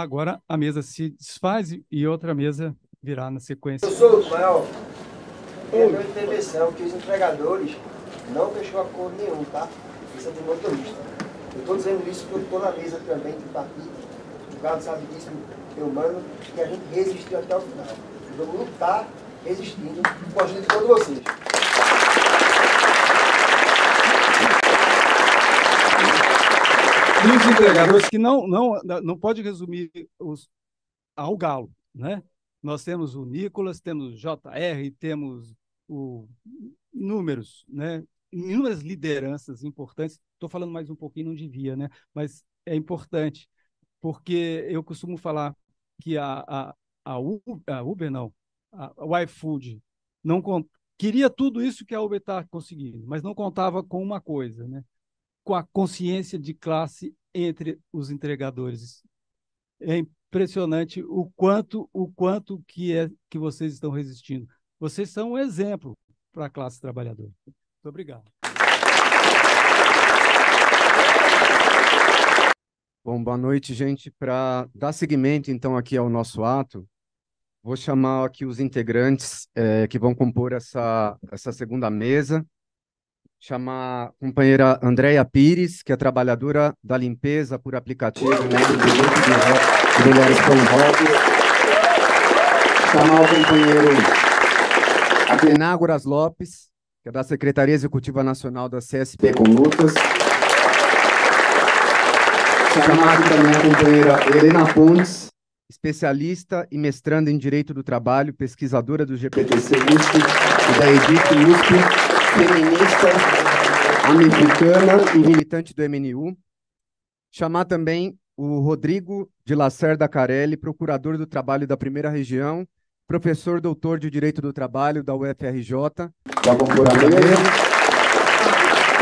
Agora a mesa se desfaz e outra mesa virá na sequência. Eu sou o a minha intervenção que os entregadores não fechou acordo nenhum, tá? Isso é do motorista. Eu estou dizendo isso porque eu estou na mesa também do partido. Tá o Gado sabe disso, meu mano, que a gente resistiu até o final. Eu vou lutar resistindo, ajuda de todos vocês. os empregadores que não, não, não pode resumir os, ao galo, né? Nós temos o Nicolas, temos o JR, temos o números né? Inúmeras lideranças importantes. Estou falando mais um pouquinho, não devia, né? Mas é importante, porque eu costumo falar que a, a, a, Uber, a Uber não, a, a iFood não queria tudo isso que a Uber está conseguindo, mas não contava com uma coisa, né? com a consciência de classe entre os entregadores. É impressionante o quanto o quanto que é que vocês estão resistindo. Vocês são um exemplo para a classe trabalhadora. Muito obrigado. Bom, boa noite, gente. Para dar seguimento, então, aqui ao nosso ato, vou chamar aqui os integrantes é, que vão compor essa, essa segunda mesa chamar a companheira Andréia Pires, que é trabalhadora da limpeza por aplicativo, né? De mulheres com Hobby. Chamar o companheiro Abenágoras Lopes, que é da Secretaria Executiva Nacional da CSP com Lutas. Chamar também a companheira Helena Pontes, especialista e mestranda em Direito do Trabalho, pesquisadora do GPTC USP e da Edith USP feminista americana e militante do MNU. Chamar também o Rodrigo de Lacerda Carelli, procurador do trabalho da primeira região, professor doutor de Direito do Trabalho da UFRJ. Da Procuradoria.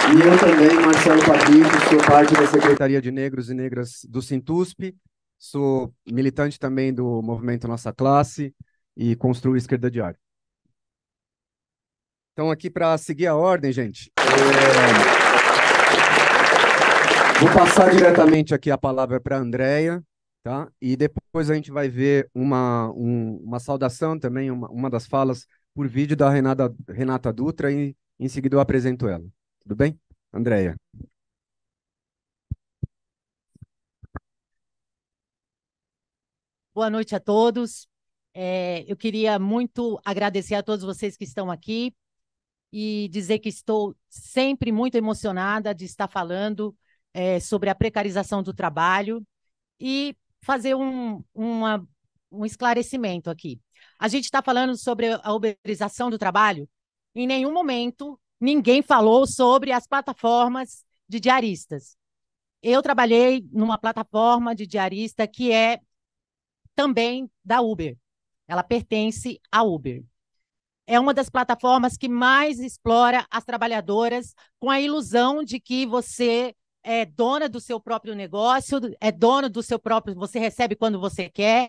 E eu também, Marcelo Patrick, sou parte da Secretaria de Negros e Negras do Sintusp, sou militante também do movimento Nossa Classe e construo Esquerda arte. Então, aqui para seguir a ordem, gente. É... Vou passar diretamente aqui a palavra para a Andrea, tá? E depois a gente vai ver uma, um, uma saudação também, uma, uma das falas por vídeo da Renata, Renata Dutra, e em seguida eu apresento ela. Tudo bem? Andrea. Boa noite a todos. É, eu queria muito agradecer a todos vocês que estão aqui e dizer que estou sempre muito emocionada de estar falando é, sobre a precarização do trabalho e fazer um, uma, um esclarecimento aqui. A gente está falando sobre a uberização do trabalho. Em nenhum momento ninguém falou sobre as plataformas de diaristas. Eu trabalhei numa plataforma de diarista que é também da Uber. Ela pertence à Uber é uma das plataformas que mais explora as trabalhadoras com a ilusão de que você é dona do seu próprio negócio, é dono do seu próprio, você recebe quando você quer.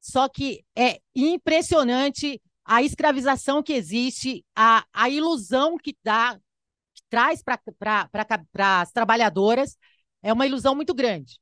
Só que é impressionante a escravização que existe, a, a ilusão que dá, que traz para as trabalhadoras, é uma ilusão muito grande.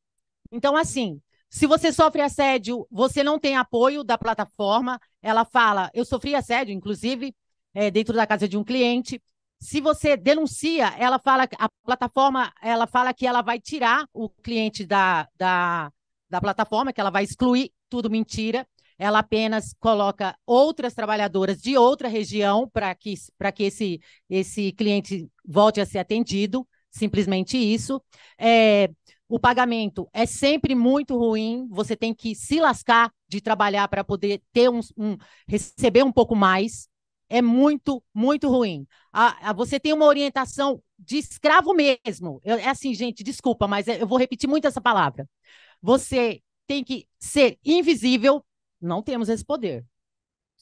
Então, assim, se você sofre assédio, você não tem apoio da plataforma. Ela fala, eu sofri assédio, inclusive, é, dentro da casa de um cliente. Se você denuncia, ela fala, a plataforma, ela fala que ela vai tirar o cliente da, da, da plataforma, que ela vai excluir, tudo mentira ela apenas coloca outras trabalhadoras de outra região para que, pra que esse, esse cliente volte a ser atendido, simplesmente isso. É, o pagamento é sempre muito ruim, você tem que se lascar de trabalhar para poder ter um, um, receber um pouco mais. É muito, muito ruim. A, a, você tem uma orientação de escravo mesmo. Eu, é assim, gente, desculpa, mas é, eu vou repetir muito essa palavra. Você tem que ser invisível, não temos esse poder.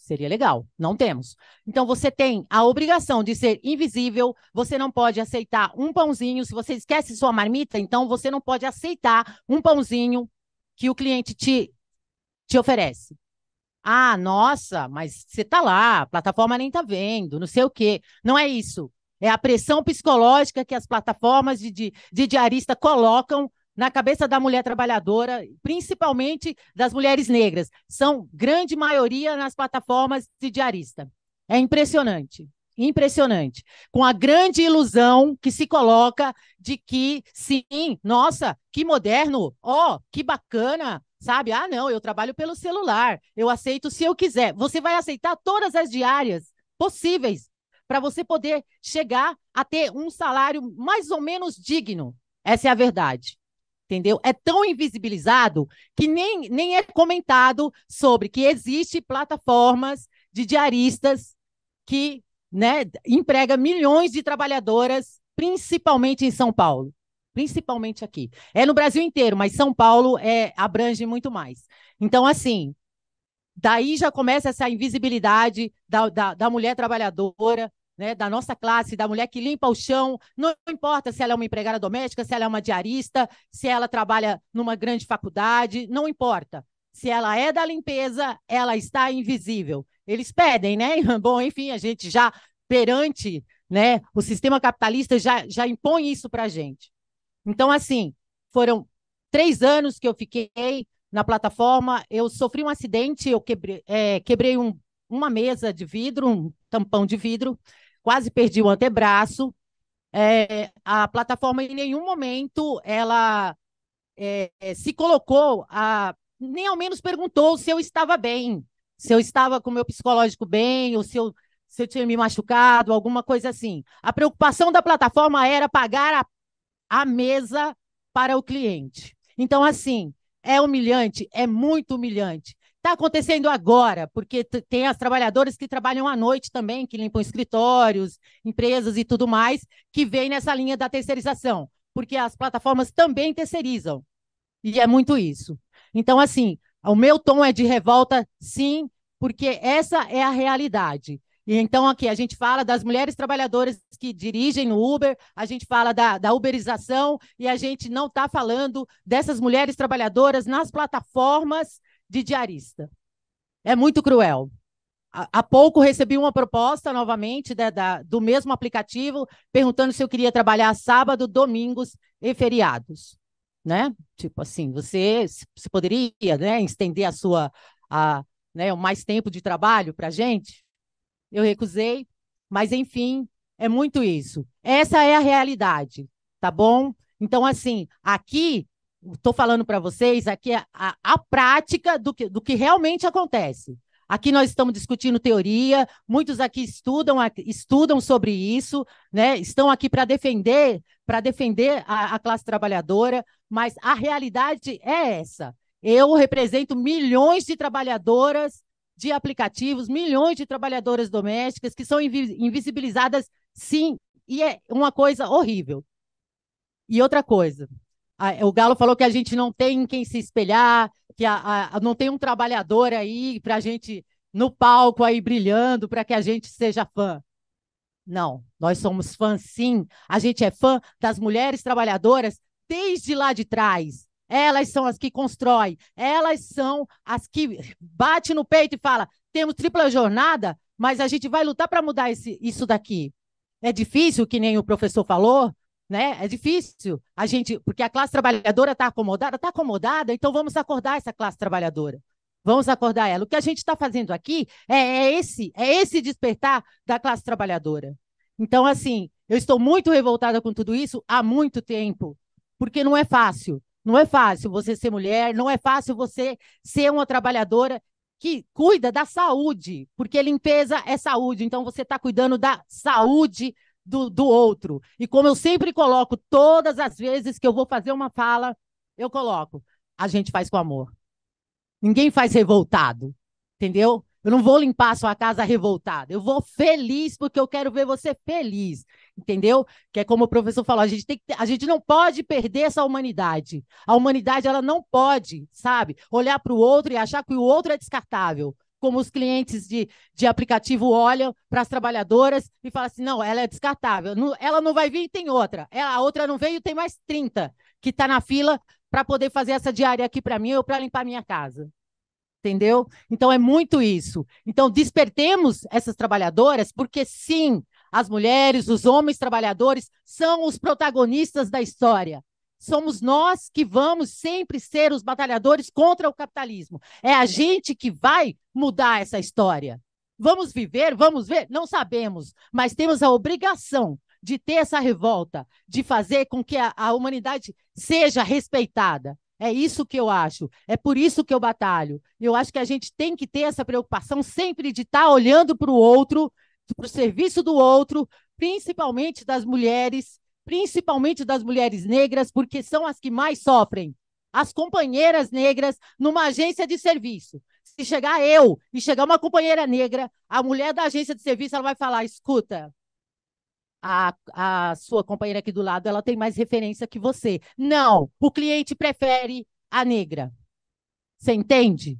Seria legal. Não temos. Então você tem a obrigação de ser invisível, você não pode aceitar um pãozinho. Se você esquece sua marmita, então você não pode aceitar um pãozinho que o cliente te, te oferece. Ah, nossa, mas você tá lá, a plataforma nem tá vendo, não sei o quê. Não é isso. É a pressão psicológica que as plataformas de, de, de diarista colocam na cabeça da mulher trabalhadora, principalmente das mulheres negras. São grande maioria nas plataformas de diarista. É impressionante impressionante, com a grande ilusão que se coloca de que, sim, nossa, que moderno, ó, oh, que bacana, sabe? Ah, não, eu trabalho pelo celular, eu aceito se eu quiser. Você vai aceitar todas as diárias possíveis para você poder chegar a ter um salário mais ou menos digno. Essa é a verdade entendeu? É tão invisibilizado que nem, nem é comentado sobre que existe plataformas de diaristas que né, emprega milhões de trabalhadoras, principalmente em São Paulo, principalmente aqui. É no Brasil inteiro, mas São Paulo é, abrange muito mais. Então, assim, daí já começa essa invisibilidade da, da, da mulher trabalhadora, né, da nossa classe, da mulher que limpa o chão, não importa se ela é uma empregada doméstica, se ela é uma diarista, se ela trabalha numa grande faculdade, não importa. Se ela é da limpeza, ela está invisível. Eles pedem, né? Bom, enfim, a gente já perante, né? O sistema capitalista já, já impõe isso para a gente. Então, assim, foram três anos que eu fiquei na plataforma. Eu sofri um acidente, eu quebrei, é, quebrei um, uma mesa de vidro, um tampão de vidro, quase perdi o antebraço. É, a plataforma em nenhum momento ela é, se colocou a nem ao menos perguntou se eu estava bem, se eu estava com meu psicológico bem, ou se eu, se eu tinha me machucado, alguma coisa assim. A preocupação da plataforma era pagar a, a mesa para o cliente. Então, assim, é humilhante, é muito humilhante. Está acontecendo agora, porque tem as trabalhadoras que trabalham à noite também, que limpam escritórios, empresas e tudo mais, que vem nessa linha da terceirização, porque as plataformas também terceirizam. E é muito isso. Então, assim, o meu tom é de revolta, sim, porque essa é a realidade. E então, aqui, a gente fala das mulheres trabalhadoras que dirigem o Uber, a gente fala da, da uberização, e a gente não está falando dessas mulheres trabalhadoras nas plataformas de diarista. É muito cruel. Há pouco recebi uma proposta novamente da, né, da, do mesmo aplicativo, perguntando se eu queria trabalhar sábado, domingos e feriados. Né? Tipo assim, você se poderia né, estender a sua a, né, mais tempo de trabalho para a gente? Eu recusei, mas enfim, é muito isso. Essa é a realidade, tá bom? Então, assim, aqui estou falando para vocês aqui a, a, a prática do que, do que realmente acontece. Aqui nós estamos discutindo teoria, muitos aqui estudam, estudam sobre isso, né? Estão aqui para defender, para defender a, a, classe trabalhadora, mas a realidade é essa. Eu represento milhões de trabalhadoras de aplicativos, milhões de trabalhadoras domésticas que são invisibilizadas, sim, e é uma coisa horrível. E outra coisa, o Galo falou que a gente não tem quem se espelhar, que a, a, não tem um trabalhador aí para a gente no palco aí brilhando para que a gente seja fã. Não, nós somos fãs sim. A gente é fã das mulheres trabalhadoras desde lá de trás. Elas são as que constroem, elas são as que bate no peito e fala: temos tripla jornada, mas a gente vai lutar para mudar esse, isso daqui. É difícil, que nem o professor falou, né? É difícil a gente, porque a classe trabalhadora está acomodada, está acomodada, então vamos acordar essa classe trabalhadora. Vamos acordar ela. O que a gente está fazendo aqui é, é, esse, é esse despertar da classe trabalhadora. Então, assim, eu estou muito revoltada com tudo isso há muito tempo, porque não é fácil. Não é fácil você ser mulher, não é fácil você ser uma trabalhadora que cuida da saúde, porque limpeza é saúde. Então, você está cuidando da saúde do, do outro. E como eu sempre coloco, todas as vezes que eu vou fazer uma fala, eu coloco: a gente faz com amor. Ninguém faz revoltado, entendeu? Eu não vou limpar a sua casa revoltada. Eu vou feliz porque eu quero ver você feliz, entendeu? Que é como o professor falou, a gente tem que, a gente não pode perder essa humanidade. A humanidade ela não pode, sabe, olhar para o outro e achar que o outro é descartável como os clientes de, de aplicativo olham para as trabalhadoras e falam assim: não, ela é descartável. Não, ela não vai vir, tem outra. Ela, é, a outra não veio, tem mais 30 que está na fila para poder fazer essa diária aqui para mim ou para limpar minha casa. Entendeu? Então é muito isso. Então despertemos essas trabalhadoras, porque sim, as mulheres, os homens trabalhadores são os protagonistas da história somos nós que vamos sempre ser os batalhadores contra o capitalismo. É a gente que vai mudar essa história. Vamos viver, vamos ver, não sabemos, mas temos a obrigação de ter essa revolta, de fazer com que a, a humanidade seja respeitada. É isso que eu acho, é por isso que eu batalho. Eu acho que a gente tem que ter essa preocupação sempre de estar tá olhando para o outro, para o serviço do outro, principalmente das mulheres principalmente das mulheres negras, porque são as que mais sofrem. As companheiras negras numa agência de serviço. Se chegar eu e chegar uma companheira negra, a mulher da agência de serviço ela vai falar: escuta, a, a sua companheira aqui do lado ela tem mais referência que você. Não, o cliente prefere a negra. Você entende?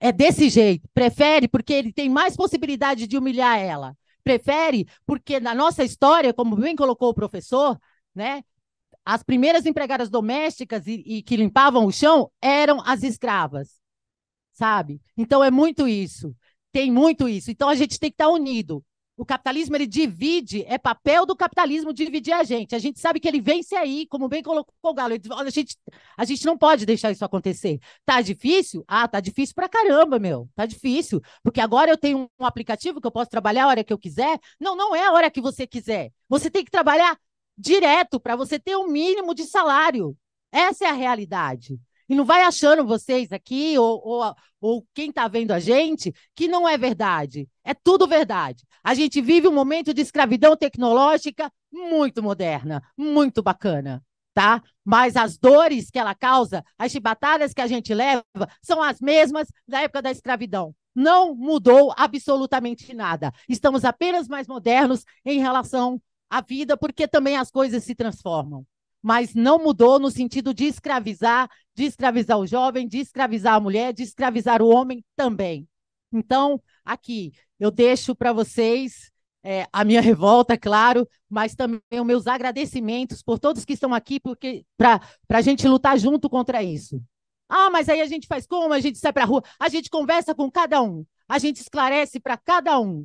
É desse jeito. Prefere porque ele tem mais possibilidade de humilhar ela prefere, porque na nossa história, como bem colocou o professor, né, as primeiras empregadas domésticas e, e que limpavam o chão eram as escravas, sabe? Então é muito isso, tem muito isso. Então a gente tem que estar unido. O capitalismo ele divide, é papel do capitalismo dividir a gente. A gente sabe que ele vence aí, como bem colocou o Galo. a gente, a gente não pode deixar isso acontecer. Tá difícil? Ah, tá difícil pra caramba, meu. Tá difícil. Porque agora eu tenho um aplicativo que eu posso trabalhar a hora que eu quiser. Não, não é a hora que você quiser. Você tem que trabalhar direto para você ter o um mínimo de salário. Essa é a realidade. E não vai achando vocês aqui, ou, ou, ou quem está vendo a gente, que não é verdade. É tudo verdade. A gente vive um momento de escravidão tecnológica muito moderna, muito bacana tá? Mas as dores que ela causa, as chibatadas que a gente leva, são as mesmas da época da escravidão. Não mudou absolutamente nada. Estamos apenas mais modernos em relação à vida, porque também as coisas se transformam mas não mudou no sentido de escravizar, de escravizar o jovem, de escravizar a mulher, de escravizar o homem também. Então, aqui, eu deixo para vocês é, a minha revolta, claro, mas também os meus agradecimentos por todos que estão aqui para a gente lutar junto contra isso. Ah, mas aí a gente faz como? A gente sai para a rua, a gente conversa com cada um, a gente esclarece para cada um.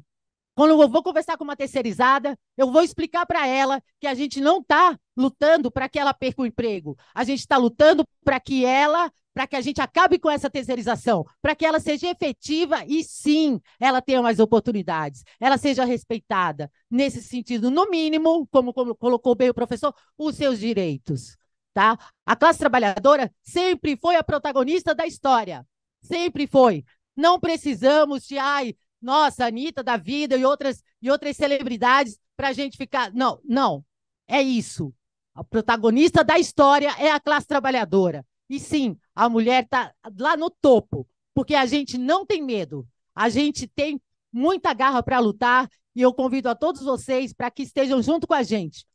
Quando eu vou conversar com uma terceirizada, eu vou explicar para ela que a gente não está lutando para que ela perca o emprego. A gente está lutando para que ela, para que a gente acabe com essa terceirização, para que ela seja efetiva e sim, ela tenha mais oportunidades, ela seja respeitada. Nesse sentido, no mínimo, como, como colocou bem o professor, os seus direitos. Tá? A classe trabalhadora sempre foi a protagonista da história. Sempre foi. Não precisamos de, ai, nossa, Anitta da vida e outras, e outras celebridades para a gente ficar. Não, não. É isso. A protagonista da história é a classe trabalhadora. E sim, a mulher está lá no topo, porque a gente não tem medo. A gente tem muita garra para lutar e eu convido a todos vocês para que estejam junto com a gente.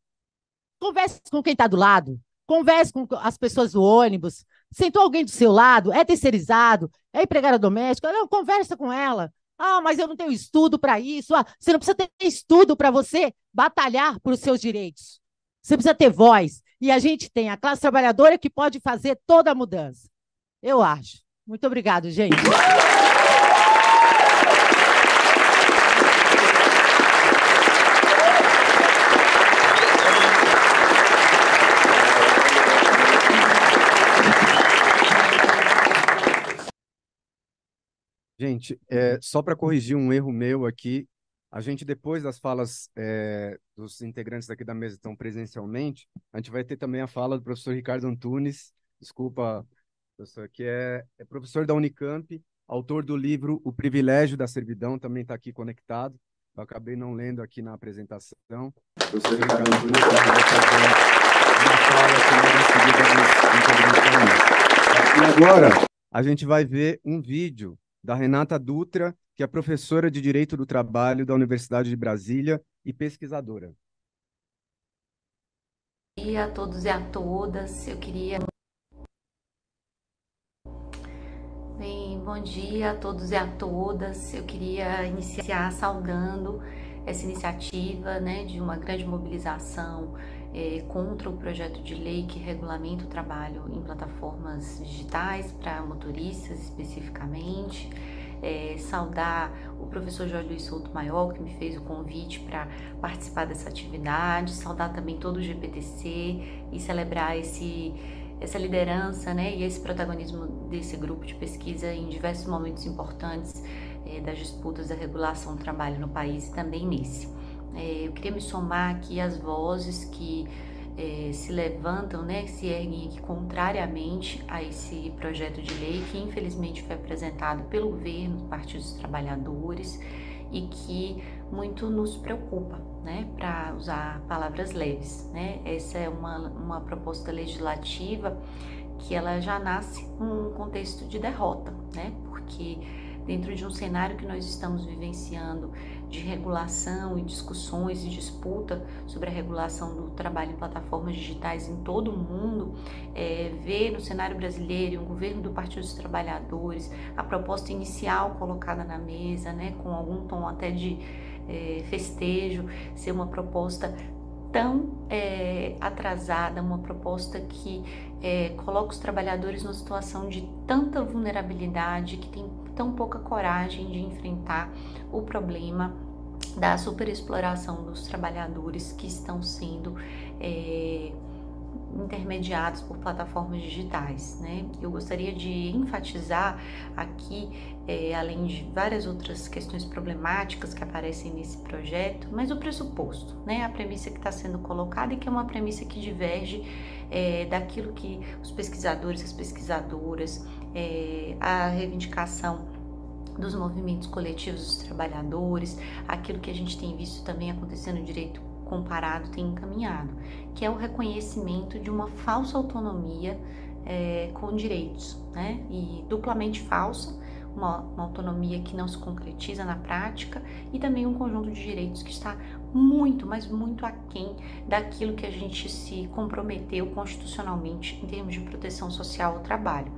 Converse com quem está do lado, converse com as pessoas do ônibus. Sentou alguém do seu lado, é terceirizado, é empregada doméstica, não, conversa com ela. Ah, mas eu não tenho estudo para isso. Ah, você não precisa ter estudo para você batalhar por seus direitos. Você precisa ter voz. E a gente tem a classe trabalhadora que pode fazer toda a mudança. Eu acho. Muito obrigado, gente. Gente, é, só para corrigir um erro meu aqui, a gente, depois das falas é, dos integrantes aqui da mesa estão presencialmente, a gente vai ter também a fala do professor Ricardo Antunes, desculpa, professor, que é, é professor da Unicamp, autor do livro O Privilégio da Servidão, também está aqui conectado. Eu acabei não lendo aqui na apresentação. Professor Ricardo Antunes, vai tá fazer uma fala que é seguida dos integrantes da mesa. E agora, a gente vai ver um vídeo da Renata Dutra, que é professora de Direito do Trabalho da Universidade de Brasília e pesquisadora. Bom dia a todos e a todas. Eu queria. Bem, bom dia a todos e a todas. Eu queria iniciar saudando essa iniciativa né, de uma grande mobilização é, contra o projeto de lei que regulamenta o trabalho em plataformas digitais para motoristas especificamente. É, saudar o professor Jorge Luiz Souto Maior, que me fez o convite para participar dessa atividade, saudar também todo o GPTC e celebrar esse, essa liderança né, e esse protagonismo desse grupo de pesquisa em diversos momentos importantes é, das disputas da regulação do trabalho no país e também nesse. É, eu queria me somar aqui às vozes que é, se levantam, né, que se erguem aqui contrariamente a esse projeto de lei que infelizmente foi apresentado pelo governo, partidos trabalhadores e que muito nos preocupa, né, para usar palavras leves, né? Essa é uma, uma proposta legislativa que ela já nasce num contexto de derrota, né? Porque dentro de um cenário que nós estamos vivenciando de regulação e discussões e disputa sobre a regulação do trabalho em plataformas digitais em todo o mundo, é, no cenário brasileiro e um governo do Partido dos Trabalhadores a proposta inicial colocada na mesa, né, com algum tom até de é, festejo, ser uma proposta tão é, atrasada, uma proposta que é, coloca os trabalhadores numa situação de tanta vulnerabilidade, que tem tão pouca coragem de enfrentar o problema da superexploração dos trabalhadores que estão sendo é, intermediados por plataformas digitais. Né? Eu gostaria de enfatizar aqui, é, além de várias outras questões problemáticas que aparecem nesse projeto, mas o pressuposto, né? a premissa que está sendo colocada e que é uma premissa que diverge é, daquilo que os pesquisadores, as pesquisadoras, é, a reivindicação dos movimentos coletivos dos trabalhadores, aquilo que a gente tem visto também acontecendo no direito comparado tem encaminhado, que é o reconhecimento de uma falsa autonomia é, com direitos, né? E duplamente falsa, uma, uma, autonomia que não se concretiza na prática e também um conjunto de direitos que está muito, mas muito aquém daquilo que a gente se comprometeu constitucionalmente em termos de proteção social ao trabalho.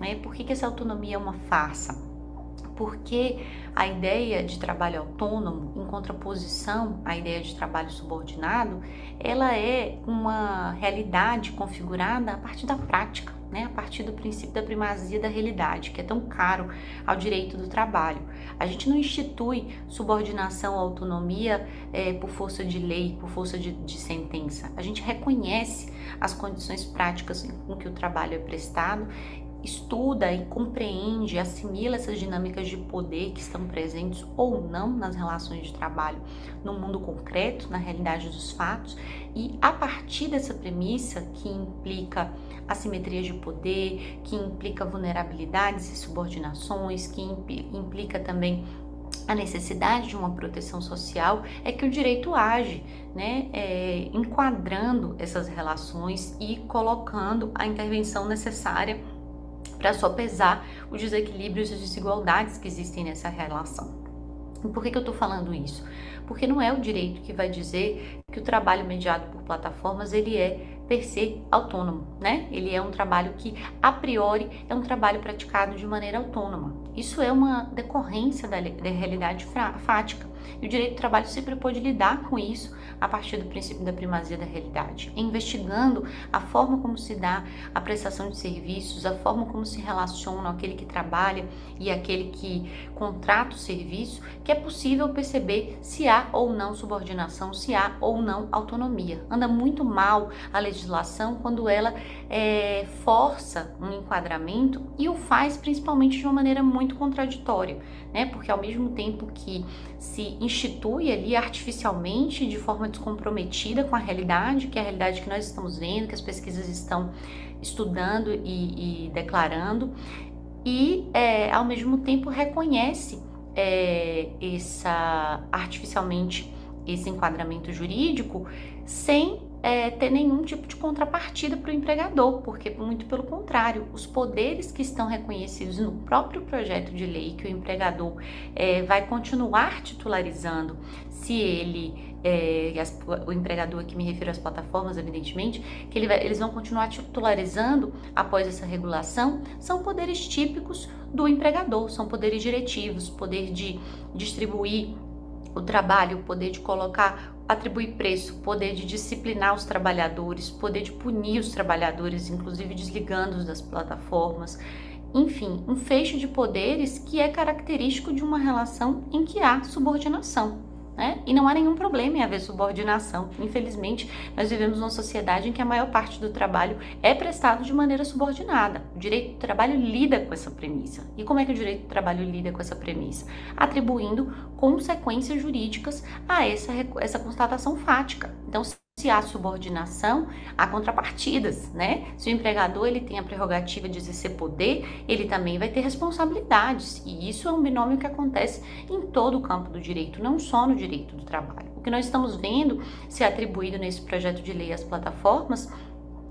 Né? Por que, que essa autonomia é uma farsa? Porque a ideia de trabalho autônomo, em contraposição à ideia de trabalho subordinado, ela é uma realidade configurada a partir da prática, né? a partir do princípio da primazia da realidade, que é tão caro ao direito do trabalho. A gente não institui subordinação ou autonomia é, por força de lei, por força de, de sentença. A gente reconhece as condições práticas com que o trabalho é prestado estuda e compreende, assimila essas dinâmicas de poder que estão presentes ou não nas relações de trabalho, no mundo concreto, na realidade dos fatos, e a partir dessa premissa que implica assimetria de poder, que implica vulnerabilidades e subordinações, que implica também a necessidade de uma proteção social é que o direito age, né, é, enquadrando essas relações e colocando a intervenção necessária para sopesar os desequilíbrios e as desigualdades que existem nessa relação. E por que, que eu estou falando isso? Porque não é o direito que vai dizer que o trabalho mediado por plataformas ele é per se autônomo, né? Ele é um trabalho que a priori é um trabalho praticado de maneira autônoma. Isso é uma decorrência da, da realidade fática. E o direito do trabalho sempre pode lidar com isso a partir do princípio da primazia da realidade, investigando a forma como se dá a prestação de serviços, a forma como se relacionam aquele que trabalha e aquele que contrata o serviço, que é possível perceber se há ou não subordinação, se há ou não autonomia. Anda muito mal a legislação quando ela é, força um enquadramento e o faz principalmente de uma maneira muito contraditória, né? Porque ao mesmo tempo que se institui ali artificialmente, de forma descomprometida com a realidade, que é a realidade que nós estamos vendo, que as pesquisas estão estudando e, e declarando, e é, ao mesmo tempo reconhece é, essa artificialmente esse enquadramento jurídico sem é, ter nenhum tipo de contrapartida para o empregador, porque, muito pelo contrário, os poderes que estão reconhecidos no próprio projeto de lei que o empregador é, vai continuar titularizando se ele é, as, o empregador que me refiro às plataformas, evidentemente, que ele vai, eles vão continuar titularizando após essa regulação, são poderes típicos do empregador, são poderes diretivos, poder de distribuir o trabalho, o poder de colocar atribui preço, poder de disciplinar os trabalhadores, poder de punir os trabalhadores, inclusive desligando-os das plataformas. Enfim, um feixe de poderes que é característico de uma relação em que há subordinação né? E não há nenhum problema em haver subordinação. Infelizmente, nós vivemos numa sociedade em que a maior parte do trabalho é prestado de maneira subordinada. O direito do trabalho lida com essa premissa. E como é que o direito do trabalho lida com essa premissa? Atribuindo consequências jurídicas a essa, essa constatação fática. Então, se há subordinação a contrapartidas, né? Se o empregador ele tem a prerrogativa de exercer poder, ele também vai ter responsabilidades e isso é um binômio que acontece em todo o campo do direito, não só no direito do trabalho. O que nós estamos vendo ser atribuído nesse projeto de lei às plataformas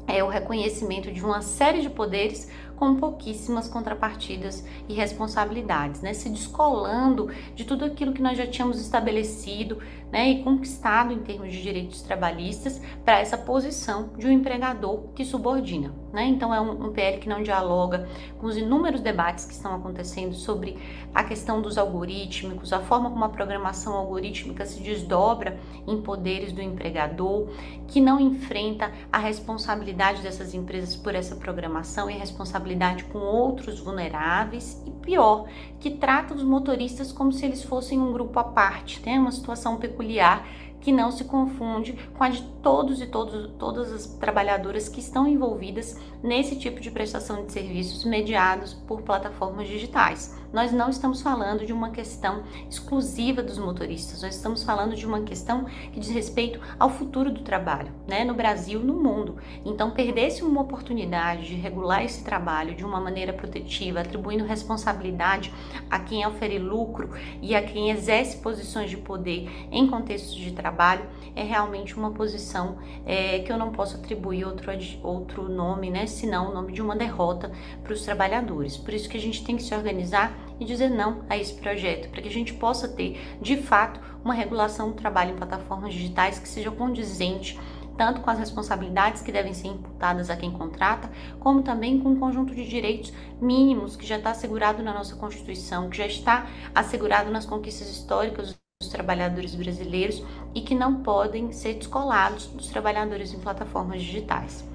é o reconhecimento de uma série de poderes com pouquíssimas contrapartidas e responsabilidades, né? se descolando de tudo aquilo que nós já tínhamos estabelecido né? e conquistado em termos de direitos trabalhistas para essa posição de um empregador que subordina. Né? Então, é um, um PL que não dialoga com os inúmeros debates que estão acontecendo sobre a questão dos algorítmicos, a forma como a programação algorítmica se desdobra em poderes do empregador, que não enfrenta a responsabilidade dessas empresas por essa programação e a responsabilidade responsabilidade com outros vulneráveis e pior, que trata os motoristas como se eles fossem um grupo à parte, Tem né? Uma situação peculiar que não se confunde com a de todos e todos, todas as trabalhadoras que estão envolvidas nesse tipo de prestação de serviços mediados por plataformas digitais nós não estamos falando de uma questão exclusiva dos motoristas, nós estamos falando de uma questão que diz respeito ao futuro do trabalho, né, no Brasil, no mundo. Então, perder-se uma oportunidade de regular esse trabalho de uma maneira protetiva, atribuindo responsabilidade a quem oferece lucro e a quem exerce posições de poder em contextos de trabalho, é realmente uma posição é, que eu não posso atribuir outro, outro nome, né, senão o nome de uma derrota para os trabalhadores. Por isso que a gente tem que se organizar e dizer não a esse projeto, para que a gente possa ter, de fato, uma regulação do trabalho em plataformas digitais que seja condizente tanto com as responsabilidades que devem ser imputadas a quem contrata, como também com o um conjunto de direitos mínimos que já está assegurado na nossa Constituição, que já está assegurado nas conquistas históricas dos trabalhadores brasileiros e que não podem ser descolados dos trabalhadores em plataformas digitais.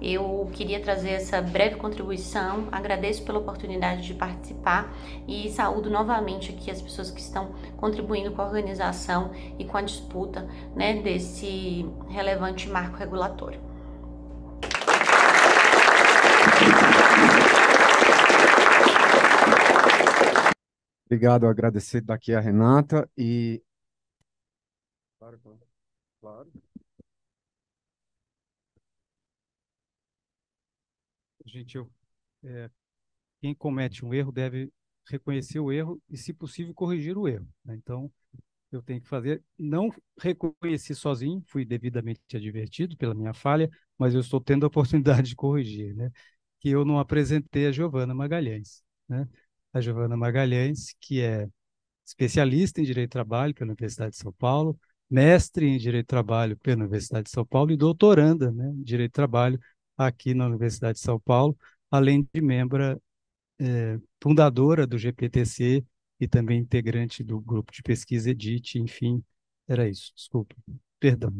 Eu queria trazer essa breve contribuição, agradeço pela oportunidade de participar e saúdo novamente aqui as pessoas que estão contribuindo com a organização e com a disputa né, desse relevante marco regulatório. Obrigado, agradecer daqui a Renata e gentil. É, quem comete um erro deve reconhecer o erro e, se possível, corrigir o erro. Né? Então, eu tenho que fazer. Não reconheci sozinho, fui devidamente advertido pela minha falha, mas eu estou tendo a oportunidade de corrigir, né? Que eu não apresentei a Giovana Magalhães, né? A Giovana Magalhães, que é especialista em direito do trabalho pela Universidade de São Paulo, mestre em direito do trabalho pela Universidade de São Paulo e doutoranda, né, em direito do trabalho aqui na Universidade de São Paulo, além de membra é, fundadora do GPTC e também integrante do grupo de pesquisa EDIT, enfim, era isso. Desculpa, perdão.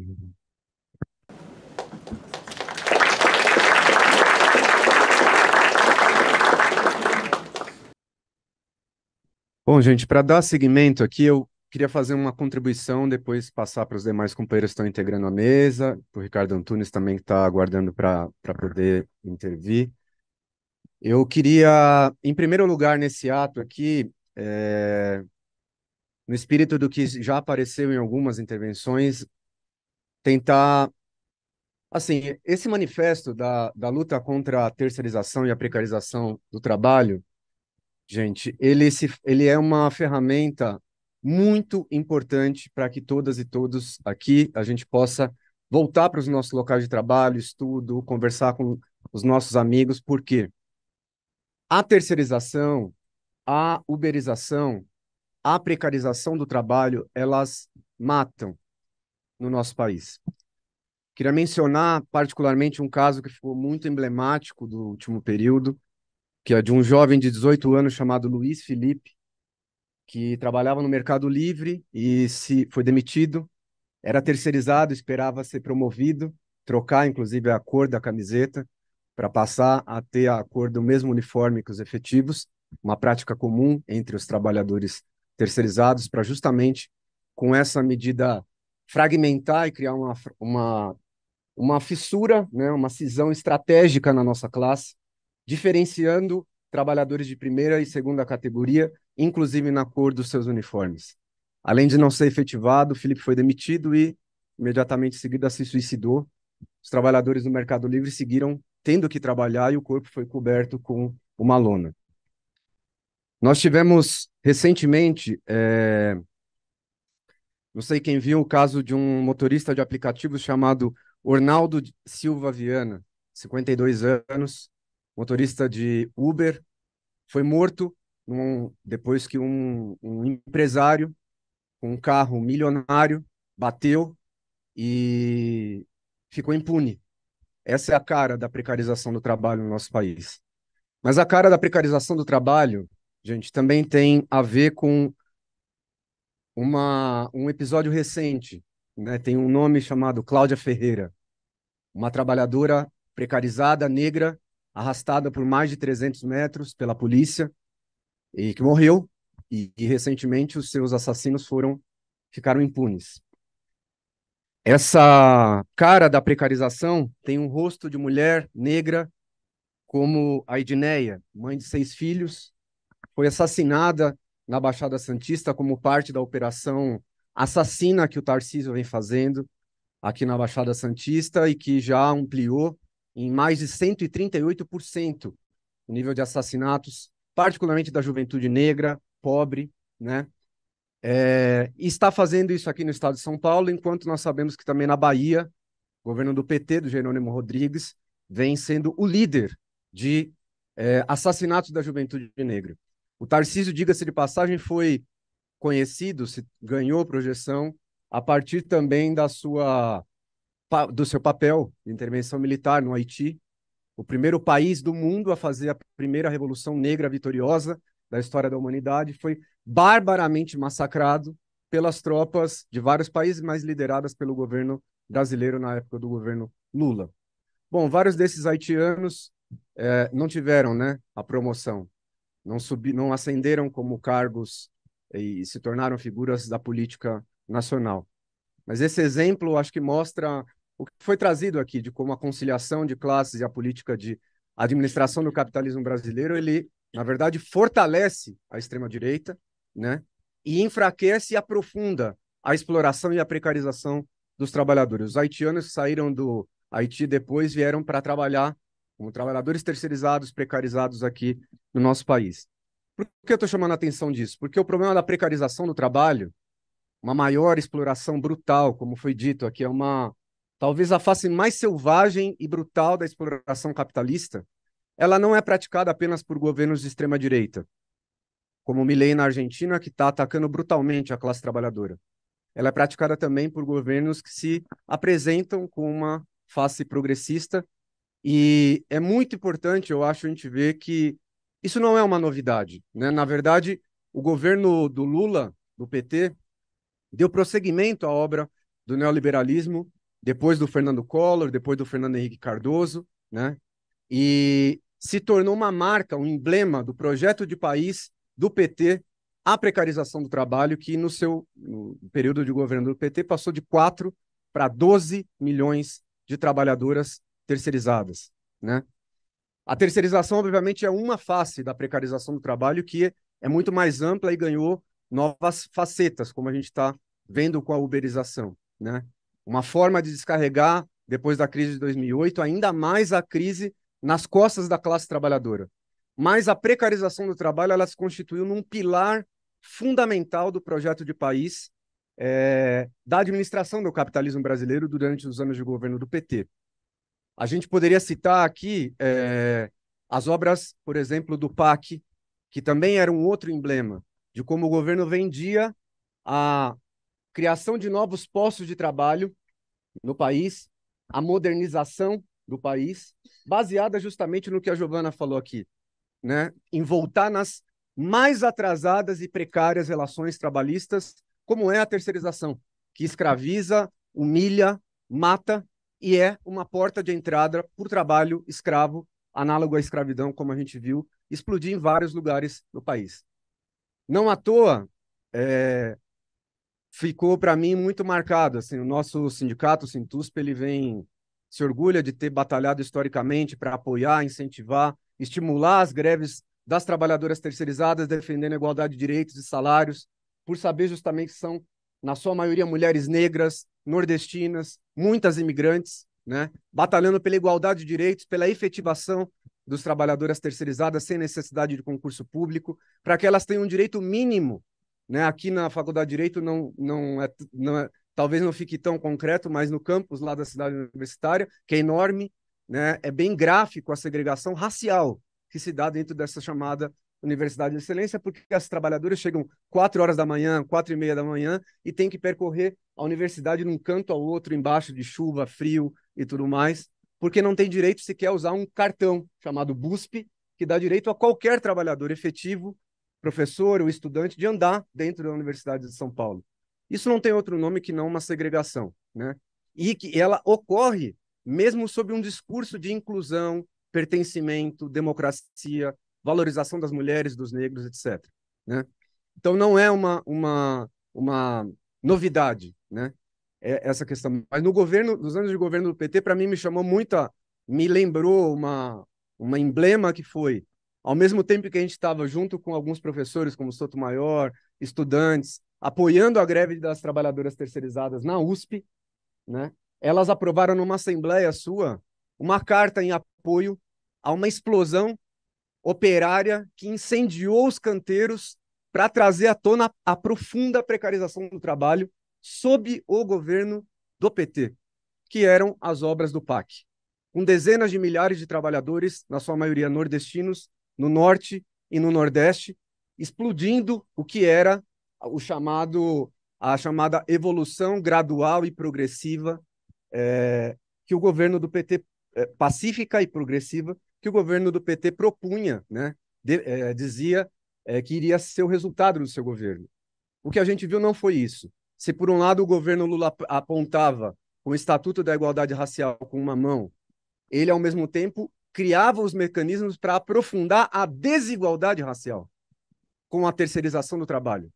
Bom, gente, para dar seguimento aqui, eu Queria fazer uma contribuição, depois passar para os demais companheiros que estão integrando a mesa, para o Ricardo Antunes também que está aguardando para poder intervir. Eu queria, em primeiro lugar, nesse ato aqui, é, no espírito do que já apareceu em algumas intervenções, tentar. Assim, esse manifesto da, da luta contra a terceirização e a precarização do trabalho, gente, ele, se, ele é uma ferramenta muito importante para que todas e todos aqui a gente possa voltar para os nossos locais de trabalho, estudo, conversar com os nossos amigos, porque a terceirização, a uberização, a precarização do trabalho, elas matam no nosso país. Queria mencionar particularmente um caso que ficou muito emblemático do último período, que é de um jovem de 18 anos chamado Luiz Felipe, que trabalhava no Mercado Livre e se foi demitido, era terceirizado, esperava ser promovido, trocar inclusive a cor da camiseta para passar a ter a cor do mesmo uniforme que os efetivos, uma prática comum entre os trabalhadores terceirizados para justamente com essa medida fragmentar e criar uma, uma, uma fissura, né, uma cisão estratégica na nossa classe, diferenciando trabalhadores de primeira e segunda categoria inclusive na cor dos seus uniformes. Além de não ser efetivado, Felipe foi demitido e, imediatamente em seguida, se suicidou. Os trabalhadores do Mercado Livre seguiram tendo que trabalhar e o corpo foi coberto com uma lona. Nós tivemos recentemente, é... não sei quem viu, o caso de um motorista de aplicativos chamado Ornaldo Silva Viana, 52 anos, motorista de Uber, foi morto depois que um, um empresário com um carro milionário bateu e ficou impune. Essa é a cara da precarização do trabalho no nosso país. Mas a cara da precarização do trabalho, gente, também tem a ver com uma, um episódio recente. Né? Tem um nome chamado Cláudia Ferreira, uma trabalhadora precarizada, negra, arrastada por mais de 300 metros pela polícia e que morreu e, e recentemente os seus assassinos foram ficaram impunes. Essa cara da precarização tem um rosto de mulher negra como a Idineia, mãe de seis filhos, foi assassinada na Baixada Santista como parte da operação assassina que o Tarcísio vem fazendo aqui na Baixada Santista e que já ampliou em mais de 138% o nível de assassinatos particularmente da juventude negra, pobre, né? É, está fazendo isso aqui no estado de São Paulo, enquanto nós sabemos que também na Bahia, o governo do PT, do Jerônimo Rodrigues, vem sendo o líder de é, assassinatos da juventude negra. O Tarcísio, diga-se de passagem, foi conhecido, se ganhou projeção a partir também da sua do seu papel de intervenção militar no Haiti, o primeiro país do mundo a fazer a primeira revolução negra vitoriosa da história da humanidade, foi barbaramente massacrado pelas tropas de vários países, mas lideradas pelo governo brasileiro na época do governo Lula. Bom, vários desses haitianos é, não tiveram né, a promoção, não, subi, não ascenderam como cargos e se tornaram figuras da política nacional. Mas esse exemplo acho que mostra o que foi trazido aqui de como a conciliação de classes e a política de administração do capitalismo brasileiro, ele, na verdade, fortalece a extrema-direita né? e enfraquece e aprofunda a exploração e a precarização dos trabalhadores. Os haitianos saíram do Haiti depois vieram para trabalhar como trabalhadores terceirizados, precarizados aqui no nosso país. Por que eu estou chamando a atenção disso? Porque o problema da precarização do trabalho, uma maior exploração brutal, como foi dito aqui, é uma talvez a face mais selvagem e brutal da exploração capitalista, ela não é praticada apenas por governos de extrema direita, como Milei na Argentina, que está atacando brutalmente a classe trabalhadora. Ela é praticada também por governos que se apresentam com uma face progressista e é muito importante, eu acho, a gente ver que isso não é uma novidade, né? Na verdade, o governo do Lula, do PT, deu prosseguimento à obra do neoliberalismo depois do Fernando Collor, depois do Fernando Henrique Cardoso, né? E se tornou uma marca, um emblema do projeto de país do PT a precarização do trabalho, que no seu no período de governo do PT passou de 4 para 12 milhões de trabalhadoras terceirizadas. Né? A terceirização, obviamente, é uma face da precarização do trabalho que é muito mais ampla e ganhou novas facetas, como a gente está vendo com a uberização. Né? Uma forma de descarregar, depois da crise de 2008, ainda mais a crise nas costas da classe trabalhadora. Mas a precarização do trabalho ela se constituiu num pilar fundamental do projeto de país é, da administração do capitalismo brasileiro durante os anos de governo do PT. A gente poderia citar aqui é, as obras, por exemplo, do PAC, que também era um outro emblema de como o governo vendia a criação de novos postos de trabalho no país, a modernização do país, baseada justamente no que a Giovana falou aqui, né? em voltar nas mais atrasadas e precárias relações trabalhistas, como é a terceirização, que escraviza, humilha, mata e é uma porta de entrada para o trabalho escravo, análogo à escravidão, como a gente viu, explodir em vários lugares do país. Não à toa, é, ficou para mim muito marcado. Assim, o nosso sindicato, o Sintusp, ele vem se orgulha de ter batalhado historicamente para apoiar, incentivar, estimular as greves das trabalhadoras terceirizadas, defendendo a igualdade de direitos e salários, por saber justamente que são, na sua maioria, mulheres negras, nordestinas, muitas imigrantes, né? batalhando pela igualdade de direitos, pela efetivação dos trabalhadoras terceirizadas sem necessidade de concurso público, para que elas tenham um direito mínimo né? Aqui na Faculdade de Direito não, não, é, não é, talvez não fique tão concreto, mas no campus lá da cidade universitária, que é enorme, né? é bem gráfico a segregação racial que se dá dentro dessa chamada Universidade de Excelência, porque as trabalhadoras chegam quatro horas da manhã, quatro e meia da manhã, e tem que percorrer a universidade num canto ao outro, embaixo de chuva, frio e tudo mais, porque não tem direito sequer a usar um cartão chamado BUSP, que dá direito a qualquer trabalhador efetivo professor, o estudante, de andar dentro da Universidade de São Paulo. Isso não tem outro nome que não uma segregação, né? E que ela ocorre mesmo sob um discurso de inclusão, pertencimento, democracia, valorização das mulheres, dos negros, etc. Né? Então não é uma, uma, uma novidade, né? É essa questão. Mas no governo, nos anos de governo do PT, para mim me chamou muita, me lembrou uma, uma emblema que foi ao mesmo tempo que a gente estava junto com alguns professores, como Sotomayor, estudantes, apoiando a greve das trabalhadoras terceirizadas na USP, né? elas aprovaram numa assembleia sua uma carta em apoio a uma explosão operária que incendiou os canteiros para trazer à tona a profunda precarização do trabalho sob o governo do PT, que eram as obras do PAC. Com dezenas de milhares de trabalhadores, na sua maioria nordestinos, no norte e no nordeste, explodindo o que era o chamado a chamada evolução gradual e progressiva é, que o governo do PT é, pacífica e progressiva que o governo do PT propunha, né? De, é, dizia é, que iria ser o resultado do seu governo. O que a gente viu não foi isso. Se por um lado o governo Lula apontava o Estatuto da Igualdade Racial com uma mão, ele ao mesmo tempo criava os mecanismos para aprofundar a desigualdade racial com a terceirização do trabalho.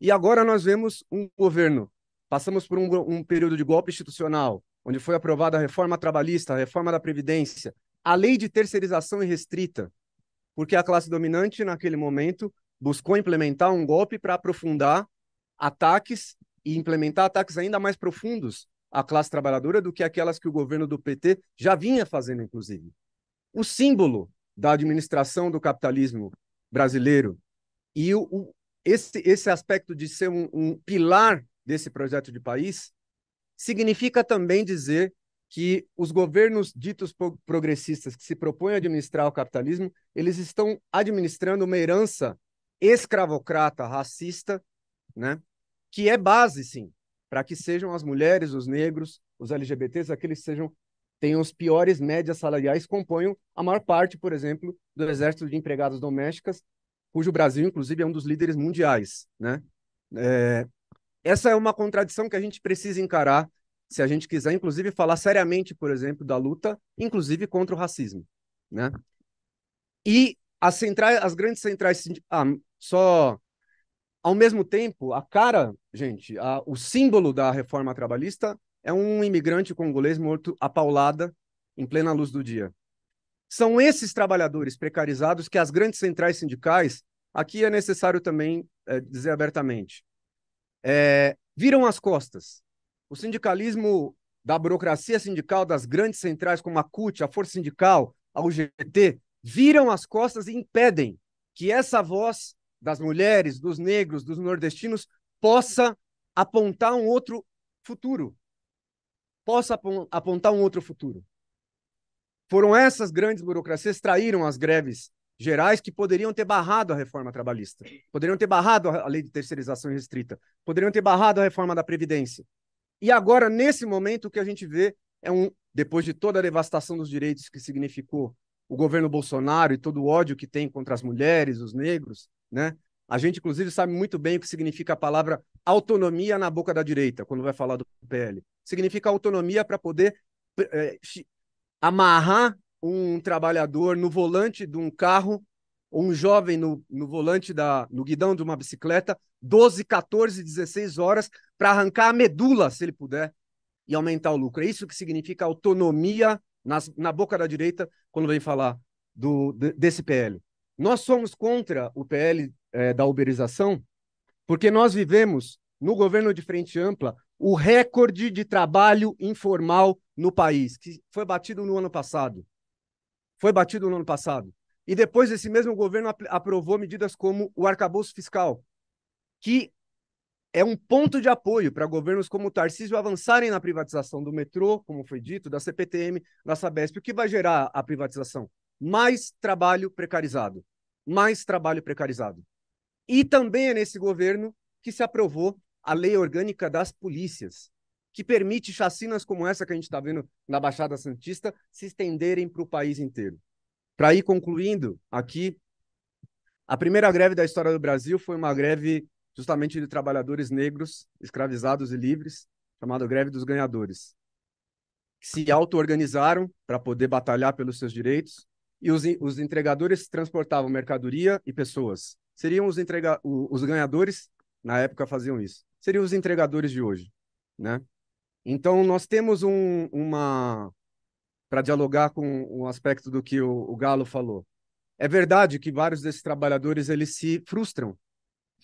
E agora nós vemos um governo. Passamos por um, um período de golpe institucional, onde foi aprovada a reforma trabalhista, a reforma da Previdência, a lei de terceirização irrestrita, porque a classe dominante, naquele momento, buscou implementar um golpe para aprofundar ataques e implementar ataques ainda mais profundos à classe trabalhadora do que aquelas que o governo do PT já vinha fazendo, inclusive o símbolo da administração do capitalismo brasileiro e o, o, esse, esse aspecto de ser um, um pilar desse projeto de país significa também dizer que os governos ditos progressistas que se propõem a administrar o capitalismo, eles estão administrando uma herança escravocrata, racista, né? que é base, sim, para que sejam as mulheres, os negros, os LGBTs, aqueles que sejam tem os piores médias salariais, compõem a maior parte, por exemplo, do exército de empregadas domésticas, cujo Brasil, inclusive, é um dos líderes mundiais. Né? É... essa é uma contradição que a gente precisa encarar se a gente quiser, inclusive, falar seriamente, por exemplo, da luta, inclusive contra o racismo. Né? E as, centrais, as grandes centrais. Ah, só. Ao mesmo tempo, a cara, gente, a... o símbolo da reforma trabalhista é um imigrante congolês morto a paulada em plena luz do dia. São esses trabalhadores precarizados que as grandes centrais sindicais, aqui é necessário também é, dizer abertamente, é, viram as costas. O sindicalismo da burocracia sindical das grandes centrais, como a CUT, a Força Sindical, a UGT, viram as costas e impedem que essa voz das mulheres, dos negros, dos nordestinos, possa apontar um outro futuro, possa apontar um outro futuro. Foram essas grandes burocracias que traíram as greves gerais que poderiam ter barrado a reforma trabalhista, poderiam ter barrado a lei de terceirização restrita, poderiam ter barrado a reforma da Previdência. E agora, nesse momento, o que a gente vê é um, depois de toda a devastação dos direitos que significou o governo Bolsonaro e todo o ódio que tem contra as mulheres, os negros, né? A gente, inclusive, sabe muito bem o que significa a palavra autonomia na boca da direita, quando vai falar do PL. Significa autonomia para poder é, amarrar um trabalhador no volante de um carro, um jovem no, no volante, da, no guidão de uma bicicleta, 12, 14, 16 horas, para arrancar a medula, se ele puder, e aumentar o lucro. É isso que significa autonomia nas, na boca da direita, quando vem falar do, desse PL. Nós somos contra o PL é, eh, da uberização, porque nós vivemos, no governo de frente ampla, o recorde de trabalho informal no país, que foi batido no ano passado. Foi batido no ano passado. E depois esse mesmo governo aprovou medidas como o arcabouço fiscal, que é um ponto de apoio para governos como o Tarcísio avançarem na privatização do metrô, como foi dito, da CPTM, da Sabesp, o que vai gerar a privatização? Mais trabalho precarizado. Mais trabalho precarizado. E também é nesse governo que se aprovou a Lei Orgânica das Polícias, que permite chacinas como essa que a gente está vendo na Baixada Santista se estenderem para o país inteiro. Para ir concluindo aqui, a primeira greve da história do Brasil foi uma greve justamente de trabalhadores negros, escravizados e livres, chamada Greve dos Ganhadores, que se auto-organizaram para poder batalhar pelos seus direitos, e os, os entregadores transportavam mercadoria e pessoas seriam os, entrega os ganhadores, na época faziam isso, seriam os entregadores de hoje, né? Então, nós temos um, uma... para dialogar com o aspecto do que o, o Galo falou. É verdade que vários desses trabalhadores, eles se frustram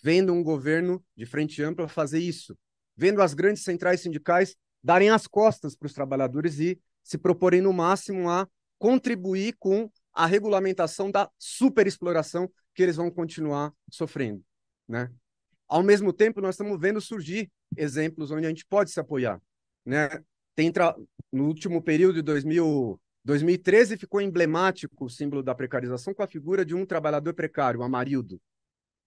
vendo um governo de frente ampla fazer isso, vendo as grandes centrais sindicais darem as costas para os trabalhadores e se proporem no máximo a contribuir com a regulamentação da superexploração que eles vão continuar sofrendo, né? Ao mesmo tempo, nós estamos vendo surgir exemplos onde a gente pode se apoiar, né? Tem tra... no último período de 2000 2013 ficou emblemático o símbolo da precarização com a figura de um trabalhador precário, Amarildo.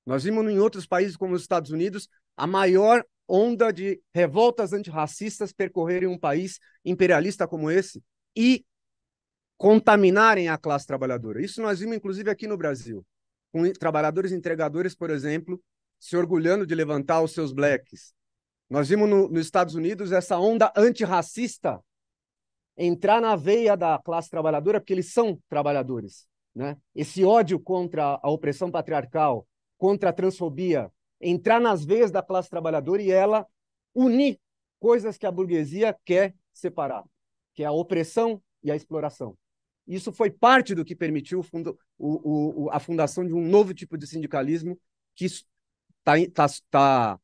Nós vimos em outros países como os Estados Unidos a maior onda de revoltas antirracistas percorrerem um país imperialista como esse e contaminarem a classe trabalhadora. Isso nós vimos inclusive aqui no Brasil com trabalhadores entregadores, por exemplo, se orgulhando de levantar os seus blacks. Nós vimos no, nos Estados Unidos essa onda antirracista entrar na veia da classe trabalhadora, porque eles são trabalhadores. Né? Esse ódio contra a opressão patriarcal, contra a transfobia, entrar nas veias da classe trabalhadora e ela unir coisas que a burguesia quer separar, que é a opressão e a exploração. Isso foi parte do que permitiu fundo, o, o, a fundação de um novo tipo de sindicalismo que está tá, tá, tá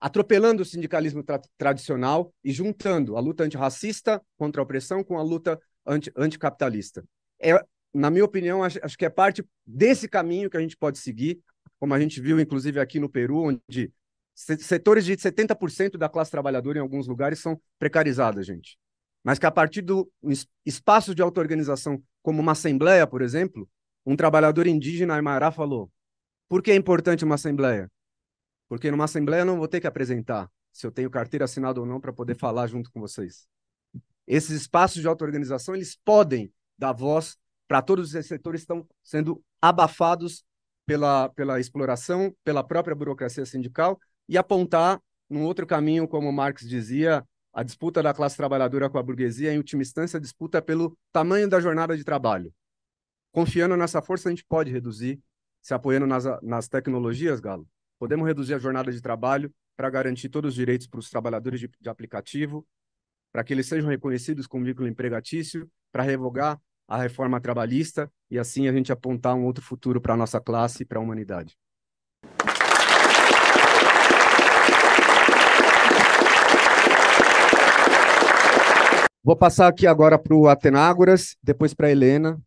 atropelando o sindicalismo tra tradicional e juntando a luta antirracista contra a opressão com a luta anti anticapitalista. É, na minha opinião, acho, acho que é parte desse caminho que a gente pode seguir, como a gente viu, inclusive, aqui no Peru, onde setores de 70% da classe trabalhadora em alguns lugares são precarizadas, gente mas que a partir do espaço de auto-organização, como uma assembleia, por exemplo, um trabalhador indígena Aymará falou: por que é importante uma assembleia? Porque numa assembleia eu não vou ter que apresentar se eu tenho carteira assinada ou não para poder falar junto com vocês. Esses espaços de auto-organização, eles podem dar voz para todos os setores que estão sendo abafados pela, pela exploração, pela própria burocracia sindical e apontar num outro caminho, como Marx dizia, a disputa da classe trabalhadora com a burguesia, em última instância, a disputa pelo tamanho da jornada de trabalho. Confiando nessa força, a gente pode reduzir, se apoiando nas, nas tecnologias, Galo, podemos reduzir a jornada de trabalho para garantir todos os direitos para os trabalhadores de, de aplicativo, para que eles sejam reconhecidos como vínculo empregatício, para revogar a reforma trabalhista e assim a gente apontar um outro futuro para a nossa classe e para a humanidade. Vou passar aqui agora para o Atenágoras, depois para a Helena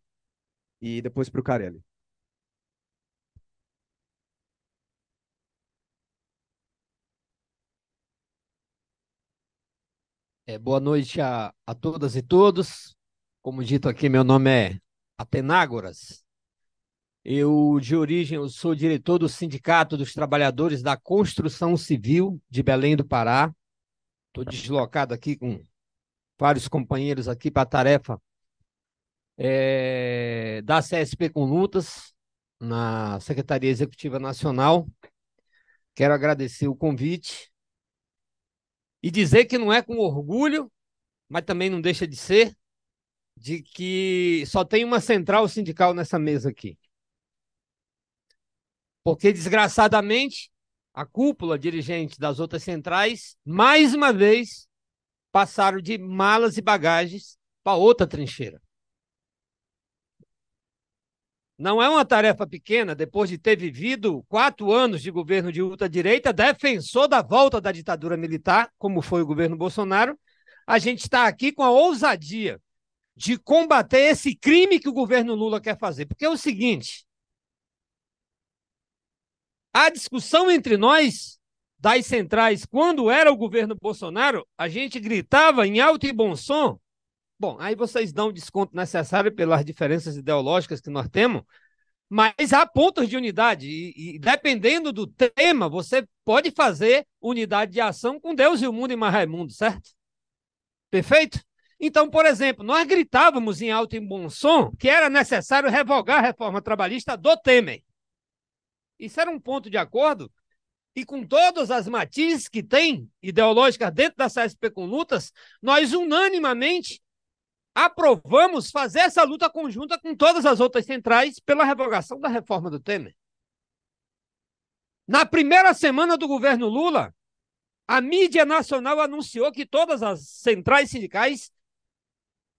e depois para o Carelli. É, boa noite a, a todas e todos. Como dito aqui, meu nome é Atenágoras. Eu, de origem, eu sou diretor do Sindicato dos Trabalhadores da Construção Civil de Belém do Pará. Estou deslocado aqui com vários companheiros aqui para a tarefa é, da CSP com Lutas, na Secretaria Executiva Nacional. Quero agradecer o convite e dizer que não é com orgulho, mas também não deixa de ser, de que só tem uma central sindical nessa mesa aqui. Porque, desgraçadamente, a cúpula dirigente das outras centrais, mais uma vez, passaram de malas e bagagens para outra trincheira. Não é uma tarefa pequena, depois de ter vivido quatro anos de governo de ultradireita, defensor da volta da ditadura militar, como foi o governo Bolsonaro, a gente está aqui com a ousadia de combater esse crime que o governo Lula quer fazer. Porque é o seguinte: a discussão entre nós das centrais, quando era o governo Bolsonaro, a gente gritava em alto e bom som. Bom, aí vocês dão o desconto necessário pelas diferenças ideológicas que nós temos, mas há pontos de unidade. E, e dependendo do tema, você pode fazer unidade de ação com Deus e o mundo e mais Raimundo, certo? Perfeito? Então, por exemplo, nós gritávamos em alto e bom som que era necessário revogar a reforma trabalhista do Temer. Isso era um ponto de acordo e com todas as matizes que tem ideológicas dentro da CSP com lutas, nós unanimamente aprovamos fazer essa luta conjunta com todas as outras centrais pela revogação da reforma do Temer. Na primeira semana do governo Lula, a mídia nacional anunciou que todas as centrais sindicais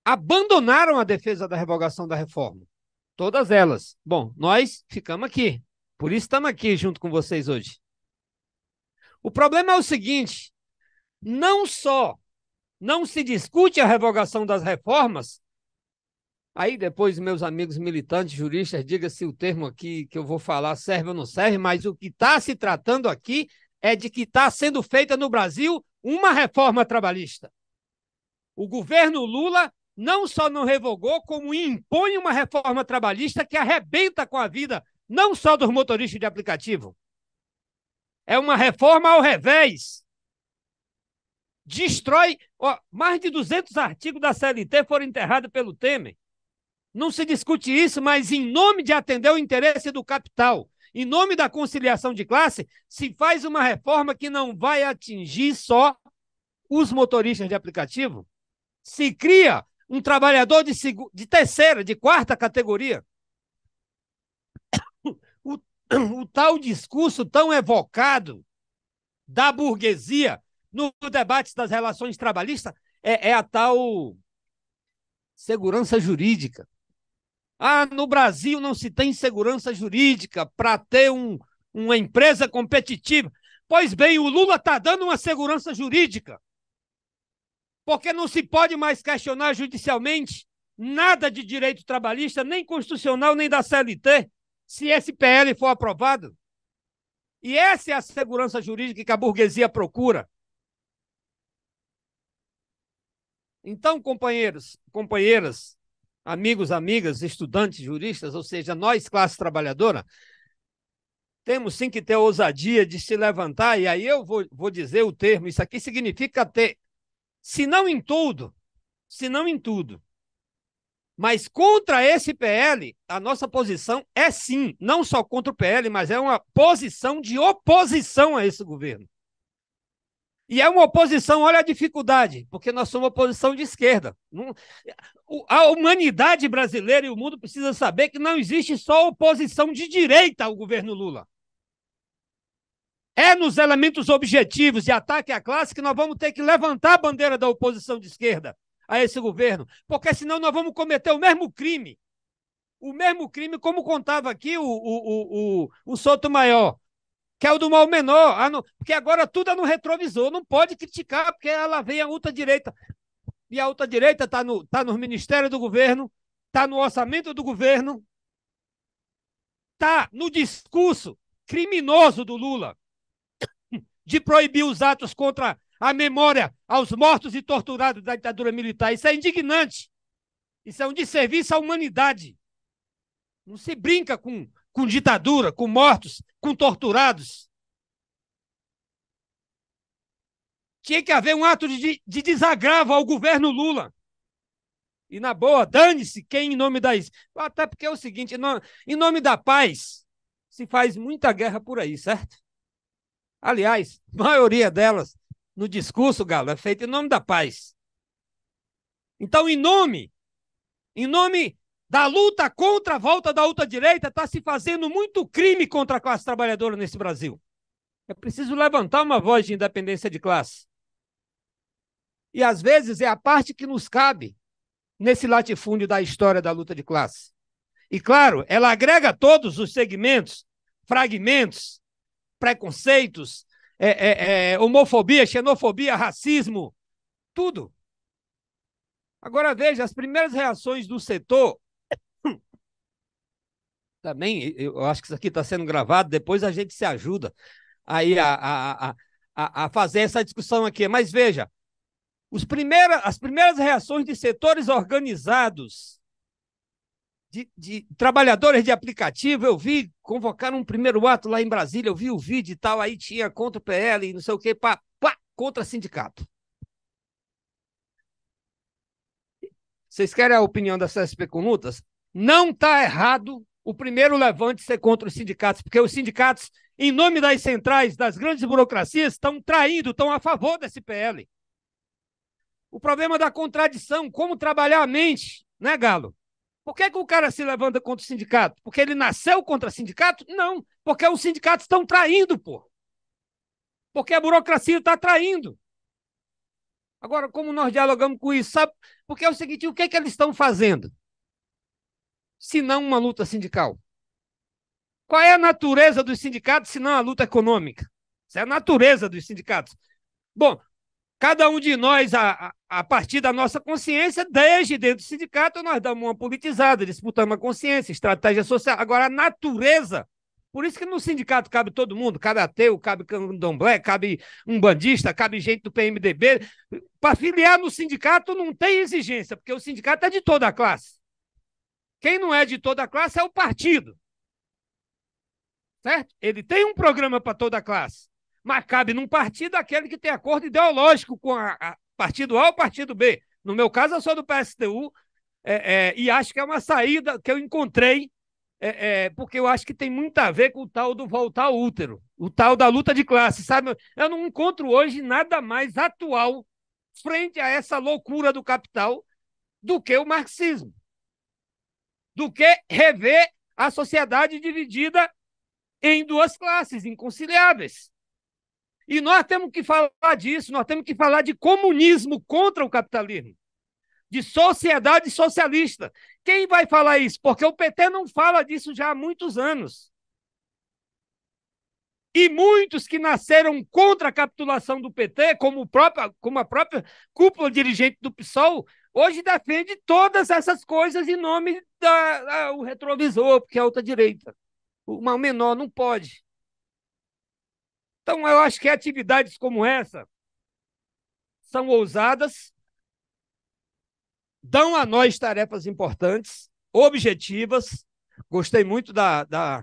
abandonaram a defesa da revogação da reforma. Todas elas. Bom, nós ficamos aqui. Por isso estamos aqui junto com vocês hoje. O problema é o seguinte: não só não se discute a revogação das reformas, aí depois meus amigos militantes, juristas, diga se o termo aqui que eu vou falar serve ou não serve, mas o que está se tratando aqui é de que está sendo feita no Brasil uma reforma trabalhista. O governo Lula não só não revogou, como impõe uma reforma trabalhista que arrebenta com a vida não só dos motoristas de aplicativo, é uma reforma ao revés. Destrói. Ó, mais de 200 artigos da CLT foram enterrados pelo Temer. Não se discute isso, mas em nome de atender o interesse do capital, em nome da conciliação de classe, se faz uma reforma que não vai atingir só os motoristas de aplicativo. Se cria um trabalhador de, de terceira, de quarta categoria, o tal discurso tão evocado da burguesia no debate das relações trabalhistas é, é a tal segurança jurídica. Ah, no Brasil não se tem segurança jurídica para ter um, uma empresa competitiva. Pois bem, o Lula está dando uma segurança jurídica. Porque não se pode mais questionar judicialmente nada de direito trabalhista, nem constitucional, nem da CLT se esse PL for aprovado. E essa é a segurança jurídica que a burguesia procura. Então, companheiros, companheiras, amigos, amigas, estudantes, juristas, ou seja, nós, classe trabalhadora, temos sim que ter a ousadia de se levantar, e aí eu vou, vou dizer o termo, isso aqui significa ter, se não em tudo, se não em tudo, mas contra esse PL, a nossa posição é sim, não só contra o PL, mas é uma posição de oposição a esse governo. E é uma oposição, olha a dificuldade, porque nós somos uma oposição de esquerda. A humanidade brasileira e o mundo precisa saber que não existe só oposição de direita ao governo Lula. É nos elementos objetivos de ataque à classe que nós vamos ter que levantar a bandeira da oposição de esquerda a esse governo, porque senão nós vamos cometer o mesmo crime. O mesmo crime, como contava aqui o, o, o, o, o Soto Maior, que é o do mal menor, ah, não, porque agora tudo é no retrovisor, não pode criticar, porque ela vem a outra direita E a outra direita está no, tá nos ministérios do governo, está no orçamento do governo, está no discurso criminoso do Lula de proibir os atos contra a memória aos mortos e torturados da ditadura militar. Isso é indignante. Isso é um desserviço à humanidade. Não se brinca com, com ditadura, com mortos, com torturados. Tinha que haver um ato de, de desagravo ao governo Lula. E na boa, dane-se quem em nome da. Até porque é o seguinte: em nome da paz, se faz muita guerra por aí, certo? Aliás, a maioria delas no discurso, Galo, é feito em nome da paz. Então, em nome, em nome da luta contra a volta da ultradireita, está se fazendo muito crime contra a classe trabalhadora nesse Brasil. É preciso levantar uma voz de independência de classe. E às vezes é a parte que nos cabe nesse latifúndio da história da luta de classe. E claro, ela agrega todos os segmentos, fragmentos, preconceitos, é, é, é, homofobia, xenofobia, racismo, tudo. Agora veja, as primeiras reações do setor. Também, eu acho que isso aqui está sendo gravado, depois a gente se ajuda aí a, a, a, a fazer essa discussão aqui. Mas veja, os primeiros, as primeiras reações de setores organizados de, de, trabalhadores de aplicativo, eu vi, convocaram um primeiro ato lá em Brasília, eu vi o vídeo e tal, aí tinha contra o PL e não sei o que, pá, pá, contra sindicato. Vocês querem a opinião da CSP com lutas? Não está errado o primeiro levante ser contra os sindicatos, porque os sindicatos, em nome das centrais, das grandes burocracias, estão traindo, estão a favor desse PL. O problema da contradição, como trabalhar a mente, né, Galo? Por que, que o cara se levanta contra o sindicato? Porque ele nasceu contra o sindicato? Não, porque os sindicatos estão traindo, pô. Porque a burocracia está traindo. Agora, como nós dialogamos com isso, sabe? Porque é o seguinte, o que, é que eles estão fazendo? Se não uma luta sindical. Qual é a natureza dos sindicatos, se não a luta econômica? Essa é a natureza dos sindicatos. Bom, Cada um de nós, a, a partir da nossa consciência, desde dentro do sindicato, nós damos uma politizada, disputamos a consciência, estratégia social. Agora, a natureza, por isso que no sindicato cabe todo mundo, cabe ateu, cabe candomblé, cabe um bandista, cabe gente do PMDB. Para filiar no sindicato não tem exigência, porque o sindicato é de toda a classe. Quem não é de toda a classe é o partido. Certo? Ele tem um programa para toda a classe mas cabe num partido aquele que tem acordo ideológico com a, a partido A ou partido B. No meu caso, eu sou do PSTU é, é, e acho que é uma saída que eu encontrei, é, é, porque eu acho que tem muito a ver com o tal do voltar ao útero, o tal da luta de classe, sabe? Eu não encontro hoje nada mais atual frente a essa loucura do capital do que o marxismo, do que rever a sociedade dividida em duas classes inconciliáveis. E nós temos que falar disso, nós temos que falar de comunismo contra o capitalismo, de sociedade socialista. Quem vai falar isso? Porque o PT não fala disso já há muitos anos. E muitos que nasceram contra a capitulação do PT, como, própria como a própria cúpula dirigente do PSOL, hoje defende todas essas coisas em nome do retrovisor, porque é a outra direita. O mal menor não pode. Então, eu acho que atividades como essa são ousadas, dão a nós tarefas importantes, objetivas. Gostei muito da, da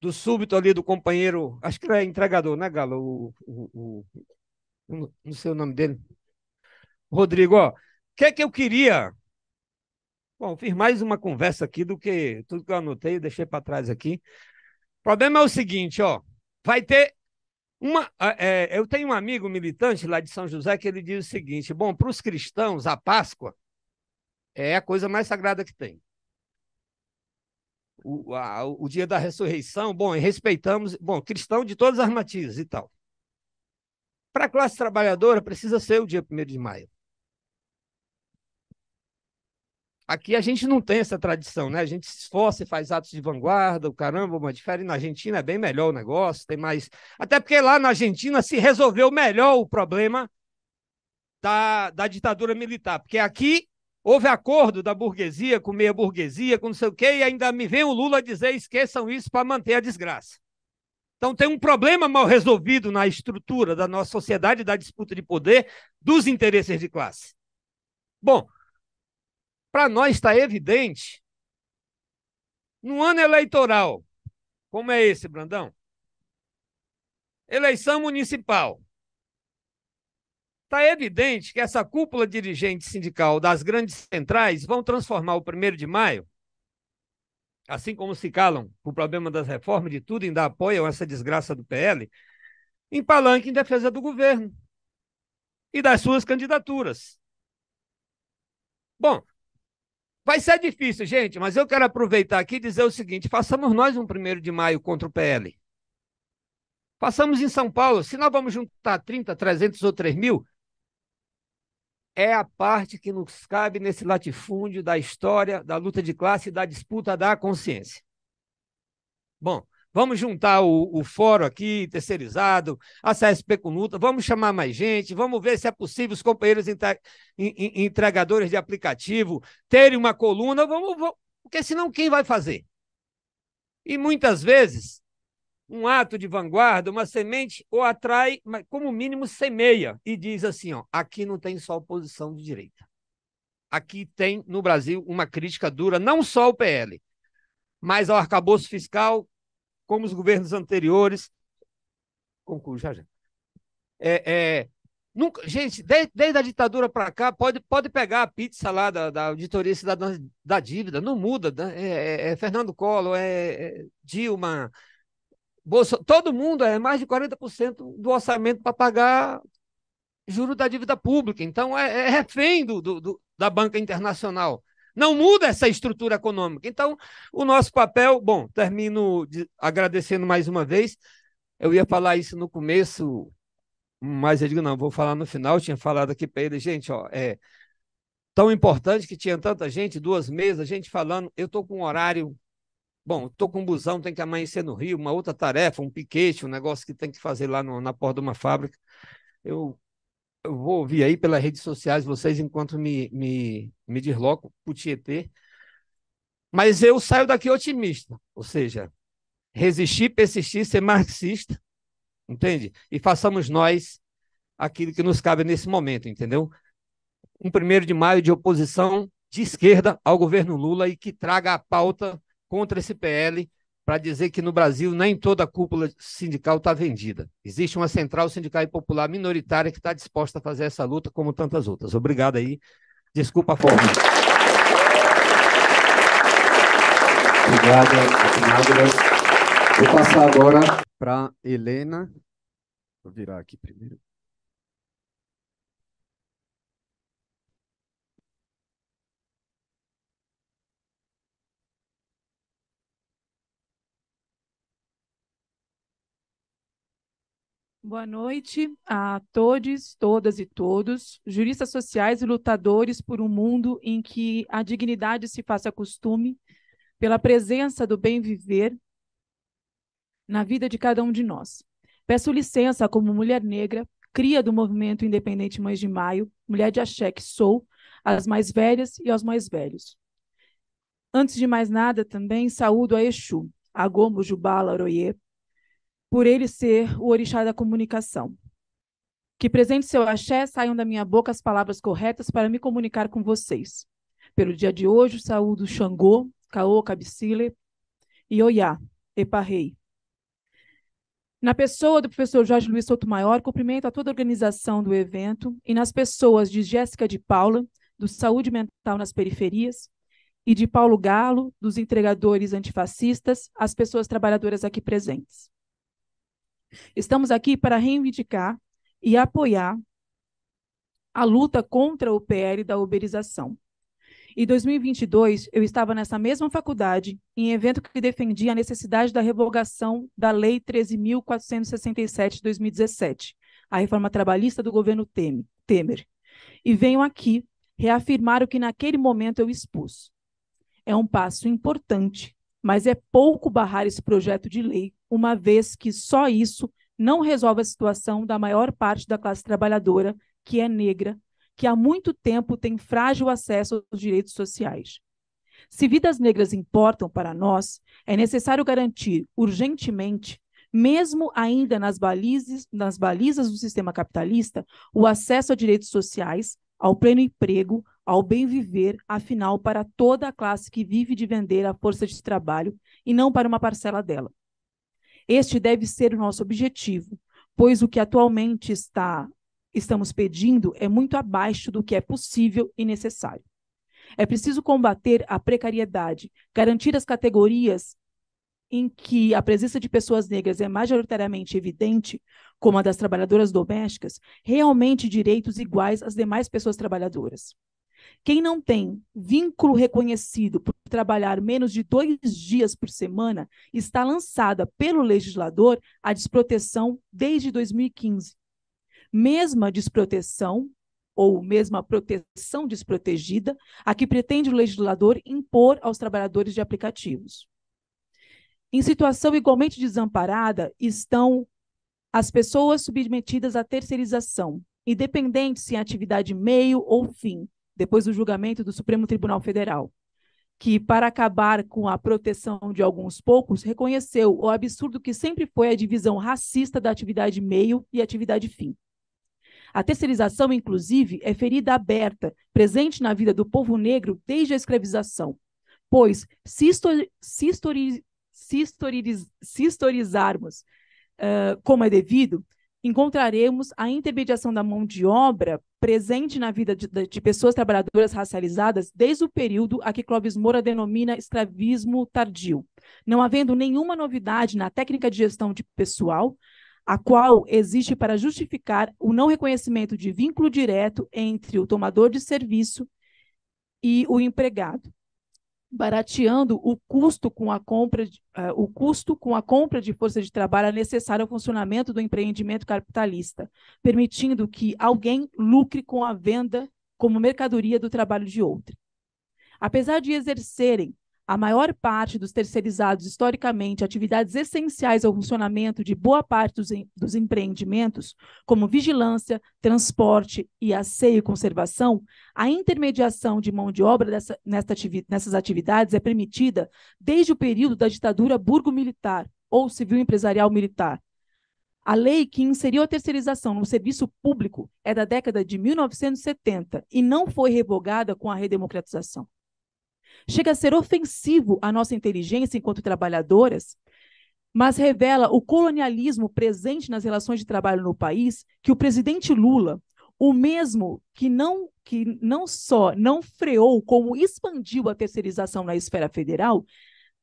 do súbito ali do companheiro, acho que é entregador, né, Galo? O, o, o, não sei o nome dele. Rodrigo, O que é que eu queria? Bom, fiz mais uma conversa aqui do que tudo que eu anotei, deixei para trás aqui. O problema é o seguinte, ó vai ter uma. Ah, é, eu tenho um amigo militante lá de São José que ele diz o seguinte: bom, para os cristãos, a Páscoa é a coisa mais sagrada que tem. O, a, o dia da ressurreição, bom, respeitamos, bom, cristão de todas as matizes e tal. Para a classe trabalhadora, precisa ser o dia 1 de maio. Aqui a gente não tem essa tradição, né? A gente se esforça e faz atos de vanguarda, o caramba, mas diferente na Argentina é bem melhor o negócio, tem mais. Até porque lá na Argentina se resolveu melhor o problema da, da ditadura militar, porque aqui houve acordo da burguesia com meia burguesia, com não sei o quê, e ainda me vem o Lula dizer esqueçam isso para manter a desgraça. Então tem um problema mal resolvido na estrutura da nossa sociedade, da disputa de poder, dos interesses de classe. Bom, para nós está evidente, no ano eleitoral, como é esse, Brandão? Eleição municipal. Está evidente que essa cúpula dirigente sindical das grandes centrais vão transformar o 1 de maio, assim como se calam o problema das reformas de tudo, ainda apoiam essa desgraça do PL, em palanque em defesa do governo e das suas candidaturas. Bom, Vai ser difícil, gente, mas eu quero aproveitar aqui e dizer o seguinte: façamos nós um primeiro de maio contra o PL. Façamos em São Paulo. Se nós vamos juntar 30, 300 ou 3 mil, é a parte que nos cabe nesse latifúndio da história, da luta de classe e da disputa da consciência. Bom, Vamos juntar o, o fórum aqui, terceirizado, a CSP com luta, vamos chamar mais gente, vamos ver se é possível os companheiros entregadores de aplicativo terem uma coluna, vamos, vamos, porque senão quem vai fazer? E muitas vezes, um ato de vanguarda, uma semente, ou atrai, mas como mínimo semeia, e diz assim: ó, aqui não tem só oposição de direita. Aqui tem, no Brasil, uma crítica dura, não só ao PL, mas ao arcabouço fiscal, como os governos anteriores. Concluo já, já. É, é, nunca, gente, desde, desde a ditadura para cá, pode, pode pegar a pizza lá da, da Auditoria Cidadã da Dívida, não muda. Né? É, é, é Fernando Collor, é, é Dilma, todo mundo é mais de 40% do orçamento para pagar juro da dívida pública. Então, é, é, refém do, do, do, da banca internacional. Não muda essa estrutura econômica. Então, o nosso papel, bom, termino de, agradecendo mais uma vez. Eu ia falar isso no começo, mas eu digo, não, vou falar no final. Eu tinha falado aqui para ele, gente, ó, é tão importante que tinha tanta gente, duas mesas, gente falando. Eu estou com um horário. Bom, estou com um busão, tem que amanhecer no Rio, uma outra tarefa, um piquete, um negócio que tem que fazer lá no, na porta de uma fábrica. Eu eu vou ouvir aí pelas redes sociais vocês enquanto me, me, me desloco para o Tietê. Mas eu saio daqui otimista, ou seja, resistir, persistir, ser marxista, entende? E façamos nós aquilo que nos cabe nesse momento, entendeu? Um primeiro de maio de oposição de esquerda ao governo Lula e que traga a pauta contra esse PL para dizer que no Brasil nem toda a cúpula sindical está vendida. Existe uma central sindical e popular minoritária que está disposta a fazer essa luta, como tantas outras. Obrigado aí. Desculpa a forma. Obrigado, Afinaldo. Vou passar agora para Helena. Vou virar aqui primeiro. Boa noite a todos, todas e todos, juristas sociais e lutadores por um mundo em que a dignidade se faça costume, pela presença do bem viver na vida de cada um de nós. Peço licença como mulher negra, cria do movimento independente Mães de Maio, mulher de axé que sou, às mais velhas e aos mais velhos. Antes de mais nada, também saúdo a Exu, a Gomo Jubala Oroye, por ele ser o orixá da comunicação. Que presente seu axé saiam da minha boca as palavras corretas para me comunicar com vocês. Pelo dia de hoje, saúdo Xangô, Caô, Cabicile e Oiá, Eparrei. Na pessoa do professor Jorge Luiz Maior cumprimento a toda a organização do evento e nas pessoas de Jéssica de Paula, do Saúde Mental nas Periferias, e de Paulo Galo, dos entregadores antifascistas, as pessoas trabalhadoras aqui presentes. Estamos aqui para reivindicar e apoiar a luta contra o PL da uberização. Em 2022, eu estava nessa mesma faculdade, em evento que defendia a necessidade da revogação da Lei 13.467 de 2017, a reforma trabalhista do governo Temer. E venho aqui reafirmar o que naquele momento eu expus. É um passo importante, mas é pouco barrar esse projeto de lei uma vez que só isso não resolve a situação da maior parte da classe trabalhadora, que é negra, que há muito tempo tem frágil acesso aos direitos sociais. Se vidas negras importam para nós, é necessário garantir urgentemente, mesmo ainda nas balizas, nas balizas do sistema capitalista, o acesso a direitos sociais, ao pleno emprego, ao bem viver, afinal, para toda a classe que vive de vender a força de trabalho e não para uma parcela dela. Este deve ser o nosso objetivo, pois o que atualmente está estamos pedindo é muito abaixo do que é possível e necessário. É preciso combater a precariedade, garantir as categorias em que a presença de pessoas negras é majoritariamente evidente, como a das trabalhadoras domésticas, realmente direitos iguais às demais pessoas trabalhadoras. Quem não tem vínculo reconhecido por trabalhar menos de dois dias por semana está lançada pelo legislador a desproteção desde 2015. Mesma desproteção ou mesma proteção desprotegida a que pretende o legislador impor aos trabalhadores de aplicativos. Em situação igualmente desamparada estão as pessoas submetidas à terceirização, independentes se em atividade meio ou fim, depois do julgamento do Supremo Tribunal Federal, que, para acabar com a proteção de alguns poucos, reconheceu o absurdo que sempre foi a divisão racista da atividade meio e atividade fim. A terceirização, inclusive, é ferida aberta, presente na vida do povo negro desde a escravização, pois, se, histori se, histori se, se historizarmos uh, como é devido, encontraremos a intermediação da mão de obra presente na vida de, de, pessoas trabalhadoras racializadas desde o período a que Clóvis Moura denomina escravismo tardio, não havendo nenhuma novidade na técnica de gestão de pessoal, a qual existe para justificar o não reconhecimento de vínculo direto entre o tomador de serviço e o empregado barateando o custo com a compra de, uh, o custo com a compra de força de trabalho necessária é necessário ao funcionamento do empreendimento capitalista, permitindo que alguém lucre com a venda como mercadoria do trabalho de outro. Apesar de exercerem a maior parte dos terceirizados, historicamente, atividades essenciais ao funcionamento de boa parte dos, em, dos empreendimentos, como vigilância, transporte e asseio e conservação, a intermediação de mão de obra dessa, nessas atividades é permitida desde o período da ditadura burgo-militar ou civil-empresarial militar. A lei que inseriu a terceirização no serviço público é da década de 1970 e não foi revogada com a redemocratização. Chega a ser ofensivo à nossa inteligência enquanto trabalhadoras, mas revela o colonialismo presente nas relações de trabalho no país que o presidente Lula, o mesmo que não, que não só não freou, como expandiu a terceirização na esfera federal,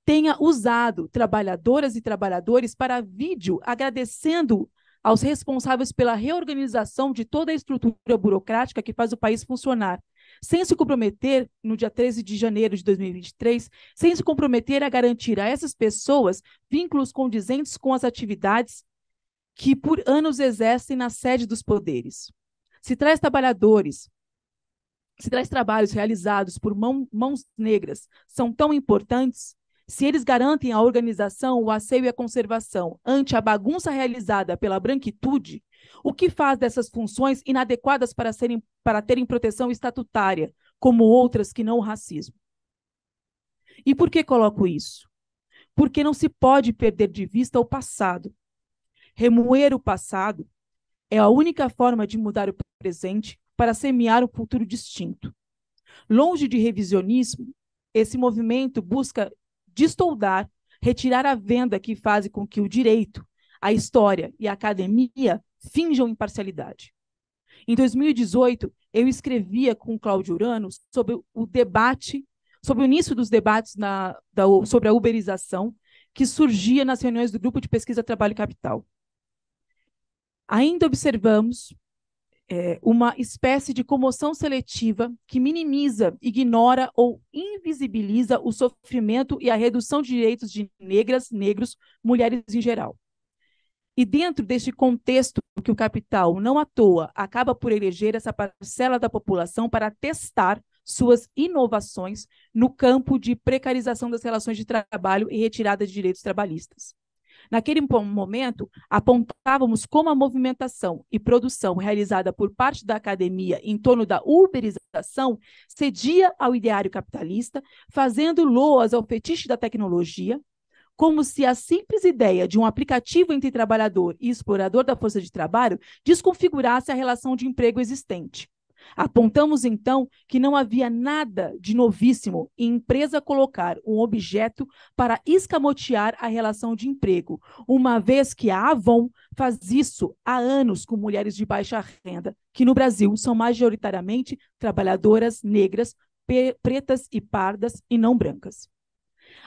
tenha usado trabalhadoras e trabalhadores para vídeo agradecendo aos responsáveis pela reorganização de toda a estrutura burocrática que faz o país funcionar, sem se comprometer, no dia 13 de janeiro de 2023, sem se comprometer a garantir a essas pessoas vínculos condizentes com as atividades que por anos exercem na sede dos poderes. Se traz trabalhadores, se traz trabalhos realizados por mão, mãos negras, são tão importantes se eles garantem a organização, o asseio e a conservação ante a bagunça realizada pela branquitude, o que faz dessas funções inadequadas para, serem, para terem proteção estatutária, como outras que não o racismo? E por que coloco isso? Porque não se pode perder de vista o passado. Remoer o passado é a única forma de mudar o presente para semear um futuro distinto. Longe de revisionismo, esse movimento busca destoldar, retirar a venda que faz com que o direito, a história e a academia finjam imparcialidade. Em 2018, eu escrevia com Cláudio Urano sobre o debate, sobre o início dos debates na, da, sobre a uberização que surgia nas reuniões do Grupo de Pesquisa Trabalho e Capital. Ainda observamos é, uma espécie de comoção seletiva que minimiza, ignora ou invisibiliza o sofrimento e a redução de direitos de negras, negros, mulheres em geral. E dentro deste contexto que o capital, não à toa, acaba por eleger essa parcela da população para testar suas inovações no campo de precarização das relações de trabalho e retirada de direitos trabalhistas. Naquele momento, apontávamos como a movimentação e produção realizada por parte da academia em torno da uberização cedia ao ideário capitalista, fazendo loas ao fetiche da tecnologia, como se a simples ideia de um aplicativo entre trabalhador e explorador da força de trabalho desconfigurasse a relação de emprego existente. Apontamos então que não havia nada de novíssimo em empresa colocar um objeto para escamotear a relação de emprego, uma vez que a Avon faz isso há anos com mulheres de baixa renda, que no Brasil são majoritariamente trabalhadoras negras, pretas e pardas e não brancas.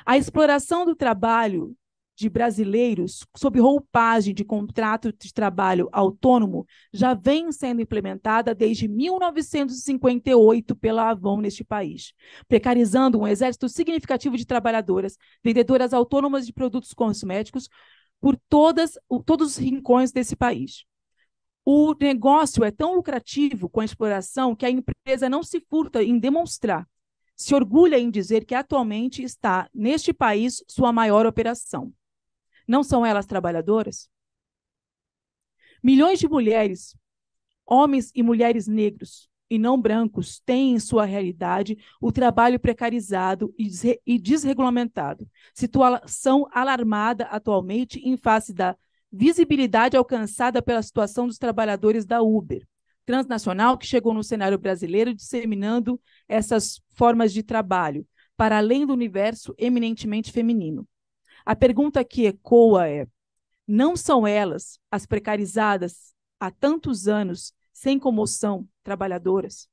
A exploração do trabalho de brasileiros sob roupagem de contrato de trabalho autônomo já vem sendo implementada desde 1958 pela Avon neste país, precarizando um exército significativo de trabalhadoras, vendedoras autônomas de produtos cosméticos por todas, todos os rincões desse país. O negócio é tão lucrativo com a exploração que a empresa não se furta em demonstrar se orgulha em dizer que atualmente está neste país sua maior operação. Não são elas trabalhadoras? Milhões de mulheres, homens e mulheres negros e não brancos, têm em sua realidade o trabalho precarizado e desregulamentado, situação alarmada atualmente em face da visibilidade alcançada pela situação dos trabalhadores da Uber, transnacional que chegou no cenário brasileiro disseminando essas formas de trabalho, para além do universo eminentemente feminino. A pergunta que ecoa é: não são elas, as precarizadas há tantos anos, sem comoção, trabalhadoras?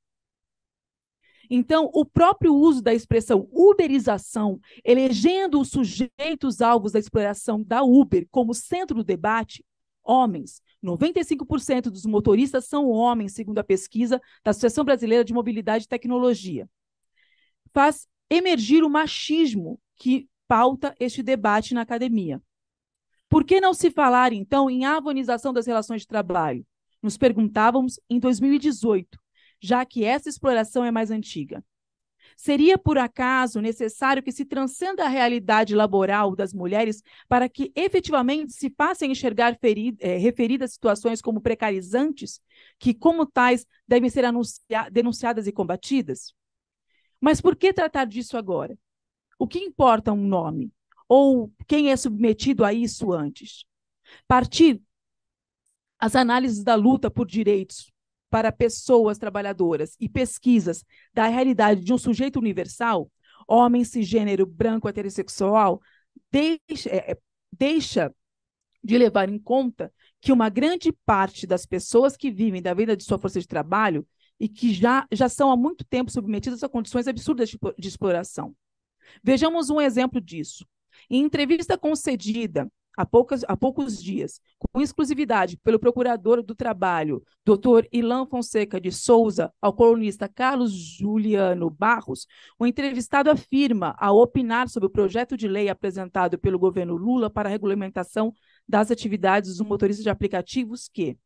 Então, o próprio uso da expressão uberização, elegendo os sujeitos alvos da exploração da Uber como centro do debate, homens. 95% dos motoristas são homens, segundo a pesquisa da Associação Brasileira de Mobilidade e Tecnologia. Faz emergir o machismo que pauta este debate na academia. Por que não se falar, então, em avonização das relações de trabalho? Nos perguntávamos em 2018, já que essa exploração é mais antiga. Seria, por acaso, necessário que se transcenda a realidade laboral das mulheres para que efetivamente se passem a enxergar é, referidas situações como precarizantes, que, como tais, devem ser denunciadas e combatidas? Mas por que tratar disso agora? O que importa um nome? Ou quem é submetido a isso antes? Partir as análises da luta por direitos para pessoas trabalhadoras e pesquisas da realidade de um sujeito universal, homem cisgênero branco heterossexual, deixa, é, é deixa de levar em conta que uma grande parte das pessoas que vivem da vida de sua força de trabalho e que já, já são há muito tempo submetidas a condições absurdas de, de exploração. Vejamos um exemplo disso. Em entrevista concedida há, poucas, há poucos dias, com exclusividade pelo procurador do trabalho, Dr. Ilan Fonseca de Souza, ao colunista Carlos Juliano Barros, o entrevistado afirma, ao opinar sobre o projeto de lei apresentado pelo governo Lula para a regulamentação das atividades dos motoristas de aplicativos, que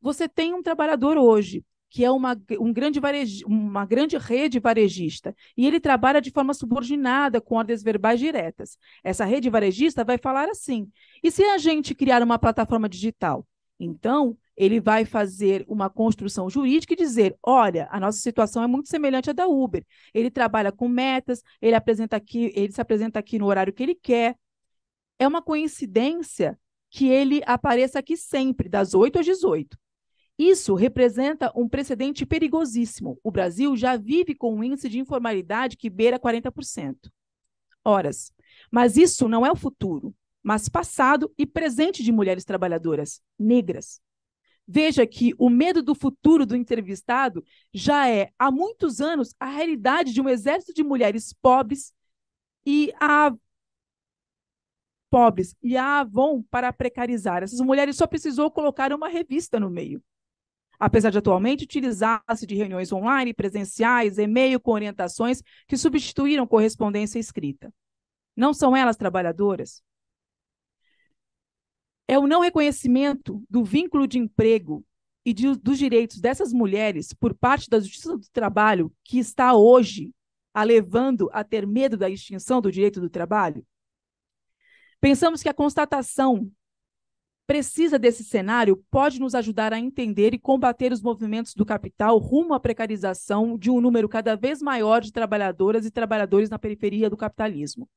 você tem um trabalhador hoje que é uma, um grande uma grande rede varejista, e ele trabalha de forma subordinada com ordens verbais diretas. Essa rede varejista vai falar assim: e se a gente criar uma plataforma digital? Então, ele vai fazer uma construção jurídica e dizer: olha, a nossa situação é muito semelhante à da Uber. Ele trabalha com metas, ele apresenta aqui, ele se apresenta aqui no horário que ele quer. É uma coincidência que ele apareça aqui sempre, das 8 às 18. Isso representa um precedente perigosíssimo. O Brasil já vive com um índice de informalidade que beira 40%. Horas. Mas isso não é o futuro, mas passado e presente de mulheres trabalhadoras negras. Veja que o medo do futuro do entrevistado já é, há muitos anos, a realidade de um exército de mulheres pobres e a pobres e a Avon para precarizar. Essas mulheres só precisou colocar uma revista no meio apesar de atualmente utilizar-se de reuniões online, presenciais, e-mail com orientações que substituíram correspondência escrita. Não são elas trabalhadoras? É o não reconhecimento do vínculo de emprego e de, dos direitos dessas mulheres por parte da Justiça do Trabalho que está hoje a levando a ter medo da extinção do direito do trabalho? Pensamos que a constatação precisa desse cenário pode nos ajudar a entender e combater os movimentos do capital rumo à precarização de um número cada vez maior de trabalhadoras e trabalhadores na periferia do capitalismo.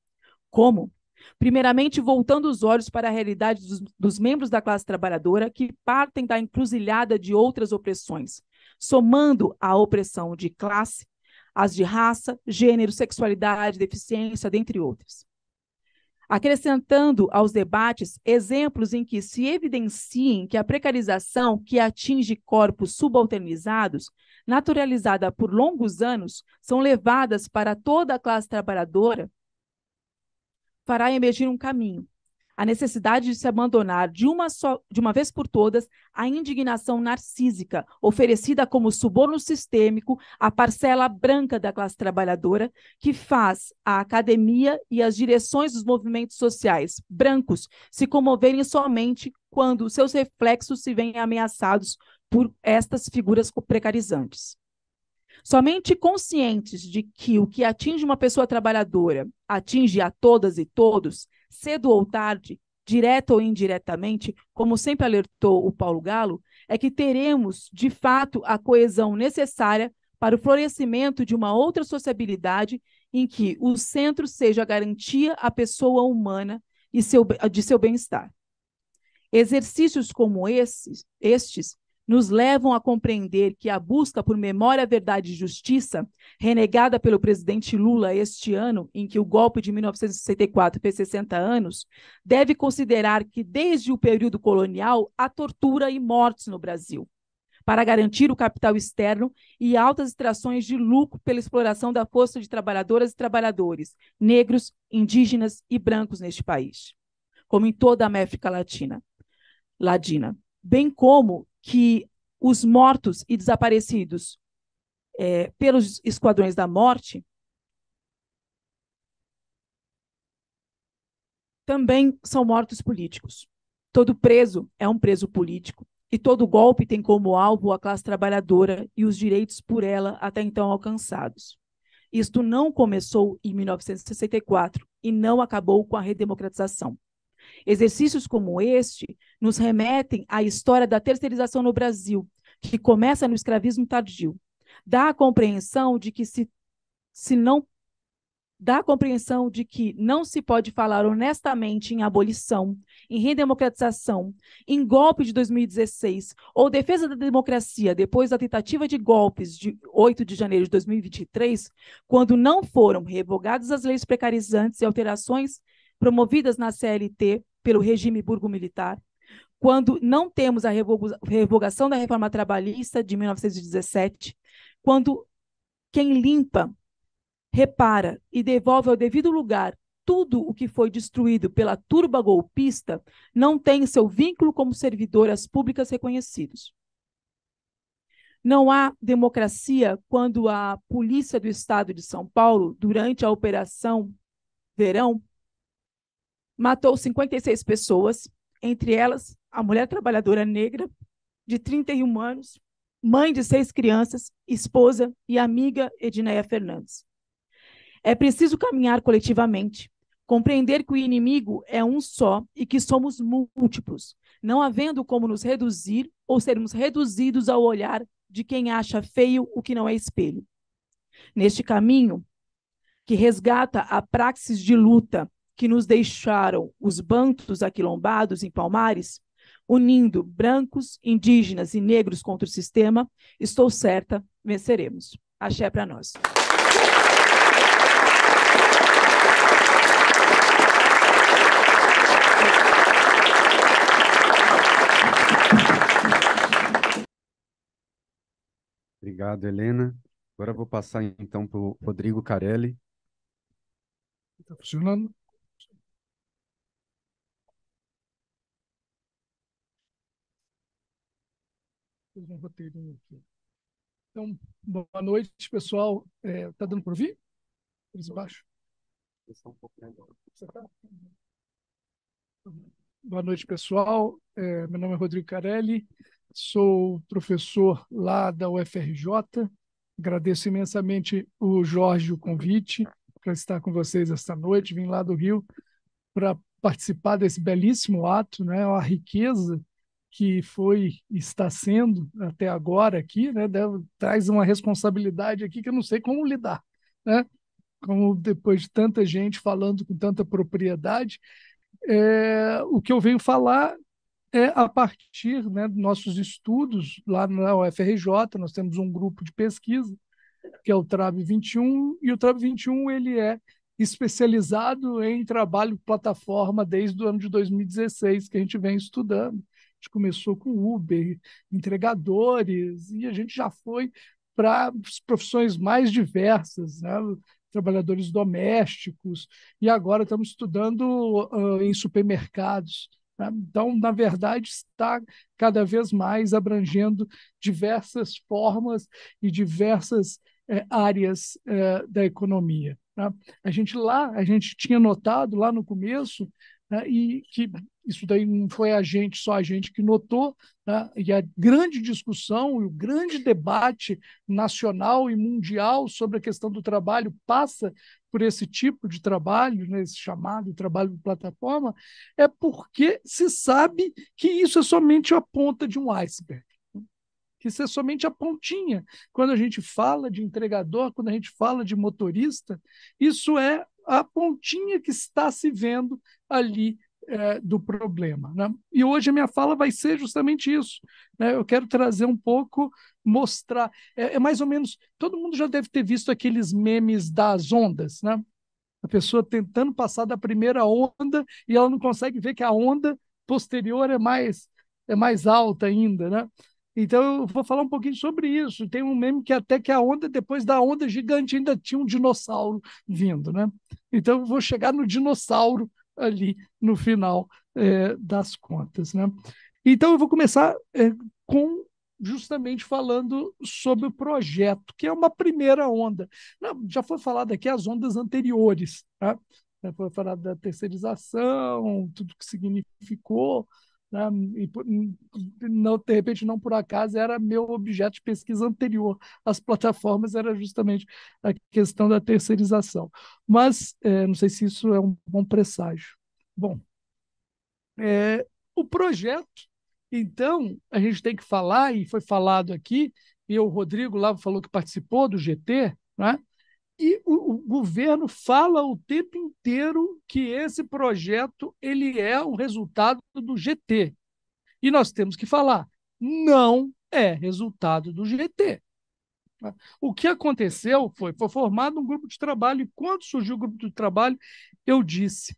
Como? Primeiramente, voltando os olhos para a realidade dos, dos membros da classe trabalhadora que partem da encruzilhada de outras opressões, somando a opressão de classe, as de raça, gênero, sexualidade, deficiência, dentre outras acrescentando aos debates exemplos em que se evidenciem que a precarização que atinge corpos subalternizados, naturalizada por longos anos, são levadas para toda a classe trabalhadora, fará emergir um caminho a necessidade de se abandonar de uma, só, de uma vez por todas a indignação narcísica oferecida como suborno sistêmico à parcela branca da classe trabalhadora, que faz a academia e as direções dos movimentos sociais brancos se comoverem somente quando seus reflexos se veem ameaçados por estas figuras precarizantes. Somente conscientes de que o que atinge uma pessoa trabalhadora atinge a todas e todos, cedo ou tarde, direta ou indiretamente, como sempre alertou o Paulo Galo, é que teremos, de fato, a coesão necessária para o florescimento de uma outra sociabilidade em que o centro seja a garantia à pessoa humana e seu, de seu bem-estar. Exercícios como esses, estes nos levam a compreender que a busca por memória, verdade e justiça, renegada pelo presidente Lula este ano, em que o golpe de 1964 fez 60 anos, deve considerar que, desde o período colonial, há tortura e mortes no Brasil, para garantir o capital externo e altas extrações de lucro pela exploração da força de trabalhadoras e trabalhadores, negros, indígenas e brancos neste país, como em toda a América Latina. Ladina, bem como que os mortos e desaparecidos é, pelos esquadrões da morte também são mortos políticos. Todo preso é um preso político e todo golpe tem como alvo a classe trabalhadora e os direitos por ela até então alcançados. Isto não começou em 1964 e não acabou com a redemocratização. Exercícios como este nos remetem à história da terceirização no Brasil, que começa no escravismo tardio. Dá a compreensão de que se, se não dá a compreensão de que não se pode falar honestamente em abolição, em redemocratização, em golpe de 2016 ou defesa da democracia depois da tentativa de golpes de 8 de janeiro de 2023, quando não foram revogadas as leis precarizantes e alterações promovidas na CLT pelo regime burgo-militar, quando não temos a revogação da reforma trabalhista de 1917, quando quem limpa repara e devolve ao devido lugar tudo o que foi destruído pela turba golpista não tem seu vínculo como servidoras públicas reconhecidos. Não há democracia quando a Polícia do Estado de São Paulo, durante a Operação Verão, matou 56 pessoas, entre elas a mulher trabalhadora negra de 31 anos, mãe de seis crianças, esposa e amiga Edneia Fernandes. É preciso caminhar coletivamente, compreender que o inimigo é um só e que somos múltiplos, não havendo como nos reduzir ou sermos reduzidos ao olhar de quem acha feio o que não é espelho. Neste caminho, que resgata a praxis de luta que nos deixaram os bantos aquilombados em Palmares, unindo brancos, indígenas e negros contra o sistema, estou certa, venceremos. Axé para nós. Obrigado, Helena. Agora vou passar então para o Rodrigo Carelli. Está funcionando? um roteirinho aqui. Então, boa noite, pessoal. É, tá dando para ouvir? Eles Está um pouco melhor. Tá? Então, boa noite, pessoal. É, meu nome é Rodrigo Carelli, sou professor lá da UFRJ. Agradeço imensamente o Jorge o convite para estar com vocês esta noite. Vim lá do Rio para participar desse belíssimo ato, né? É A riqueza que foi está sendo até agora aqui, né, deve, traz uma responsabilidade aqui que eu não sei como lidar, né? Como depois de tanta gente falando com tanta propriedade, é, o que eu venho falar é a partir né, dos nossos estudos lá na UFRJ, nós temos um grupo de pesquisa que é o TRAB 21 e o TRAB 21 ele é especializado em trabalho plataforma desde o ano de 2016 que a gente vem estudando gente começou com Uber, entregadores, e a gente já foi para profissões mais diversas, né? trabalhadores domésticos, e agora estamos estudando uh, em supermercados. Né? Então, na verdade, está cada vez mais abrangendo diversas formas e diversas eh, áreas eh, da economia. Né? A gente lá, a gente tinha notado lá no começo né, e que isso daí não foi a gente, só a gente que notou, né? e a grande discussão e o grande debate nacional e mundial sobre a questão do trabalho passa por esse tipo de trabalho, né? esse chamado trabalho de plataforma, é porque se sabe que isso é somente a ponta de um iceberg. Que isso é somente a pontinha. Quando a gente fala de entregador, quando a gente fala de motorista, isso é a pontinha que está se vendo ali é, do problema. Né? E hoje a minha fala vai ser justamente isso. Né? Eu quero trazer um pouco, mostrar. É, é, mais ou menos. Todo mundo já deve ter visto aqueles memes das ondas, né? A pessoa tentando passar da primeira onda e ela não consegue ver que a onda posterior é mais, é mais alta ainda, né? Então eu vou falar um pouquinho sobre isso. Tem um meme que até que a onda, depois da onda gigante, ainda tinha um dinossauro vindo, né? Então eu vou chegar no dinossauro ali no final é, das contas. Né? Então eu vou começar é, com justamente falando sobre o projeto, que é uma primeira onda. Não, já foi falado aqui as ondas anteriores, tá? já foi falado da terceirização, tudo que significou, né? E, não, de repente, não por acaso, era meu objeto de pesquisa anterior às plataformas, era justamente a questão da terceirização. Mas é, não sei se isso é um bom presságio. Bom, é, o projeto, então, a gente tem que falar, e foi falado aqui, e o Rodrigo lá falou que participou do GT, né? E o, o, governo fala o tempo inteiro que esse projeto ele é um resultado do GT. E nós temos que falar, não é resultado do GT. O que aconteceu foi, foi formado um grupo de trabalho, e quando surgiu o grupo de trabalho, eu disse,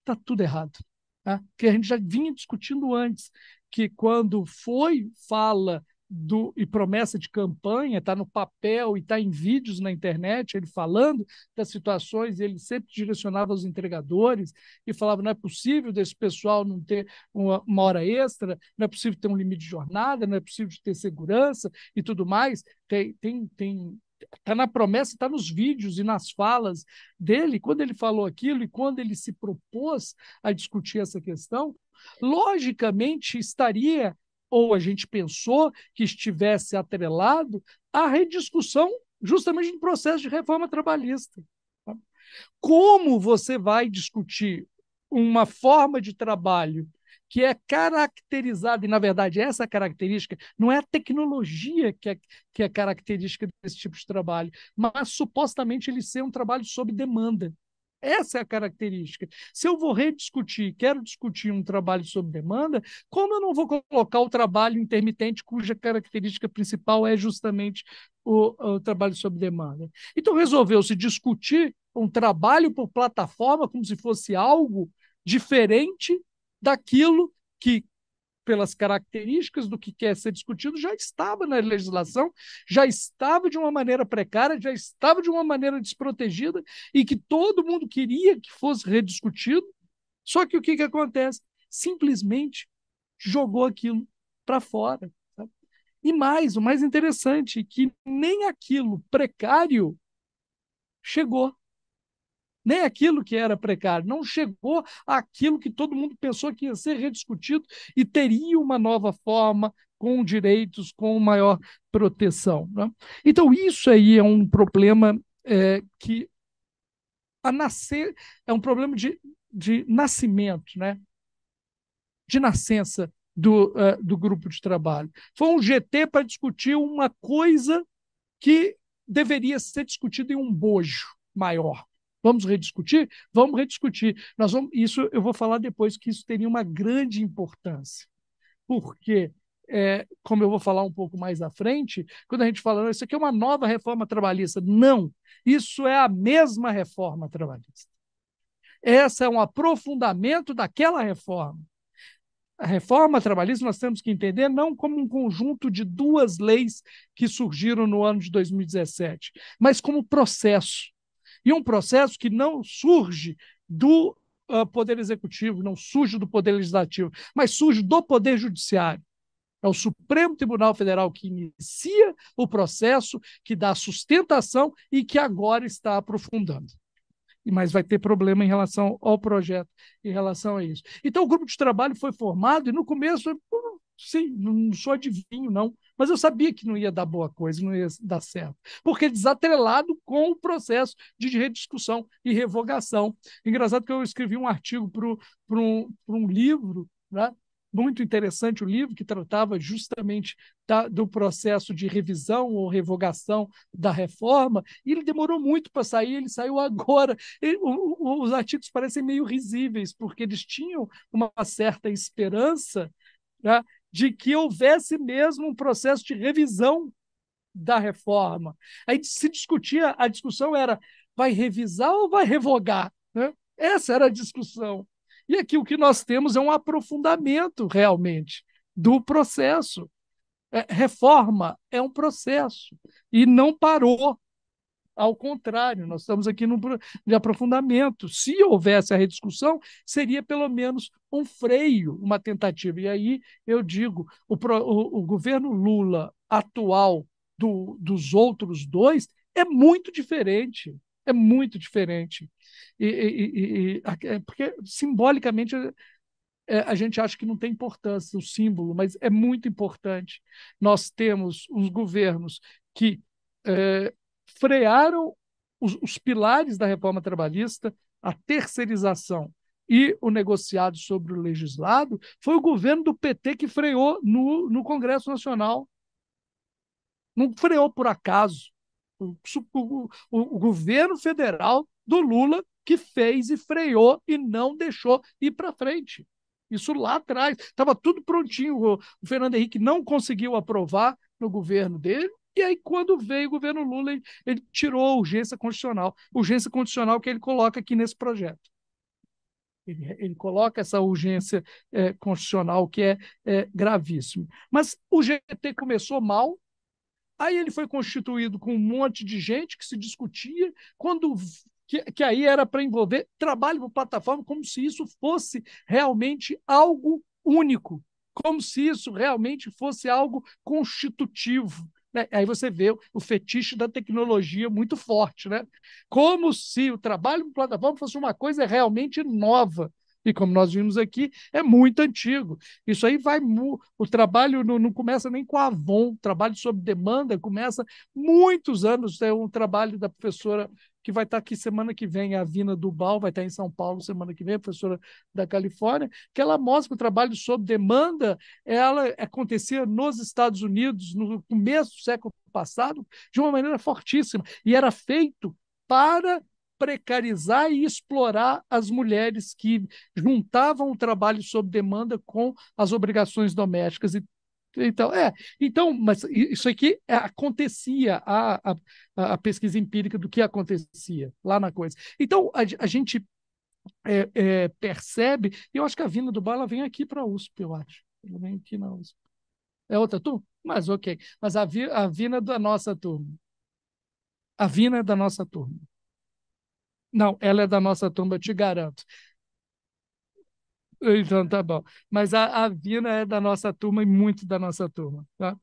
está tudo errado. Tá? Que a gente já vinha discutindo antes, que quando foi fala do, e promessa de campanha, está no papel e está em vídeos na internet, ele falando das situações, ele sempre direcionava os entregadores e falava: não é possível desse pessoal não ter uma, uma hora extra, não é possível ter um limite de jornada, não é possível ter segurança e tudo mais. Tem, tem, tem, está na promessa, está nos vídeos e nas falas dele, quando ele falou aquilo e quando ele se propôs a discutir essa questão, logicamente estaria ou a gente pensou que estivesse atrelado à rediscussão justamente do processo de reforma trabalhista. Tá? Como você vai discutir uma forma de trabalho que é caracterizada, e na verdade essa característica não é a tecnologia que é, que é característica desse tipo de trabalho, mas supostamente ele ser um trabalho sob demanda. Essa é a característica. Se eu vou rediscutir, quero discutir um trabalho sob demanda, como eu não vou colocar o trabalho intermitente, cuja característica principal é justamente o, o trabalho sob demanda? Então, resolveu-se discutir um trabalho por plataforma como se fosse algo diferente daquilo que pelas características do que quer ser discutido, já estava na legislação, já estava de uma maneira precária, já estava de uma maneira desprotegida e que todo mundo queria que fosse rediscutido. Só que o que, que acontece? Simplesmente jogou aquilo para fora. E mais, o mais interessante, é que nem aquilo precário chegou nem aquilo que era precário, não chegou àquilo que todo mundo pensou que ia ser rediscutido e teria uma nova forma, com direitos, com maior proteção. Né? Então, isso aí é um problema é, que a nascer é um problema de, de nascimento, né? de nascença do, uh, do grupo de trabalho. Foi um GT para discutir uma coisa que deveria ser discutida em um bojo maior. Vamos rediscutir? Vamos rediscutir. Nós vamos, isso eu vou falar depois que isso teria uma grande importância. Porque, é, como eu vou falar um pouco mais à frente, quando a gente fala, isso aqui é uma nova reforma trabalhista. Não, isso é a mesma reforma trabalhista. Essa é um aprofundamento daquela reforma. A reforma trabalhista nós temos que entender não como um conjunto de duas leis que surgiram no ano de 2017, mas como processo e um processo que não surge do uh, Poder Executivo, não surge do Poder Legislativo, mas surge do Poder Judiciário. É o Supremo Tribunal Federal que inicia o processo, que dá sustentação e que agora está aprofundando. Mas vai ter problema em relação ao projeto, em relação a isso. Então, o grupo de trabalho foi formado e no começo hum, sei, não sou adivinho, não, mas eu sabia que não ia dar boa coisa, não ia dar certo, porque desatrelado com o processo de rediscussão e revogação. Engraçado que eu escrevi um artigo para um, um livro, né? muito interessante o livro que tratava justamente da, do processo de revisão ou revogação da reforma, e ele demorou muito para sair, ele saiu agora. o, o, os artigos parecem meio risíveis, porque eles tinham uma certa esperança né, de que houvesse mesmo um processo de revisão da reforma. Aí se discutia, a discussão era vai revisar ou vai revogar? Né? Essa era a discussão. E aqui o que nós temos é um aprofundamento realmente do processo. É, reforma é um processo e não parou ao contrário, nós estamos aqui num de aprofundamento. Se houvesse a rediscussão, seria pelo menos um freio, uma tentativa. E aí eu digo: o, o, o governo Lula atual do, dos outros dois é muito diferente. É muito diferente. E, e, e, é porque simbolicamente é, a gente acha que não tem importância o símbolo, mas é muito importante. Nós temos uns governos que é, frearam os, os pilares da reforma trabalhista, a terceirização e o negociado sobre o legislado, foi o governo do PT que freou no, no Congresso Nacional. Não freou por acaso. O, o, o, governo federal do Lula que fez e freou e não deixou ir para frente. Isso lá atrás. Estava tudo prontinho. o Fernando Henrique não conseguiu aprovar no governo dele e aí, quando veio o governo Lula, ele, ele tirou a urgência constitucional, urgência condicional que ele coloca aqui nesse projeto. Ele, ele coloca essa urgência é, constitucional que é, é gravíssimo. Mas o GT começou mal, aí ele foi constituído com um monte de gente que se discutia, quando que, que, aí era para envolver trabalho por plataforma, como se isso fosse realmente algo único, como se isso realmente fosse algo constitutivo, né? Aí você vê o fetiche da tecnologia muito forte, né? Como se o trabalho no plataforma fosse uma coisa realmente nova. E como nós vimos aqui, é muito antigo. Isso aí vai. O trabalho não, não começa nem com a Avon, o trabalho sob demanda começa muitos anos. É um trabalho da professora que vai estar aqui semana que vem, a Vina Dubal, vai estar em São Paulo semana que vem, professora da Califórnia, que ela mostra que o trabalho sob demanda ela acontecia nos Estados Unidos no começo do século passado de uma maneira fortíssima e era feito para precarizar e explorar as mulheres que juntavam o trabalho sob demanda com as obrigações domésticas e então, é. Então, mas isso aqui é, acontecia, a, a, a pesquisa empírica do que acontecia lá na coisa. Então, a, a gente é, é, percebe, e eu acho que a vinda do Bala vem aqui para a USP, eu acho. Ela vem aqui na USP. É outra turma? Mas ok. Mas a, vi, a Vina da nossa turma. A Vina é da nossa turma. Não, ela é da nossa turma, eu te garanto. Então tá bom. Mas a, a Vina é da nossa turma e muito da nossa turma. Tá?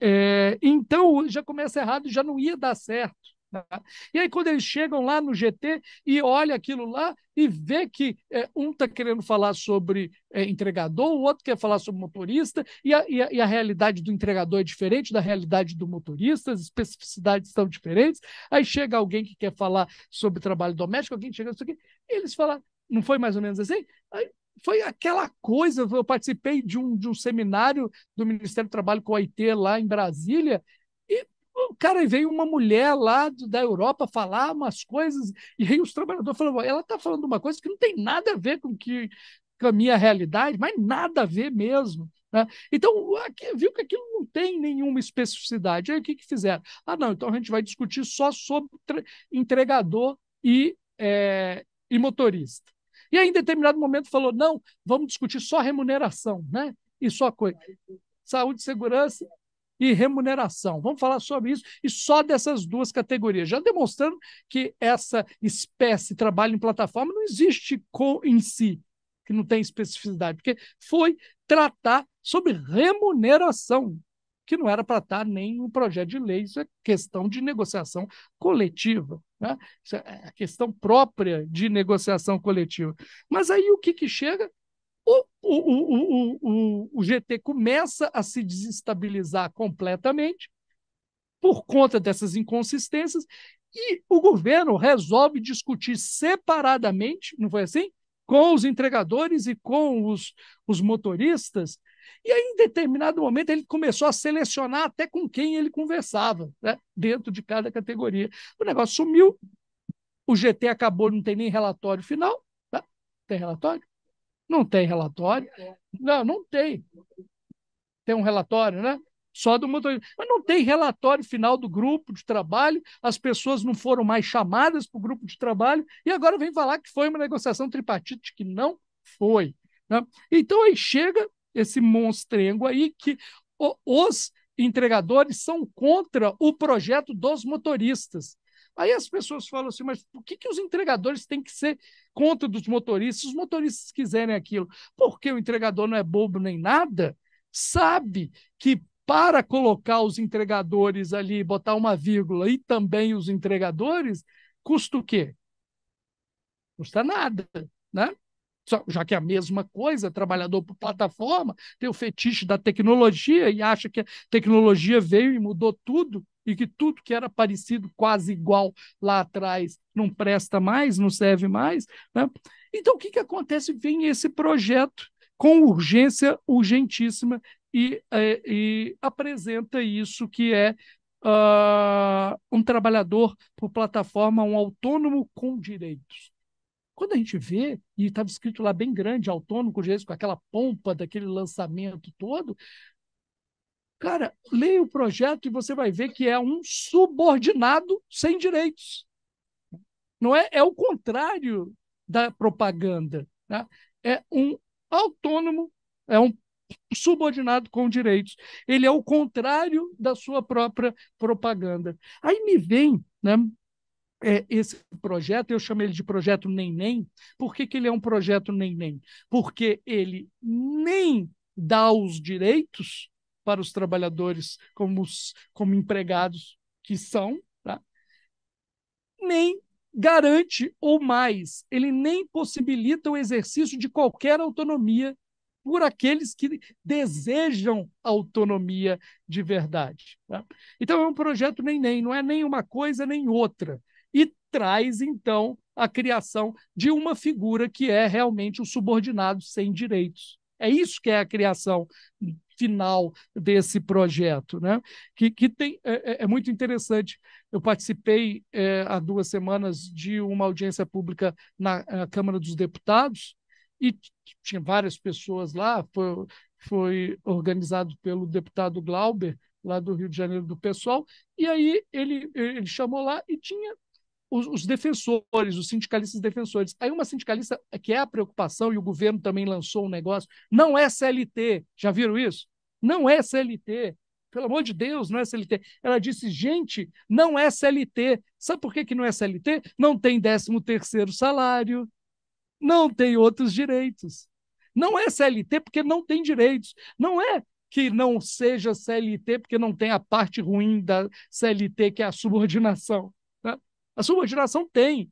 É, então já começa errado, já não ia dar certo. Tá? E aí quando eles chegam lá no GT e olha aquilo lá e vê que é, um está querendo falar sobre é, entregador, o outro quer falar sobre motorista, e a, e, a, e a, realidade do entregador é diferente da realidade do motorista, as especificidades são diferentes. Aí chega alguém que quer falar sobre trabalho doméstico, alguém chega isso aqui, eles falam, não foi mais ou menos assim? Aí, foi aquela coisa. Eu participei de um, de um seminário do Ministério do Trabalho com a IT lá em Brasília, e o cara veio uma mulher lá do, da Europa falar umas coisas, e aí os trabalhadores falaram: ela está falando uma coisa que não tem nada a ver com, que, com a minha realidade, mas nada a ver mesmo. Né? Então, aqui, viu que aquilo não tem nenhuma especificidade. Aí o que, que fizeram? Ah, não, então a gente vai discutir só sobre entregador e, é, e motorista. E aí, em determinado momento, falou: não, vamos discutir só remuneração, né? E só coisa. Saúde, segurança e remuneração. Vamos falar sobre isso e só dessas duas categorias, já demonstrando que essa espécie trabalho em plataforma não existe com, em si, que não tem especificidade, porque foi tratar sobre remuneração que não era para estar tá nem um projeto de lei, isso é questão de negociação coletiva, né? isso é a é, é questão própria de negociação coletiva. Mas aí o que, que chega? O, o, o, o, o GT começa a se desestabilizar completamente por conta dessas inconsistências e o governo resolve discutir separadamente, não foi assim? Com os entregadores e com os, os motoristas, e aí, em determinado momento, ele começou a selecionar até com quem ele conversava, né? dentro de cada categoria. O negócio sumiu, o GT acabou, não tem nem relatório final. Tá? Tem relatório? Não tem relatório. Não, não tem. Tem um relatório, né? Só do motorista. Mas não tem relatório final do grupo de trabalho, as pessoas não foram mais chamadas para o grupo de trabalho, e agora vem falar que foi uma negociação tripartite que não foi. Né? Então aí chega esse monstrengo aí que os entregadores são contra o projeto dos motoristas. Aí as pessoas falam assim, mas por que, que os entregadores têm que ser contra dos motoristas? Se os motoristas quiserem aquilo, porque o entregador não é bobo nem nada, sabe que para colocar os entregadores ali, botar uma vírgula e também os entregadores, custa o quê? Custa nada, né? já que é a mesma coisa, trabalhador por plataforma, tem o fetiche da tecnologia e acha que a tecnologia veio e mudou tudo e que tudo que era parecido, quase igual lá atrás, não presta mais, não serve mais. Né? Então, o que, que acontece? Vem esse projeto com urgência urgentíssima e, é, e apresenta isso que é uh, um trabalhador por plataforma, um autônomo com direitos. Quando a gente vê, e estava escrito lá bem grande, autônomo, com aquela pompa daquele lançamento todo, cara, leia o projeto e você vai ver que é um subordinado sem direitos. Não é? É o contrário da propaganda. Tá? É um autônomo, é um subordinado com direitos. Ele é o contrário da sua própria propaganda. Aí me vem né, é, esse projeto, eu chamo ele de projeto nem-nem. Por que, que ele é um projeto nem-nem? Porque ele nem dá os direitos para os trabalhadores como, os, como empregados que são, tá? nem garante ou mais, ele nem possibilita o exercício de qualquer autonomia por aqueles que desejam autonomia de verdade. Tá? Então é um projeto nem nem, não é nem uma coisa nem outra traz, então, a criação de uma figura que é realmente o subordinado sem direitos. É isso que é a criação final desse projeto, né? Que, que tem é, é, é muito interessante. Eu participei é, há duas semanas de uma audiência pública na, na Câmara dos Deputados e tinha várias pessoas lá. Foi, foi organizado pelo deputado Glauber lá do Rio de Janeiro do pessoal. E aí ele ele chamou lá e tinha os, os, defensores, os sindicalistas defensores. Aí uma sindicalista é que é a preocupação, e o governo também lançou um negócio, não é CLT, já viram isso? Não é CLT, pelo amor de Deus, não é CLT. Ela disse, gente, não é CLT. Sabe por que, que não é CLT? Não tem 13 terceiro salário, não tem outros direitos. Não é CLT porque não tem direitos. Não é que não seja CLT porque não tem a parte ruim da CLT, que é a subordinação. A subordinação tem.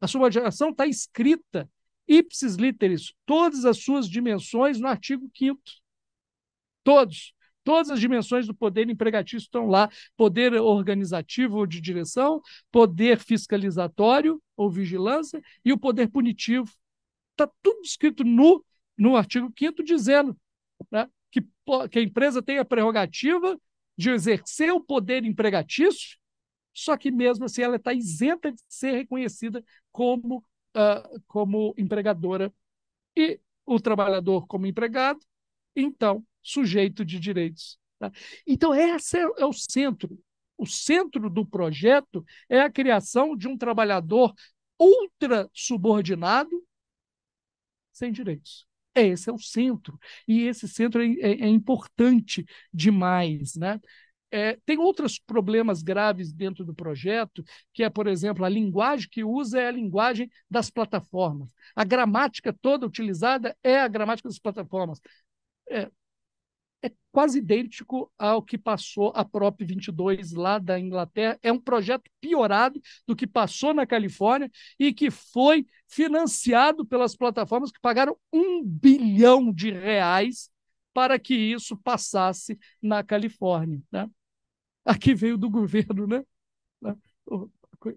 A subordinação está escrita, ipsis literis, todas as suas dimensões no artigo 5 Todos. Todas as dimensões do poder empregatício estão lá: poder organizativo ou de direção, poder fiscalizatório ou vigilância e o poder punitivo. Está tudo escrito no, no artigo 5 dizendo né, que, que a empresa tem a prerrogativa de exercer o poder empregatício só que mesmo assim ela está isenta de ser reconhecida como, uh, como empregadora e o trabalhador como empregado, então sujeito de direitos. Tá? Então, esse é, é o centro. O centro do projeto é a criação de um trabalhador ultra subordinado sem direitos. Esse é o centro. E esse centro é, é, é importante demais. Né? É, tem outros problemas graves dentro do projeto, que é, por exemplo, a linguagem que usa é a linguagem das plataformas. A gramática toda utilizada é a gramática das plataformas. É, é quase idêntico ao que passou a Prop 22 lá da Inglaterra. É um projeto piorado do que passou na Califórnia e que foi financiado pelas plataformas que pagaram um bilhão de reais para que isso passasse na Califórnia. Né? a que veio do governo, né?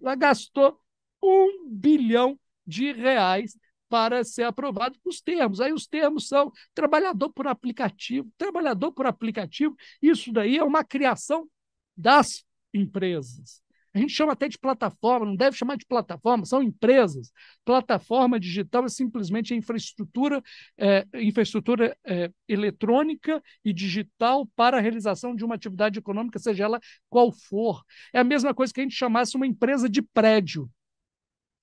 Ela gastou um bilhão de reais para ser aprovado os termos. Aí os termos são trabalhador por aplicativo, trabalhador por aplicativo. Isso daí é uma criação das empresas. A gente chama até de plataforma, não deve chamar de plataforma, são empresas. Plataforma digital é simplesmente a infraestrutura, é, infraestrutura é, eletrônica e digital para a realização de uma atividade econômica, seja ela qual for. É a mesma coisa que a gente chamasse uma empresa de prédio.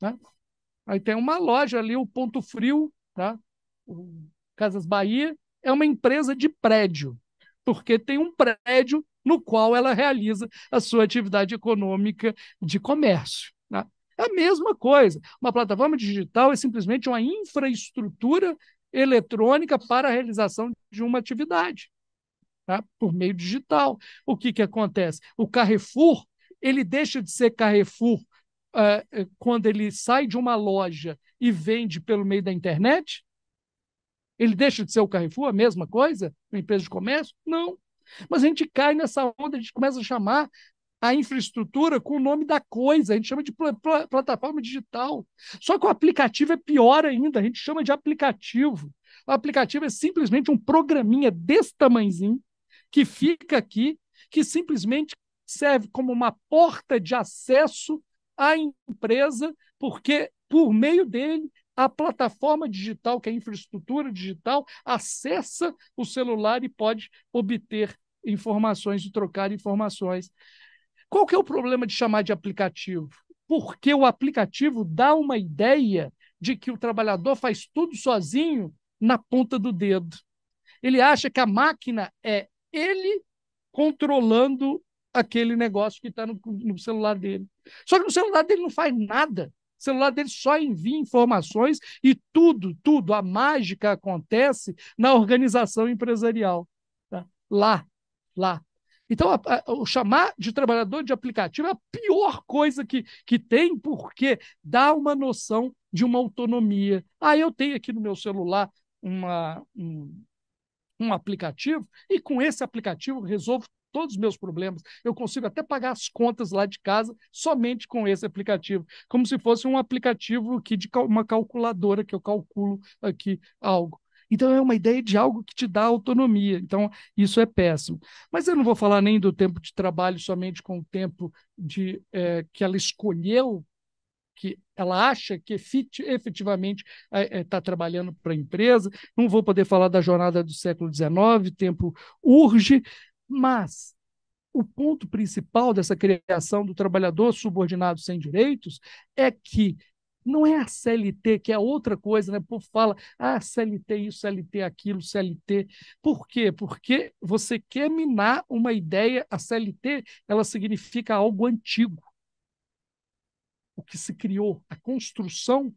Né? Aí tem uma loja ali, o Ponto Frio, tá? o Casas Bahia, é uma empresa de prédio, porque tem um prédio no qual ela realiza a sua atividade econômica de comércio. Né? É a mesma coisa. Uma plataforma digital é simplesmente uma infraestrutura eletrônica para a realização de uma atividade. Tá? por meio digital. O que, que acontece? O Carrefour ele deixa de ser Carrefour uh, quando ele sai de uma loja e vende pelo meio da internet? Ele deixa de ser o Carrefour, a mesma coisa, uma empresa de comércio? Não. Mas a gente cai nessa onda, a gente começa a chamar a infraestrutura com o nome da coisa, a gente chama de pl pl plataforma digital. Só que o aplicativo é pior ainda, a gente chama de aplicativo. O aplicativo é simplesmente um programinha desse tamanhozinho que fica aqui, que simplesmente serve como uma porta de acesso à empresa, porque por meio dele a plataforma digital, que é a infraestrutura digital, acessa o celular e pode obter informações, e trocar informações. Qual que é o problema de chamar de aplicativo? Porque o aplicativo dá uma ideia de que o trabalhador faz tudo sozinho na ponta do dedo. Ele acha que a máquina é ele controlando aquele negócio que está no, no, celular dele. Só que no celular dele não faz nada. O celular dele só envia informações e tudo, tudo, a mágica acontece na organização empresarial. Tá? Lá, lá. Então, a, a, o chamar de trabalhador de aplicativo é a pior coisa que, que tem, porque dá uma noção de uma autonomia. Ah, eu tenho aqui no meu celular uma, um, um aplicativo, e com esse aplicativo resolvo todos os meus problemas. Eu consigo até pagar as contas lá de casa somente com esse aplicativo, como se fosse um aplicativo aqui de uma calculadora que eu calculo aqui algo. Então, é uma ideia de algo que te dá autonomia. Então, isso é péssimo. Mas eu não vou falar nem do tempo de trabalho somente com o tempo de, é, que ela escolheu que ela acha que efetivamente está é, é, trabalhando para a empresa. Não vou poder falar da jornada do século XIX, tempo urge, mas o ponto principal dessa criação do trabalhador subordinado sem direitos é que não é a CLT, que é outra coisa, né? O povo fala, ah, CLT isso, CLT aquilo, CLT. Por quê? Porque você quer minar uma ideia, a CLT, ela significa algo antigo. O que se criou, a construção,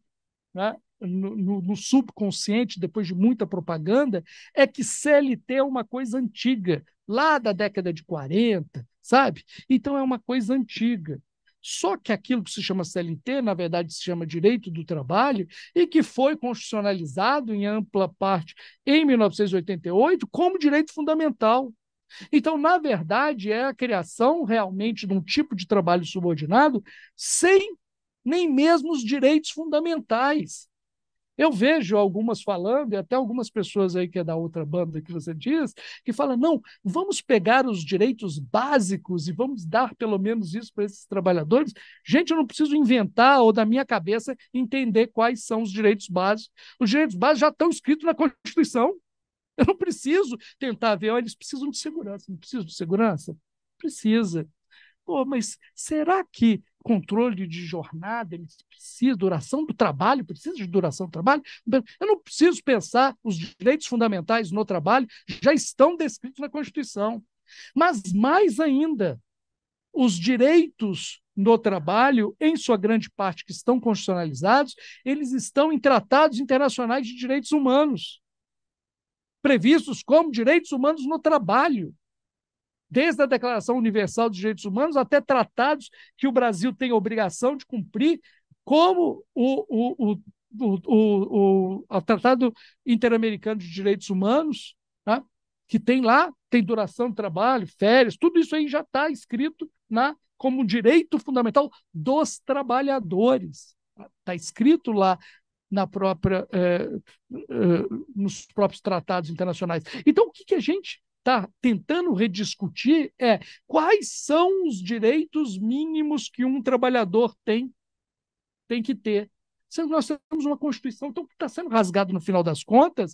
né? No, no, no, subconsciente, depois de muita propaganda, é que CLT é uma coisa antiga, lá da década de 40, sabe? Então é uma coisa antiga. Só que aquilo que se chama CLT, na verdade, se chama direito do trabalho, e que foi constitucionalizado em ampla parte em 1988 como direito fundamental. Então, na verdade, é a criação realmente de um tipo de trabalho subordinado sem nem mesmo os direitos fundamentais. Eu vejo algumas falando, e até algumas pessoas aí que é da outra banda que você diz, que falam: não, vamos pegar os direitos básicos e vamos dar pelo menos isso para esses trabalhadores. Gente, eu não preciso inventar ou da minha cabeça entender quais são os direitos básicos. Os direitos básicos já estão escritos na Constituição. Eu não preciso tentar ver, eles precisam de segurança. Não precisam de segurança? Precisa. Pô, mas será que controle de jornada, ele precisa de duração do trabalho, precisa de duração do trabalho. Eu não preciso pensar os direitos fundamentais no trabalho, já estão descritos na Constituição. Mas mais ainda, os direitos no trabalho, em sua grande parte que estão constitucionalizados, eles estão em tratados internacionais de direitos humanos, previstos como direitos humanos no trabalho desde a Declaração Universal dos Direitos Humanos até tratados que o Brasil tem obrigação de cumprir, como o, o, o, o Tratado Interamericano de Direitos Humanos, tá? que tem lá, tem duração de trabalho, férias, tudo isso aí já está escrito na como direito fundamental dos trabalhadores. Está escrito lá na própria, eh, eh, nos próprios tratados internacionais. Então, o que, que a gente está tentando rediscutir é quais são os direitos mínimos que um trabalhador tem, tem que ter. se nós temos uma Constituição, então o que está sendo rasgado no final das contas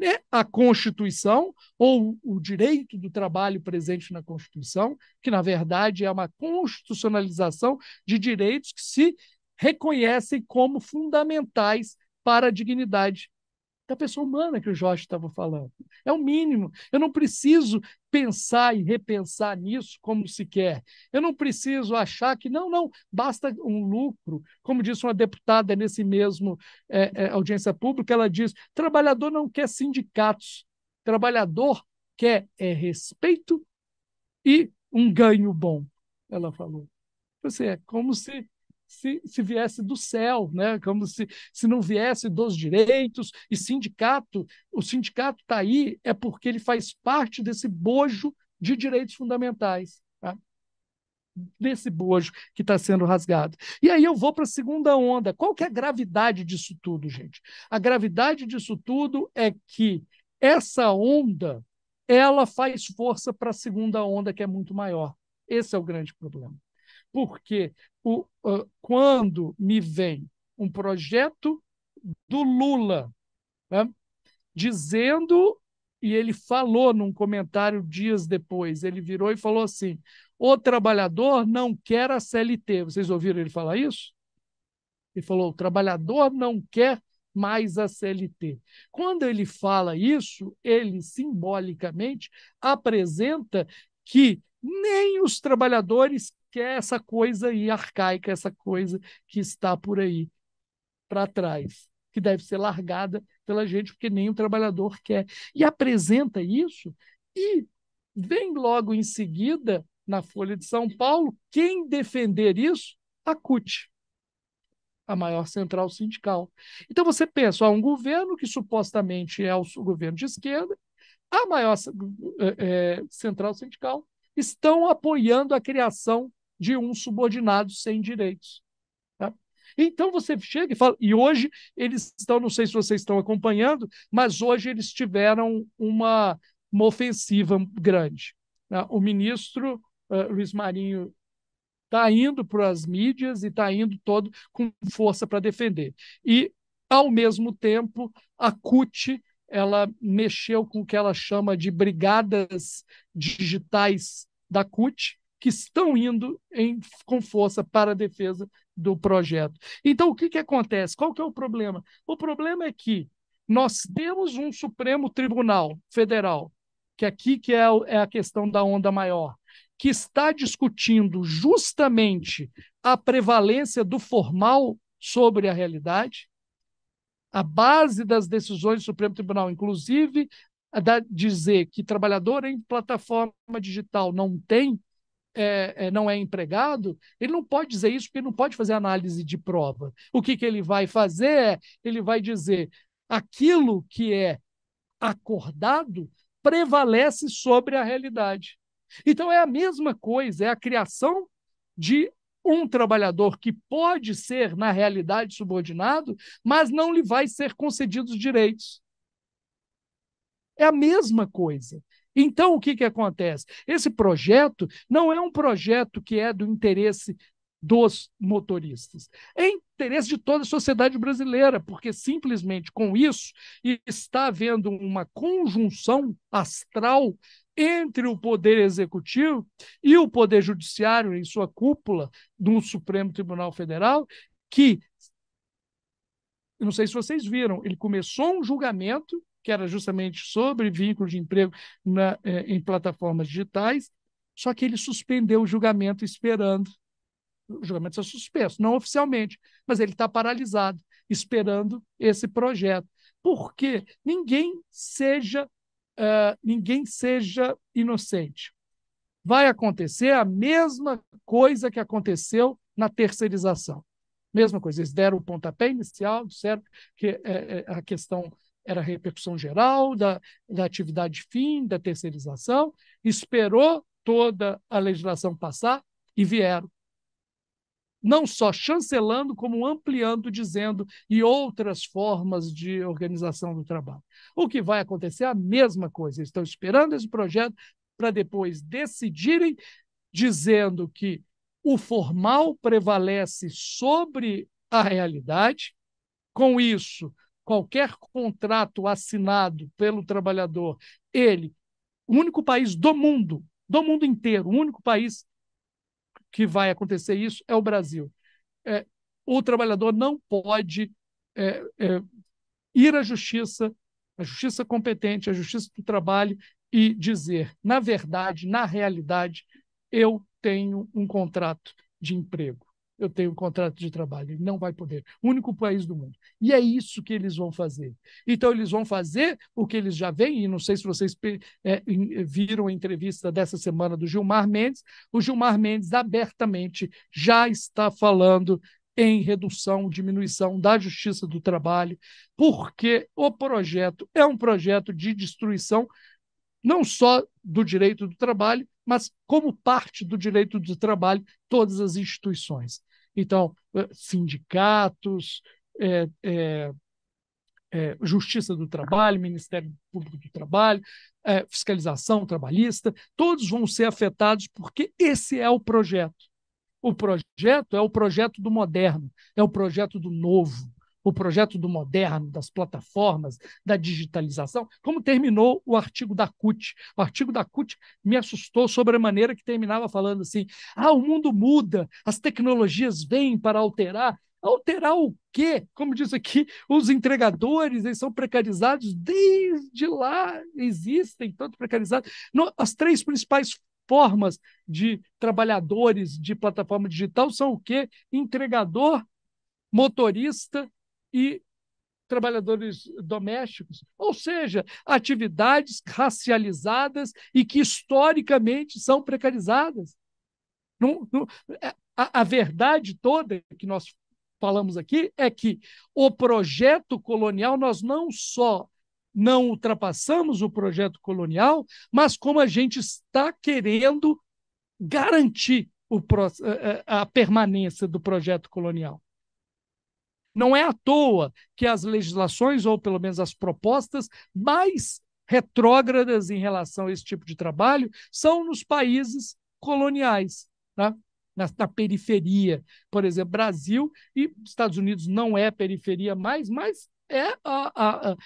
é a Constituição ou o direito do trabalho presente na Constituição, que na verdade é uma constitucionalização de direitos que se reconhecem como fundamentais para a dignidade da pessoa humana que o Jorge estava falando. É o mínimo. Eu não preciso pensar e repensar nisso como se quer. Eu não preciso achar que, não, não, basta um lucro. Como disse uma deputada nesse mesmo é, é, audiência pública, ela diz: trabalhador não quer sindicatos, trabalhador quer é, respeito e um ganho bom, ela falou. você é como se se, se viesse do céu, né? como se, se não viesse dos direitos e sindicato. O sindicato está aí é porque ele faz parte desse bojo de direitos fundamentais, tá? desse bojo que está sendo rasgado. E aí eu vou para a segunda onda. Qual que é a gravidade disso tudo, gente? A gravidade disso tudo é que essa onda ela faz força para a segunda onda que é muito maior. Esse é o grande problema porque o, uh, quando me vem um projeto do Lula né, dizendo, e ele falou num comentário dias depois, ele virou e falou assim: o trabalhador não quer a CLT. Vocês ouviram ele falar isso? Ele falou: o trabalhador não quer mais a CLT. Quando ele fala isso, ele simbolicamente apresenta que nem os trabalhadores que é essa coisa aí arcaica, essa coisa que está por aí para trás, que deve ser largada pela gente, porque nem o trabalhador quer. E apresenta isso e vem logo em seguida, na Folha de São Paulo, quem defender isso? A CUT, a maior central sindical. Então você pensa, ó, um governo que supostamente é o governo de esquerda, a maior é, central sindical, estão apoiando a criação de um subordinado sem direitos. Tá? Então você chega e fala, e hoje eles estão, não sei se vocês estão acompanhando, mas hoje eles tiveram uma, uma ofensiva grande. Tá? O ministro uh, Luiz Marinho está indo para as mídias e está indo todo com força para defender. E, ao mesmo tempo, a CUT ela mexeu com o que ela chama de brigadas digitais da CUT, que estão indo em, com força para a defesa do projeto. Então, o que, que acontece? Qual que é o problema? O problema é que nós temos um Supremo Tribunal Federal, que aqui que é, é a questão da onda maior, que está discutindo justamente a prevalência do formal sobre a realidade, a base das decisões do Supremo Tribunal, inclusive da, dizer que trabalhador em plataforma digital não tem é, é, não é empregado, ele não pode dizer isso, porque ele não pode fazer análise de prova. O que, que ele vai fazer é, ele vai dizer aquilo que é acordado prevalece sobre a realidade. Então é a mesma coisa, é a criação de um trabalhador que pode ser, na realidade, subordinado, mas não lhe vai ser concedidos direitos. É a mesma coisa. Então, o que, que acontece? Esse projeto não é um projeto que é do interesse dos motoristas. É interesse de toda a sociedade brasileira, porque simplesmente com isso está havendo uma conjunção astral entre o poder executivo e o poder judiciário em sua cúpula do Supremo Tribunal Federal, que não sei se vocês viram, ele começou um julgamento que era justamente sobre vínculo de emprego na, eh, em plataformas digitais, só que ele suspendeu o julgamento esperando. O julgamento está suspenso, não oficialmente, mas ele está paralisado, esperando esse projeto. Porque ninguém seja, uh, ninguém seja inocente. Vai acontecer a mesma coisa que aconteceu na terceirização. Mesma coisa, eles deram o pontapé inicial, disseram que é, a questão era a repercussão geral da, da atividade fim, da terceirização, esperou toda a legislação passar e vieram. Não só chancelando, como ampliando, dizendo, e outras formas de organização do trabalho. O que vai acontecer é a mesma coisa. Eles estão esperando esse projeto para depois decidirem, dizendo que o formal prevalece sobre a realidade. Com isso, qualquer contrato assinado pelo trabalhador, ele, o único país do mundo, do mundo inteiro, o único país que vai acontecer isso é o Brasil. É, o trabalhador não pode é, é, ir à justiça, à justiça competente, à justiça do trabalho e dizer, na verdade, na realidade, eu tenho um contrato de emprego eu tenho um contrato de trabalho. Ele não vai poder. Único país do mundo. E é isso que eles vão fazer. Então, eles vão fazer o que eles já vêm, e não sei se vocês é, viram a entrevista dessa semana do Gilmar Mendes. O Gilmar Mendes abertamente já está falando em redução, diminuição da justiça do trabalho, porque o projeto é um projeto de destruição não só do direito do trabalho, mas como parte do direito do trabalho, todas as instituições. Então, eh, sindicatos, é, é, é, Justiça do Trabalho, Ministério Público do Trabalho, eh, fiscalização trabalhista, todos vão ser afetados porque esse é o projeto. O projeto é o projeto do moderno, é o projeto do novo, o projeto do moderno, das plataformas, da digitalização, como terminou o artigo da CUT. O artigo da CUT me assustou sobre a maneira que terminava falando assim: ah, o mundo muda, as tecnologias vêm para alterar. Alterar o quê? Como diz aqui, os entregadores eles são precarizados desde lá, existem tanto precarizados. No, as três principais formas de trabalhadores de plataforma digital são o quê? Entregador, motorista e trabalhadores domésticos, ou seja, atividades racializadas e que historicamente são precarizadas. Não, não, é, a, a verdade toda que nós falamos aqui é que o projeto colonial, nós não só não ultrapassamos o projeto colonial, mas como a gente está querendo garantir o, é, é, a permanência do projeto colonial. Não é à toa que as legislações, ou pelo menos as propostas mais retrógradas em relação a esse tipo de trabalho, são nos países coloniais, né? na, na periferia. Por exemplo, Brasil e Estados Unidos não é periferia mais, mas é a, a, a,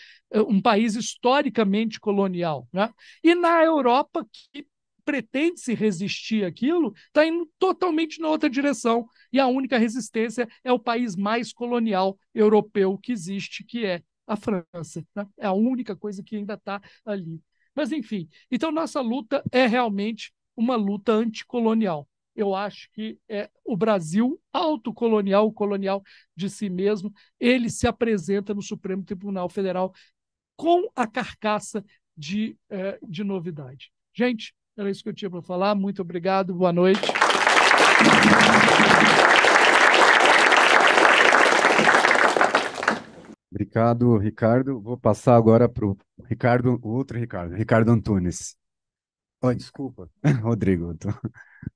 um país historicamente colonial. Né? E na Europa, que pretende-se resistir àquilo está indo totalmente na outra direção. E a única resistência é o país mais colonial europeu que existe, que é a França. Né? É a única coisa que ainda está ali. Mas, enfim, então nossa luta é realmente uma luta anticolonial. Eu acho que é o Brasil autocolonial, colonial de si mesmo, ele se apresenta no Supremo Tribunal Federal com a carcaça de, eh, de novidade. Gente, era isso que eu tinha para falar. Muito obrigado, boa noite. Obrigado, Ricardo. Vou passar agora para o Ricardo, outro Ricardo, Ricardo Antunes. Oh, desculpa, Rodrigo. Tô...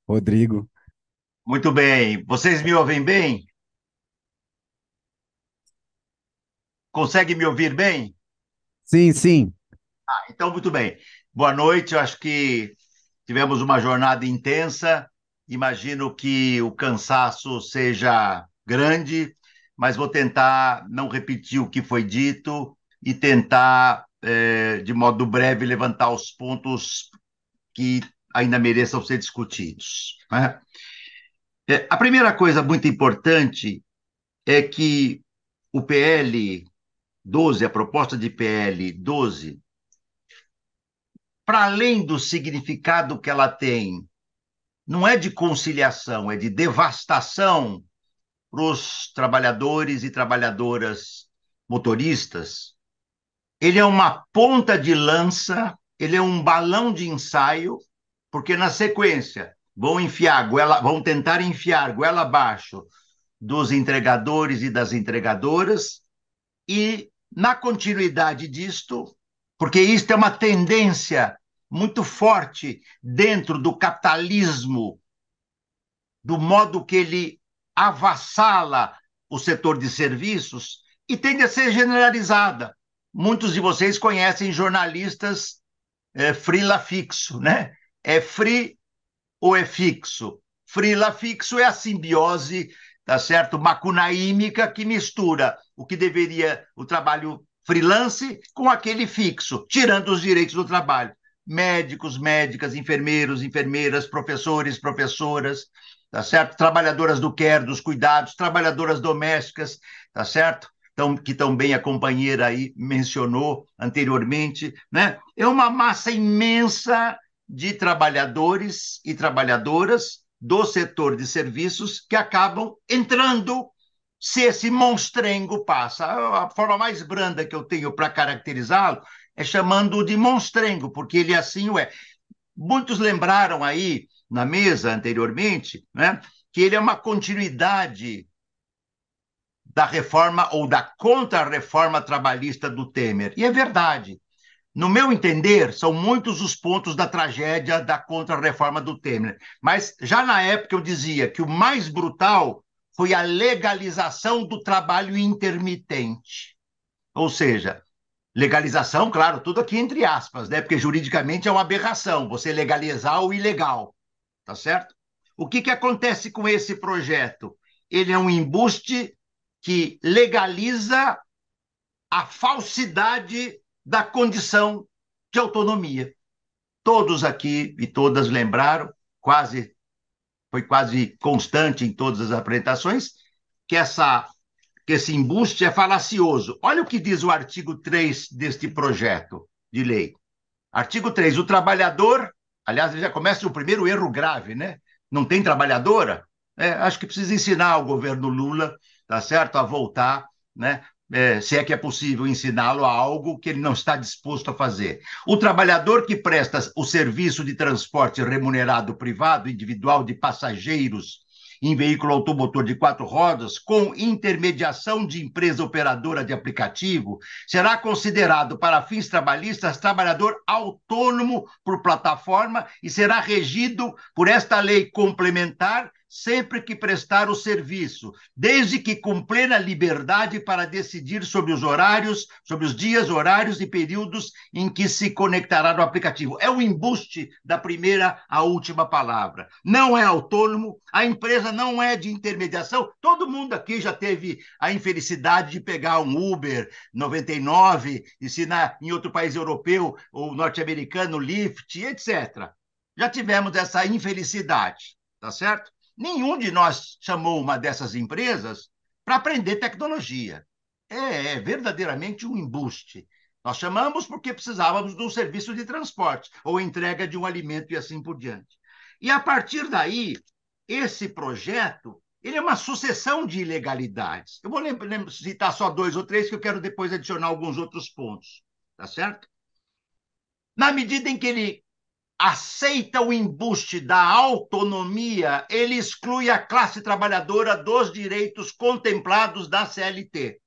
Rodrigo. Muito bem. Vocês me ouvem bem? Consegue me ouvir bem? Sim, sim. Ah, então, muito bem. Boa noite. Eu acho que Tivemos uma jornada intensa, imagino que o cansaço seja grande, mas vou tentar não repetir o que foi dito e tentar, é, de modo breve, levantar os pontos que ainda mereçam ser discutidos. Né? É, a primeira coisa muito importante é que o PL 12, a proposta de PL 12, para além do significado que ela tem, não é de conciliação, é de devastação para os trabalhadores e trabalhadoras motoristas. Ele é uma ponta de lança, ele é um balão de ensaio, porque na sequência vão enfiar goela, vão tentar enfiar goela abaixo dos entregadores e das entregadoras e na continuidade disto porque isto é uma tendência muito forte dentro do capitalismo, do modo que ele avassala o setor de serviços e tende a ser generalizada. Muitos de vocês conhecem jornalistas é, frila fixo, né? É free ou é fixo? Frila fixo é a simbiose, tá certo? Macunaímica que mistura o que deveria o trabalho freelance com aquele fixo, tirando os direitos do trabalho. Médicos, médicas, enfermeiros, enfermeiras, professores, professoras, tá certo? Trabalhadoras do care, dos cuidados, trabalhadoras domésticas, tá certo? Então, que também a companheira aí mencionou anteriormente, né? É uma massa imensa de trabalhadores e trabalhadoras do setor de serviços que acabam entrando se esse monstrengo passa. A forma mais branda que eu tenho para caracterizá-lo é chamando-o de monstrengo, porque ele assim o é. Muitos lembraram aí na mesa anteriormente né, que ele é uma continuidade da reforma ou da contra-reforma trabalhista do Temer. E é verdade. No meu entender, são muitos os pontos da tragédia da contra-reforma do Temer. Mas já na época eu dizia que o mais brutal foi a legalização do trabalho intermitente. Ou seja, legalização, claro, tudo aqui entre aspas, né? Porque juridicamente é uma aberração você legalizar o ilegal, tá certo? O que, que acontece com esse projeto? Ele é um embuste que legaliza a falsidade da condição de autonomia. Todos aqui e todas lembraram, quase foi quase constante em todas as apresentações, que, essa, que esse embuste é falacioso. Olha o que diz o artigo 3 deste projeto de lei. Artigo 3, o trabalhador, aliás, já começa o primeiro erro grave, né? Não tem trabalhadora? É, acho que precisa ensinar ao governo Lula, tá certo, a voltar né, é, se é que é possível ensiná-lo a algo que ele não está disposto a fazer. O trabalhador que presta o serviço de transporte remunerado privado individual de passageiros em veículo automotor de quatro rodas, com intermediação de empresa operadora de aplicativo, será considerado para fins trabalhistas trabalhador autônomo por plataforma e será regido por esta lei complementar sempre que prestar o serviço, desde que com plena liberdade para decidir sobre os horários, sobre os dias, horários e períodos em que se conectará no aplicativo. É o embuste da primeira à última palavra. Não é autônomo, a empresa não é de intermediação. Todo mundo aqui já teve a infelicidade de pegar um Uber 99 e se na, em outro país europeu ou norte-americano, Lyft, etc. Já tivemos essa infelicidade, tá certo? Nenhum de nós chamou uma dessas empresas para aprender tecnologia. É, é, verdadeiramente um embuste. Nós chamamos porque precisávamos de um serviço de transporte ou entrega de um alimento e assim por diante. E a partir daí, esse projeto ele é uma sucessão de ilegalidades. Eu vou citar só dois ou três que eu quero depois adicionar alguns outros pontos, tá certo? Na medida em que ele aceita o embuste da autonomia, ele exclui a classe trabalhadora dos direitos contemplados da CLT.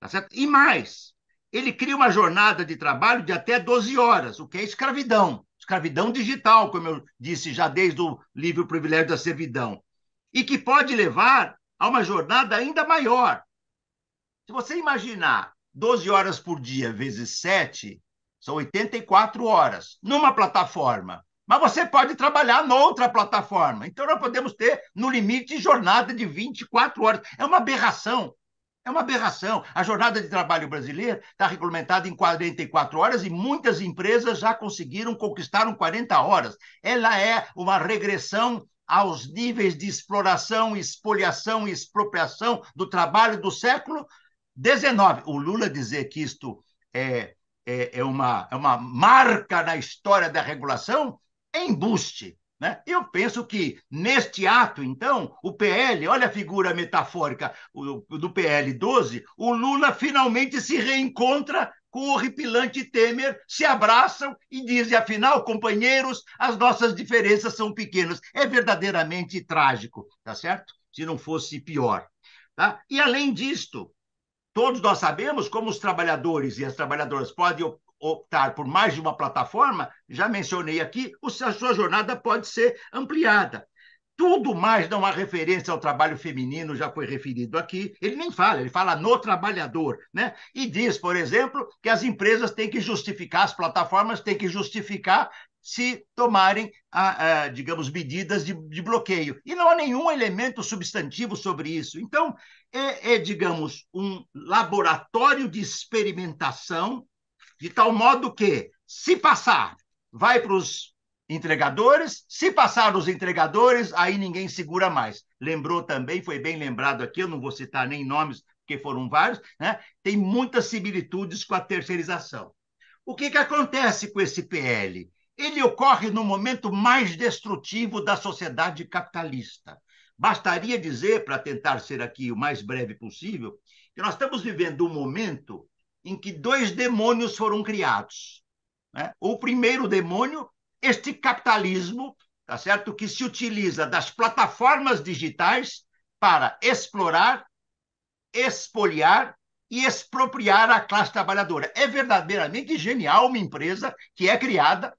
Tá certo? E mais, ele cria uma jornada de trabalho de até 12 horas, o que é escravidão. Escravidão digital, como eu disse já desde o livro Privilégio da Servidão. E que pode levar a uma jornada ainda maior. Se você imaginar 12 horas por dia vezes 7, são 84 horas numa plataforma. Mas você pode trabalhar noutra plataforma. Então, nós podemos ter, no limite, jornada de 24 horas. É uma aberração. É uma aberração. A jornada de trabalho brasileira está regulamentada em 44 horas e muitas empresas já conseguiram, conquistaram 40 horas. Ela é uma regressão aos níveis de exploração, expoliação e expropriação do trabalho do século XIX. O Lula dizer que isto é é, é, uma, é uma marca na história da regulação, é embuste. Né? Eu penso que, neste ato, então, o PL, olha a figura metafórica do PL 12, o Lula finalmente se reencontra com o horripilante Temer, se abraçam e dizem, afinal, companheiros, as nossas diferenças são pequenas. É verdadeiramente trágico, tá certo? Se não fosse pior. Tá? E, além disto, Todos nós sabemos como os trabalhadores e as trabalhadoras podem optar por mais de uma plataforma, já mencionei aqui, a sua jornada pode ser ampliada. Tudo mais não há referência ao trabalho feminino, já foi referido aqui. Ele nem fala, ele fala no trabalhador, né? E diz, por exemplo, que as empresas têm que justificar, as plataformas têm que justificar se tomarem, a, a, digamos, medidas de, de, bloqueio. E não há nenhum elemento substantivo sobre isso. Então, é, é, digamos, um laboratório de experimentação, de tal modo que, se passar, vai para os entregadores, se passar os entregadores, aí ninguém segura mais. Lembrou também, foi bem lembrado aqui, eu não vou citar nem nomes, porque foram vários, né? tem muitas similitudes com a terceirização. O que, que acontece com esse PL? ele ocorre no momento mais destrutivo da sociedade capitalista. Bastaria dizer, para tentar ser aqui o mais breve possível, que nós estamos vivendo um momento em que dois demônios foram criados. Né? O primeiro demônio, este capitalismo, tá certo, que se utiliza das plataformas digitais para explorar, expoliar e expropriar a classe trabalhadora. É verdadeiramente genial uma empresa que é criada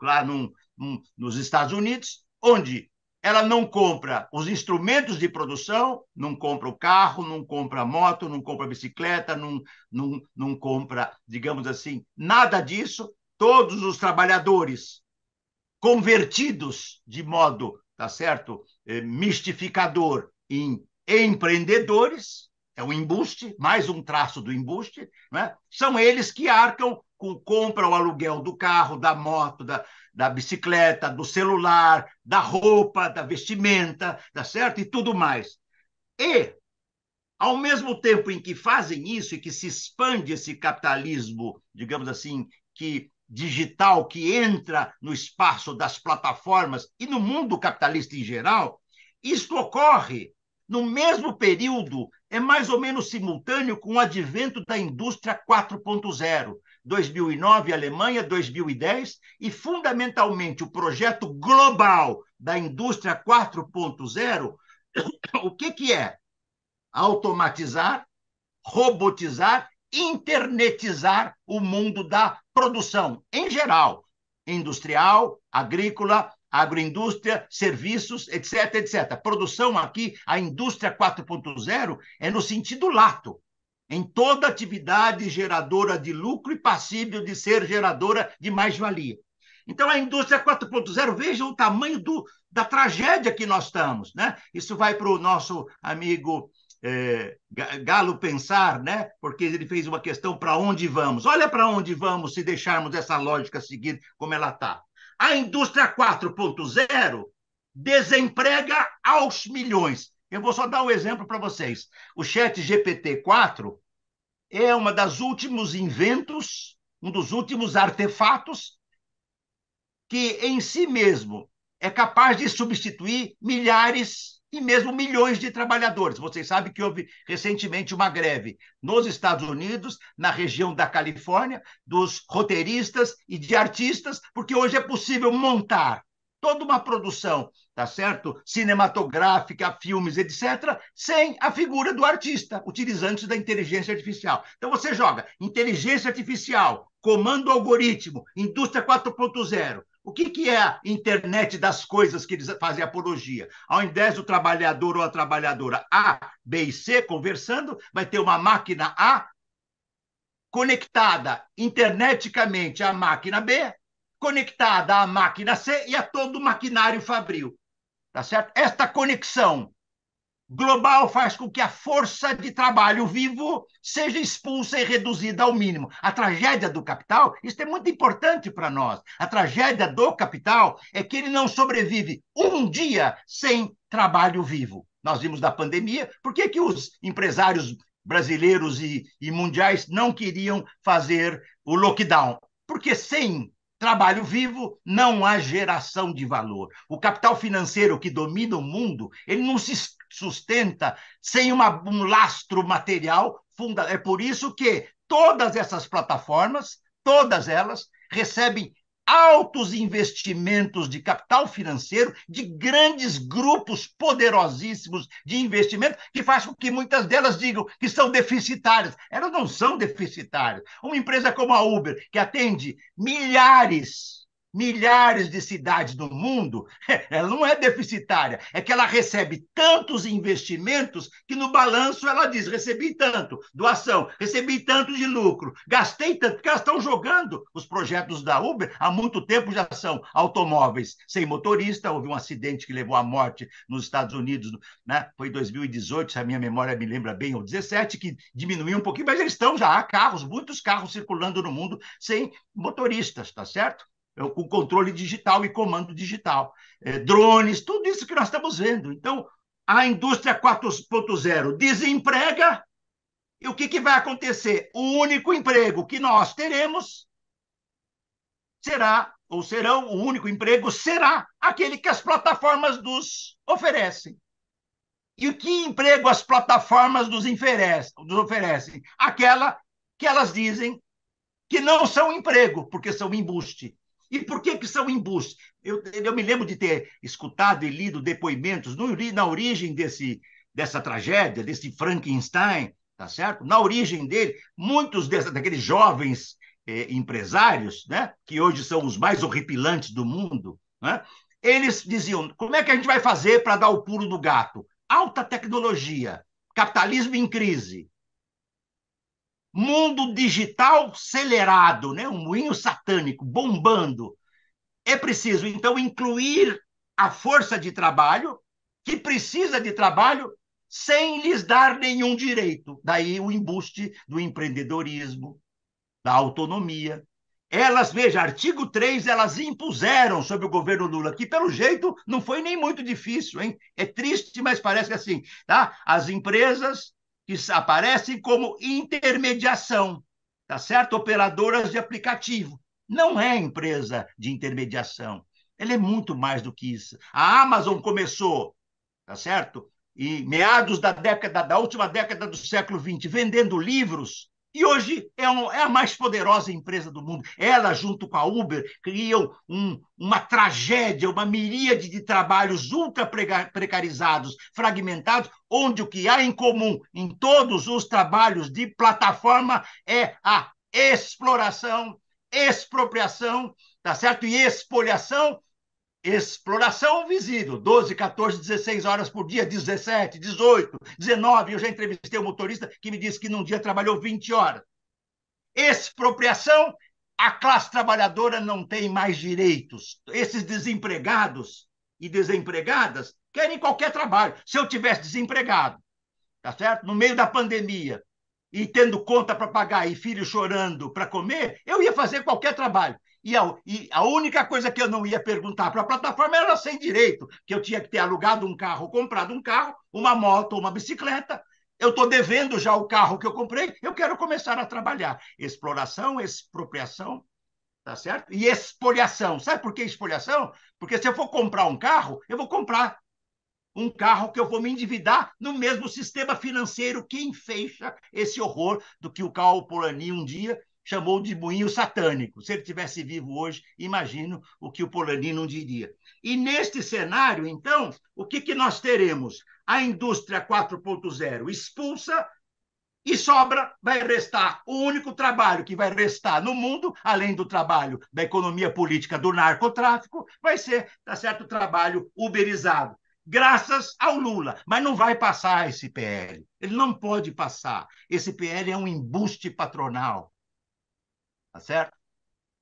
lá num, num, nos Estados Unidos, onde ela não compra os instrumentos de produção, não compra o carro, não compra a moto, não compra a bicicleta, não, não, não compra, digamos assim, nada disso. Todos os trabalhadores convertidos de modo, tá certo, eh, mistificador em empreendedores, é um embuste, mais um traço do embuste, né? são eles que arcam com compra o aluguel do carro, da moto, da, da bicicleta, do celular, da roupa, da vestimenta, tá certo? E tudo mais. E, ao mesmo tempo em que fazem isso e que se expande esse capitalismo, digamos assim, que digital que entra no espaço das plataformas e no mundo capitalista em geral, isto ocorre no mesmo período é mais ou menos simultâneo com o advento da indústria 4.0, 2009 Alemanha, 2010, e fundamentalmente o projeto global da indústria 4.0, o que, que é? Automatizar, robotizar, internetizar o mundo da produção em geral, industrial, agrícola, agroindústria, serviços, etc, etc. Produção aqui, a indústria 4.0 é no sentido lato, em toda atividade geradora de lucro e passível de ser geradora de mais-valia. Então, a indústria 4.0, vejam o tamanho do, da tragédia que nós estamos. Né? Isso vai para o nosso amigo é, Galo pensar, né? porque ele fez uma questão para onde vamos. Olha para onde vamos se deixarmos essa lógica seguir como ela está. A indústria 4.0 desemprega aos milhões. Eu vou só dar um exemplo para vocês. O chat GPT-4 é uma das últimos inventos, um dos últimos artefatos que em si mesmo é capaz de substituir milhares e mesmo milhões de trabalhadores. Vocês sabem que houve recentemente uma greve nos Estados Unidos, na região da Califórnia, dos roteiristas e de artistas, porque hoje é possível montar toda uma produção, tá certo? Cinematográfica, filmes, etc., sem a figura do artista, utilizando da inteligência artificial. Então você joga inteligência artificial, comando algoritmo, indústria 4.0, o que, que é a internet das coisas que eles fazem apologia? Ao invés do trabalhador ou a trabalhadora A, B e C conversando, vai ter uma máquina A conectada interneticamente à máquina B, conectada à máquina C e a todo o maquinário fabril. Tá certo? Esta conexão global faz com que a força de trabalho vivo seja expulsa e reduzida ao mínimo. A tragédia do capital, isso é muito importante para nós. A tragédia do capital é que ele não sobrevive um dia sem trabalho vivo. Nós vimos da pandemia, por que, que os empresários brasileiros e, e mundiais não queriam fazer o lockdown? Porque sem Trabalho vivo, não há geração de valor. O capital financeiro que domina o mundo, ele não se sustenta sem uma, um lastro material. Funda... É por isso que todas essas plataformas, todas elas, recebem altos investimentos de capital financeiro de grandes grupos poderosíssimos de investimento que faz com que muitas delas digam que são deficitárias. Elas não são deficitárias. Uma empresa como a Uber, que atende milhares milhares de cidades do mundo, ela não é deficitária, é que ela recebe tantos investimentos que no balanço ela diz: recebi tanto, doação, recebi tanto de lucro, gastei tanto, porque elas estão jogando. Os projetos da Uber há muito tempo já são automóveis sem motorista. Houve um acidente que levou à morte nos Estados Unidos, né? foi em 2018, se a minha memória me lembra bem, ou 17, que diminuiu um pouquinho, mas eles estão já há carros, muitos carros circulando no mundo sem motoristas, tá certo? com é controle digital e comando digital, é, drones, tudo isso que nós estamos vendo. Então, a indústria 4.0 desemprega, e o que, que vai acontecer? O único emprego que nós teremos será, ou serão, o único emprego será aquele que as plataformas nos oferecem. E o que emprego as plataformas nos, nos oferecem? Aquela que elas dizem que não são emprego, porque são embuste. E por que, que são embustes? Eu, eu me lembro de ter escutado e lido depoimentos no, na origem desse, dessa tragédia, desse Frankenstein, tá certo? Na origem dele, muitos dessa, daqueles jovens eh, empresários, né, que hoje são os mais horripilantes do mundo, né, eles diziam: como é que a gente vai fazer para dar o pulo do gato? Alta tecnologia, capitalismo em crise mundo digital acelerado, né? um moinho satânico bombando. É preciso, então, incluir a força de trabalho, que precisa de trabalho, sem lhes dar nenhum direito. Daí o embuste do empreendedorismo, da autonomia. Elas, veja, artigo 3, elas impuseram sobre o governo Lula, que pelo jeito não foi nem muito difícil, hein? É triste, mas parece que é assim, tá? As empresas que aparecem como intermediação, tá certo? Operadoras de aplicativo. Não é empresa de intermediação. Ela é muito mais do que isso. A Amazon começou, tá certo? E meados da década da última década do século XX, vendendo livros e hoje é, um, é, a mais poderosa empresa do mundo. Ela, junto com a Uber, criam um, uma tragédia, uma miríade de trabalhos ultra precarizados, fragmentados, onde o que há em comum em todos os trabalhos de plataforma é a exploração, expropriação, tá certo? E expoliação Exploração visível, 12, 14, 16 horas por dia, 17, 18, 19. Eu já entrevistei um motorista que me disse que num dia trabalhou 20 horas. Expropriação, a classe trabalhadora não tem mais direitos. Esses desempregados e desempregadas querem qualquer trabalho. Se eu tivesse desempregado, tá certo? No meio da pandemia e tendo conta para pagar e filho chorando para comer, eu ia fazer qualquer trabalho. E a, e a, única coisa que eu não ia perguntar para a plataforma era sem direito, que eu tinha que ter alugado um carro, comprado um carro, uma moto, uma bicicleta. Eu estou devendo já o carro que eu comprei, eu quero começar a trabalhar. Exploração, expropriação, tá certo? E expoliação. Sabe por que expoliação? Porque se eu for comprar um carro, eu vou comprar um carro que eu vou me endividar no mesmo sistema financeiro que enfeixa esse horror do que o Carl Polanyi um dia chamou de moinho satânico. Se ele tivesse vivo hoje, imagino o que o Polanyi não diria. E neste cenário, então, o que, que nós teremos? A indústria 4.0 expulsa e sobra, vai restar o único trabalho que vai restar no mundo, além do trabalho da economia política do narcotráfico, vai ser, tá certo, trabalho uberizado. Graças ao Lula, mas não vai passar esse PL. Ele não pode passar. Esse PL é um embuste patronal. Tá certo?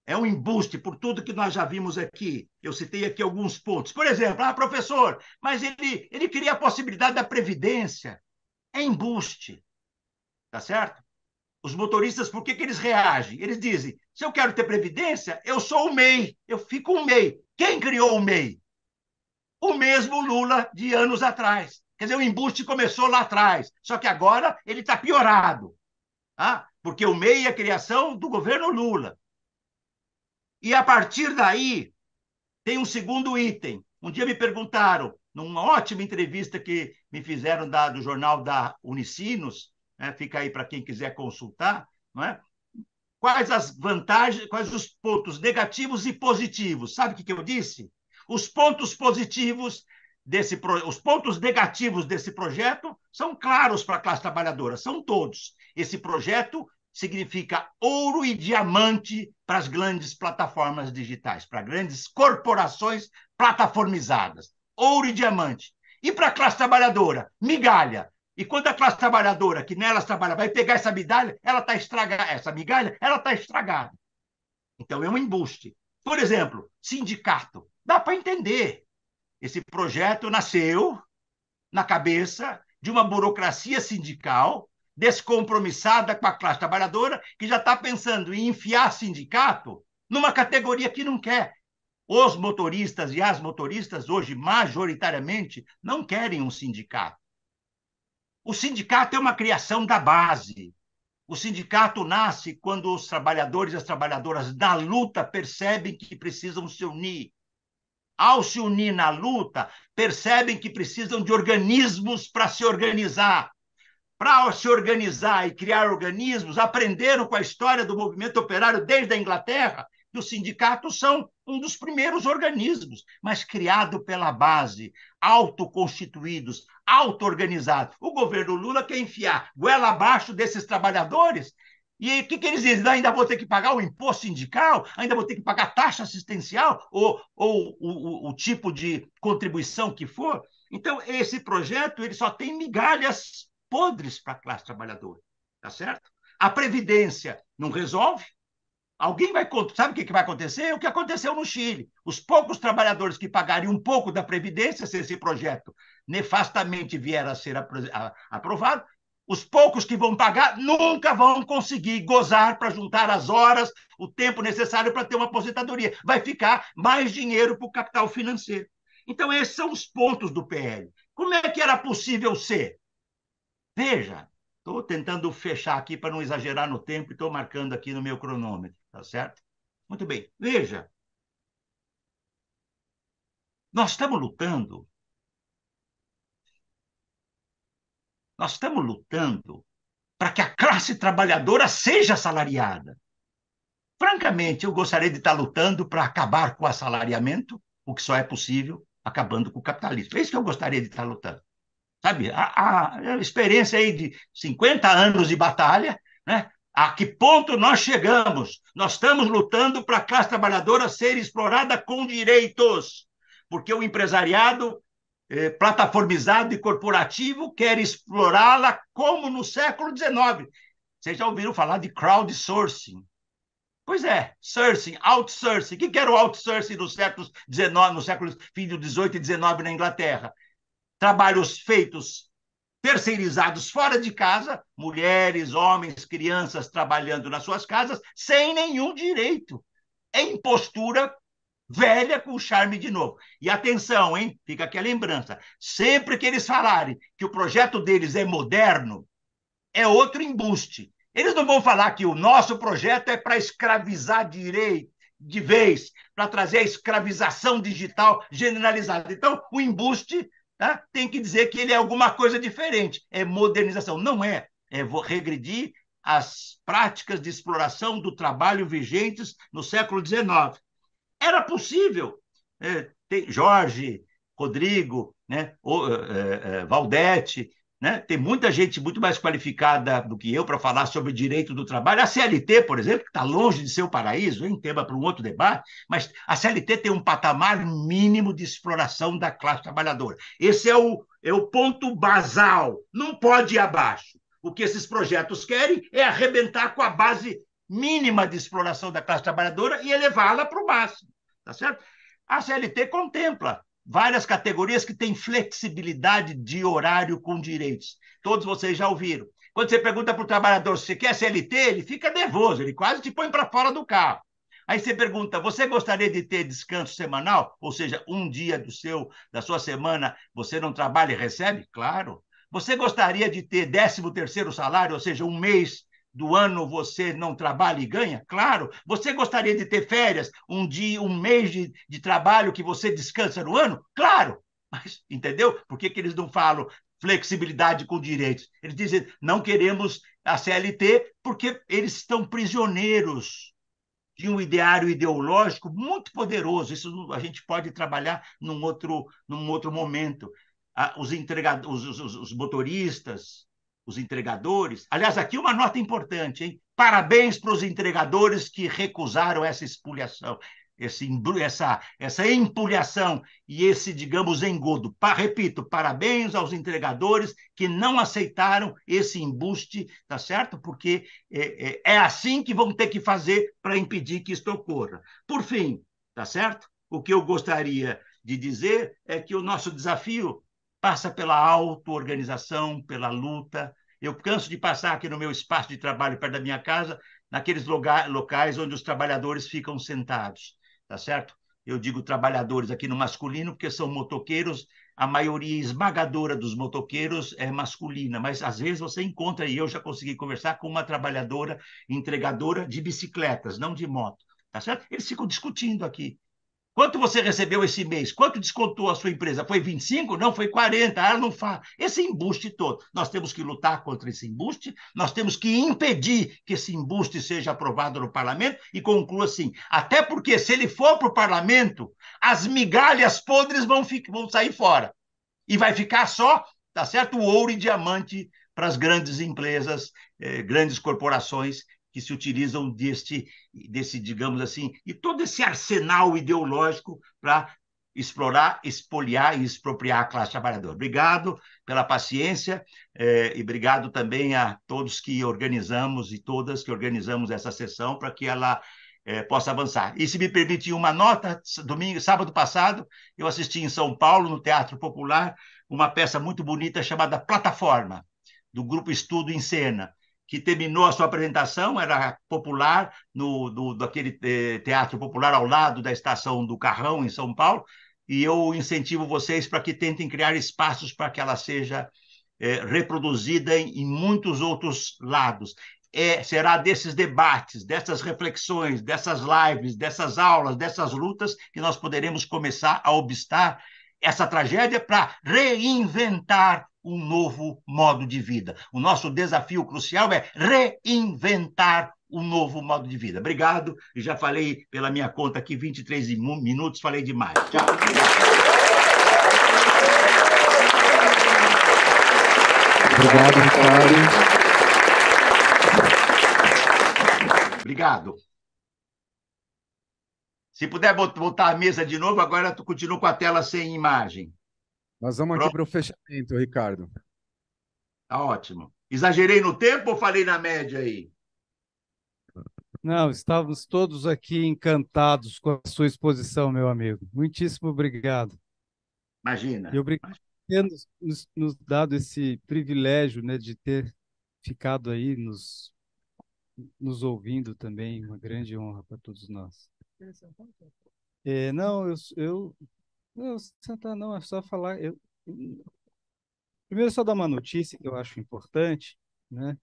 É um embuste por tudo que nós já vimos aqui. Eu citei aqui alguns pontos. Por exemplo, ah, professor, mas ele, ele queria a possibilidade da previdência. É embuste. Tá certo? Os motoristas, por que, que eles reagem? Eles dizem: se eu quero ter previdência, eu sou o MEI, eu fico o MEI. Quem criou o MEI? O mesmo Lula de anos atrás. Quer dizer, o embuste começou lá atrás, só que agora ele está piorado. Tá? porque o MEI é a criação do governo Lula. E a partir daí, tem um segundo item. Um dia me perguntaram, numa ótima entrevista que me fizeram da, do jornal da Unicinos, né, fica aí para quem quiser consultar, não é? quais as vantagens, quais os pontos negativos e positivos. Sabe o que, que eu disse? Os pontos positivos desse os pontos negativos desse projeto são claros para a classe trabalhadora, são todos. Esse projeto significa ouro e diamante para as grandes plataformas digitais, para grandes corporações plataformizadas. Ouro e diamante. E para a classe trabalhadora, migalha. E quando a classe trabalhadora, que nelas trabalha, vai pegar essa migalha, ela está estragada. Essa migalha, ela está estragada. Então é um embuste. Por exemplo, sindicato. Dá para entender. Esse projeto nasceu na cabeça de uma burocracia sindical descompromissada com a classe trabalhadora, que já está pensando em enfiar sindicato numa categoria que não quer. Os motoristas e as motoristas, hoje, majoritariamente, não querem um sindicato. O sindicato é uma criação da base. O sindicato nasce quando os trabalhadores e as trabalhadoras da luta percebem que precisam se unir. Ao se unir na luta, percebem que precisam de organismos para se organizar para se organizar e criar organismos, aprenderam com a história do movimento operário desde a Inglaterra, que os sindicatos são um dos primeiros organismos, mas criado pela base, autoconstituídos, auto-organizados. O governo Lula quer enfiar goela abaixo desses trabalhadores e o que, que, eles dizem? Ainda vou ter que pagar o imposto sindical? Ainda vou ter que pagar taxa assistencial? Ou, ou o, o, o tipo de contribuição que for? Então, esse projeto ele só tem migalhas podres para a classe trabalhadora, tá certo? A Previdência não resolve. Alguém vai. Sabe o que, que vai acontecer? O que aconteceu no Chile. Os poucos trabalhadores que pagariam um pouco da Previdência, se esse projeto nefastamente vier a ser aprovado, os poucos que vão pagar nunca vão conseguir gozar para juntar as horas, o tempo necessário para ter uma aposentadoria. Vai ficar mais dinheiro para o capital financeiro. Então, esses são os pontos do PL. Como é que era possível ser? Veja, estou tentando fechar aqui para não exagerar no tempo e estou marcando aqui no meu cronômetro, tá certo? Muito bem, veja. Nós estamos lutando. Nós estamos lutando para que a classe trabalhadora seja assalariada. Francamente, eu gostaria de estar lutando para acabar com o assalariamento, o que só é possível acabando com o capitalismo. É isso que eu gostaria de estar lutando. Sabe, a, a experiência aí de 50 anos de batalha, né? A que ponto nós chegamos? Nós estamos lutando para a classe trabalhadora ser explorada com direitos, porque o empresariado eh, plataformizado e corporativo quer explorá-la como no século XIX. Vocês já ouviram falar de crowdsourcing? Pois é, sourcing, outsourcing. O que era o outsourcing no século XIX, no século fim do 18 e 19 na Inglaterra? trabalhos feitos terceirizados fora de casa, mulheres, homens, crianças trabalhando nas suas casas, sem nenhum direito, É impostura velha com charme de novo. E atenção, hein? Fica aqui a lembrança. Sempre que eles falarem que o projeto deles é moderno, é outro embuste. Eles não vão falar que o nosso projeto é para escravizar direito de vez, para trazer a escravização digital generalizada. Então, o embuste tá? tem que dizer que ele é alguma coisa diferente. É modernização. Não é. É regredir as práticas de exploração do trabalho vigentes no século XIX. Era possível. É, tem Jorge, Rodrigo, né, o, é, é, Valdete, né? Tem muita gente muito mais qualificada do que eu para falar sobre direito do trabalho. A CLT, por exemplo, que está longe de ser o paraíso, em tema para um outro debate, mas a CLT tem um patamar mínimo de exploração da classe trabalhadora. Esse é o, é o ponto basal, não pode ir abaixo. O que esses projetos querem é arrebentar com a base mínima de exploração da classe trabalhadora e elevá-la para o máximo, tá certo? A CLT contempla várias categorias que têm flexibilidade de horário com direitos. Todos vocês já ouviram. Quando você pergunta para o trabalhador se quer CLT, ele fica nervoso, ele quase te põe para fora do carro. Aí você pergunta: você gostaria de ter descanso semanal? Ou seja, um dia do seu, da sua semana você não trabalha e recebe? Claro. Você gostaria de ter 13 terceiro salário, ou seja, um mês do ano você não trabalha e ganha? Claro. Você gostaria de ter férias, um dia, um mês de, de trabalho que você descansa no ano? Claro. Mas, entendeu? Por que, que eles não falam flexibilidade com direitos? Eles dizem, não queremos a CLT porque eles estão prisioneiros de um ideário ideológico muito poderoso. Isso a gente pode trabalhar num outro, num outro momento. Ah, os, entregadores, os, os, os motoristas, os entregadores. Aliás, aqui uma nota importante, hein? Parabéns para os entregadores que recusaram essa expulhação, esse, essa, essa empulhação e esse, digamos, engodo. Pa, repito, parabéns aos entregadores que não aceitaram esse embuste, tá certo? Porque é, é, é assim que vão ter que fazer para impedir que isso ocorra. Por fim, tá certo? O que eu gostaria de dizer é que o nosso desafio passa pela auto-organização, pela luta. Eu canso de passar aqui no meu espaço de trabalho perto da minha casa, naqueles lugar, locais onde os trabalhadores ficam sentados, tá certo? Eu digo trabalhadores aqui no masculino porque são motoqueiros, a maioria esmagadora dos motoqueiros é masculina, mas às vezes você encontra, e eu já consegui conversar com uma trabalhadora entregadora de bicicletas, não de moto, tá certo? Eles ficam discutindo aqui, Quanto você recebeu esse mês? Quanto descontou a sua empresa? Foi 25? Não, foi 40. Ah, não faz. Esse embuste todo. Nós temos que lutar contra esse embuste, nós temos que impedir que esse embuste seja aprovado no parlamento e conclua assim. Até porque, se ele for para o parlamento, as migalhas podres vão, vão sair fora. E vai ficar só, tá certo? Ouro e diamante para as grandes empresas, eh, grandes corporações que se utilizam deste, desse, digamos assim, e todo esse arsenal ideológico para explorar, expoliar e expropriar a classe trabalhadora. Obrigado pela paciência é, e obrigado também a todos que organizamos e todas que organizamos essa sessão para que ela é, possa avançar. E se me permitir uma nota, domingo, sábado passado, eu assisti em São Paulo, no Teatro Popular, uma peça muito bonita chamada Plataforma, do grupo Estudo em Cena que terminou a sua apresentação, era popular, no, do, daquele eh, teatro popular ao lado da estação do Carrão, em São Paulo, e eu incentivo vocês para que tentem criar espaços para que ela seja é, reproduzida em, em, muitos outros lados. É, será desses debates, dessas reflexões, dessas lives, dessas aulas, dessas lutas que nós poderemos começar a obstar essa tragédia para reinventar um novo modo de vida. O nosso desafio crucial é reinventar um novo modo de vida. Obrigado. Já falei pela minha conta aqui 23 minutos, falei demais. Tchau. Obrigado, Ricardo. Obrigado. Se puder botar a mesa de novo, agora tu continua com a tela sem imagem. Nós vamos Pronto. aqui para o fechamento, Ricardo. Tá ótimo. Exagerei no tempo ou falei na média aí? Não, estávamos todos aqui encantados com a sua exposição, meu amigo. Muitíssimo obrigado. Imagina. E obrigado por ter nos, nos dado esse privilégio né, de ter ficado aí nos, nos ouvindo também. Uma grande honra para todos nós. É, não, eu, eu não, sentar não, é só falar. Eu... Hum, primeiro, só dar uma notícia que eu acho importante, né?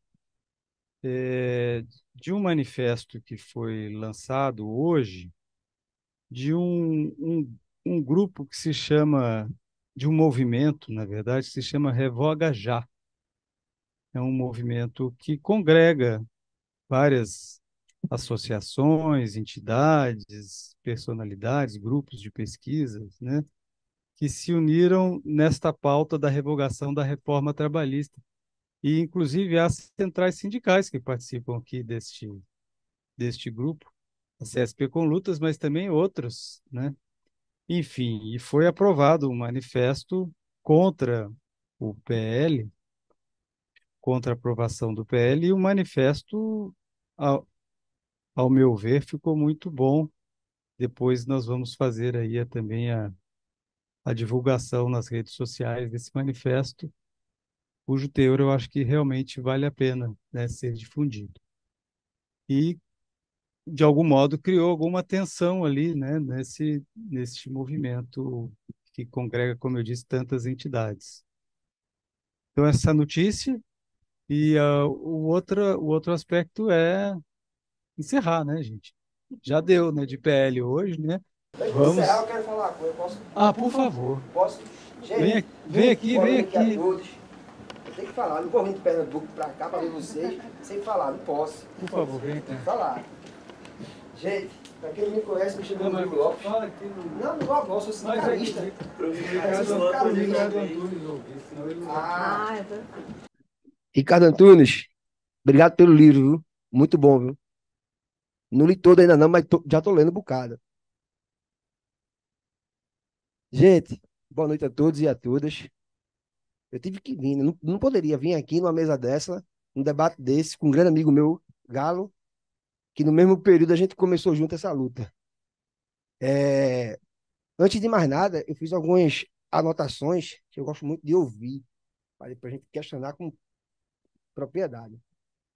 É, de um manifesto que foi lançado hoje, de um, um, um grupo que se chama, de um movimento, na verdade, que se chama Revoga Já. É um movimento que congrega várias associações, entidades, personalidades, grupos de pesquisas, né, que se uniram nesta pauta da revogação da reforma trabalhista. E, inclusive, há centrais sindicais que participam aqui deste, deste grupo, a CSP com lutas, mas também outros, né? Enfim, e foi aprovado um manifesto contra o PL, contra a aprovação do PL, e um manifesto ao meu ver, ficou muito bom. Depois nós vamos fazer aí também a, a divulgação nas redes sociais desse manifesto, cujo teor eu acho que realmente vale a pena né, ser difundido. E, de algum modo, criou alguma tensão ali né, nesse, nesse movimento que congrega, como eu disse, tantas entidades. Então, essa notícia. E uh, o, outro o outro aspecto é encerrar, né, gente? Já deu, né, de PL hoje, né? Antes Vamos... de encerrar, eu quero falar uma coisa. Posso... Ah, por, por favor. Posso... Gente, vem, aqui, vem aqui. eu tenho que falar, não vou vir de Pernambuco para cá para ver vocês sem falar, não posso. Por favor, vem cá. falar. Gente, para quem me conhece, me chama Rodrigo Lopes. Fala aqui no... Não, não vou falar, sou sindicalista. Ricardo Antunes, obrigado pelo livro, viu? Muito bom, viu? Não li todo ainda não, mas tô, já estou lendo um bocado. Gente, boa noite a todos e a todas. Eu tive que vir, não, não poderia vir aqui numa mesa dessa, num debate desse, com um grande amigo meu, Galo, que no mesmo período a gente começou junto essa luta. É... Antes de mais nada, eu fiz algumas anotações que eu gosto muito de ouvir, para a gente questionar com propriedade.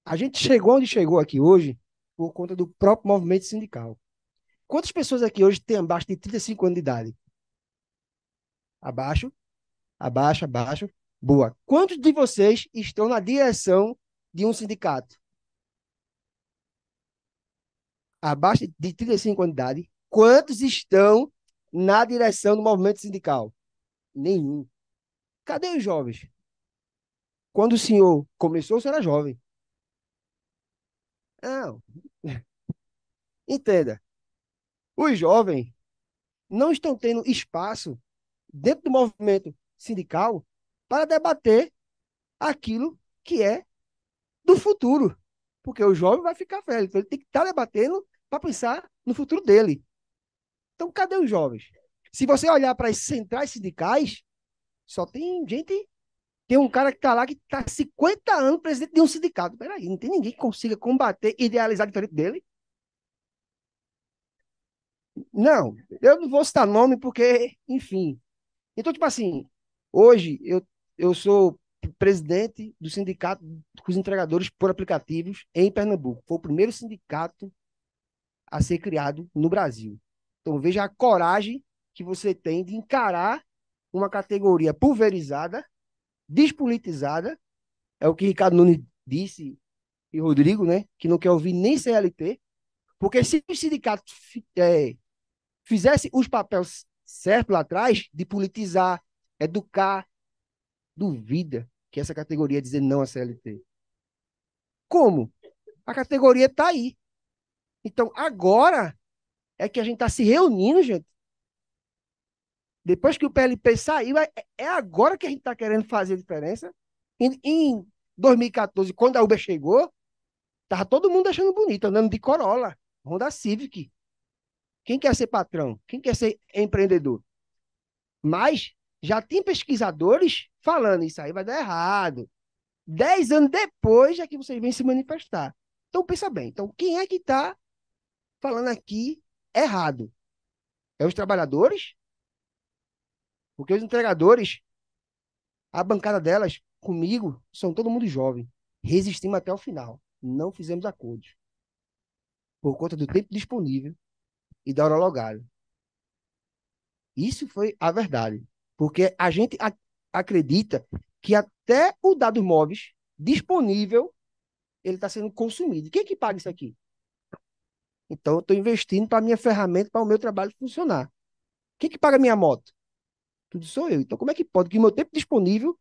A gente chegou onde chegou aqui hoje por conta do próprio movimento sindical. Quantas pessoas aqui hoje têm abaixo de 35 anos de idade? Abaixo, abaixo, abaixo. Boa. Quantos de vocês estão na direção de um sindicato? Abaixo de 35 anos de idade. Quantos estão na direção do movimento sindical? Nenhum. Cadê os jovens? Quando o senhor começou, o senhor era jovem. Não, Entenda. Os jovens não estão tendo espaço dentro do movimento sindical para debater aquilo que é do futuro. Porque o jovem vai ficar velho, então ele tem que estar tá debatendo para pensar no futuro dele. Então, cadê os jovens? Se você olhar para as centrais sindicais, só tem gente tem um cara que está lá que está 50 anos presidente de um sindicato. Peraí, não tem ninguém que consiga combater, idealizar diferente dele? Não, eu não vou citar nome porque, enfim. Então, tipo assim, hoje eu, eu sou presidente do sindicato dos entregadores por aplicativos em Pernambuco. Foi o primeiro sindicato a ser criado no Brasil. Então, veja a coragem que você tem de encarar uma categoria pulverizada despolitizada. É o que Ricardo Nunes disse e Rodrigo, né? Que não quer ouvir nem CLT. Porque se o sindicatos é, os papéis certos lá atrás, de politizar, educar, duvida que essa categoria dizer não à CLT. Como? A categoria está aí. Então, agora é que a gente está se reunindo, gente, depois que o PLP saiu, é, é agora que a gente está querendo fazer a diferença. Em, 2014, quando a Uber chegou, estava todo mundo achando bonito, andando de Corolla, Honda Civic. Quem quer ser patrão? Quem quer ser empreendedor? Mas já tem pesquisadores falando isso aí vai dar errado. Dez anos depois é que vocês vêm se manifestar. Então pensa bem. Então quem é que está falando aqui errado? É os trabalhadores? Porque os entregadores, a bancada delas, comigo, são todo mundo jovem. Resistimos até o final. Não fizemos acordos. Por conta do tempo disponível e da hora logada. Isso foi a verdade. Porque a gente ac acredita que até o dado móveis disponível, ele está sendo consumido. Quem é que paga isso aqui? Então, eu estou investindo para a minha ferramenta, para o meu trabalho funcionar. Quem é que paga minha moto? tudo sou eu. Então, como é que pode que o meu tempo disponível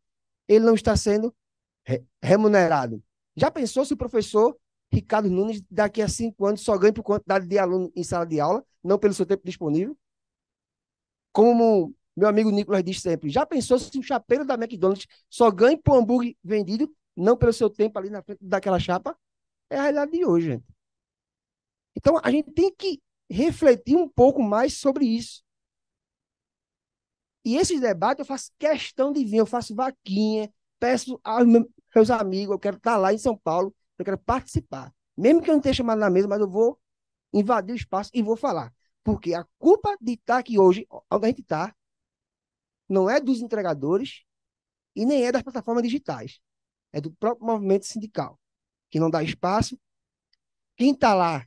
ele não está sendo re remunerado? Já pensou se o professor Ricardo Nunes, daqui a cinco anos, só ganha por quantidade de aluno em sala de aula, não pelo seu tempo disponível? Como meu amigo Nicolas diz sempre, já pensou se um chapeiro da McDonald's só ganha por hambúrguer vendido, não pelo seu tempo ali na frente daquela chapa? É a realidade de hoje, gente. Então, a gente tem que refletir um pouco mais sobre isso. E esses debates eu faço questão de vir, eu faço vaquinha, peço aos meus amigos, eu quero estar lá em São Paulo, eu quero participar. Mesmo que eu não tenha chamado na mesa, mas eu vou invadir o espaço e vou falar. Porque a culpa de estar aqui hoje, onde a gente está, não é dos entregadores e nem é das plataformas digitais. É do próprio movimento sindical, que não dá espaço. Quem está lá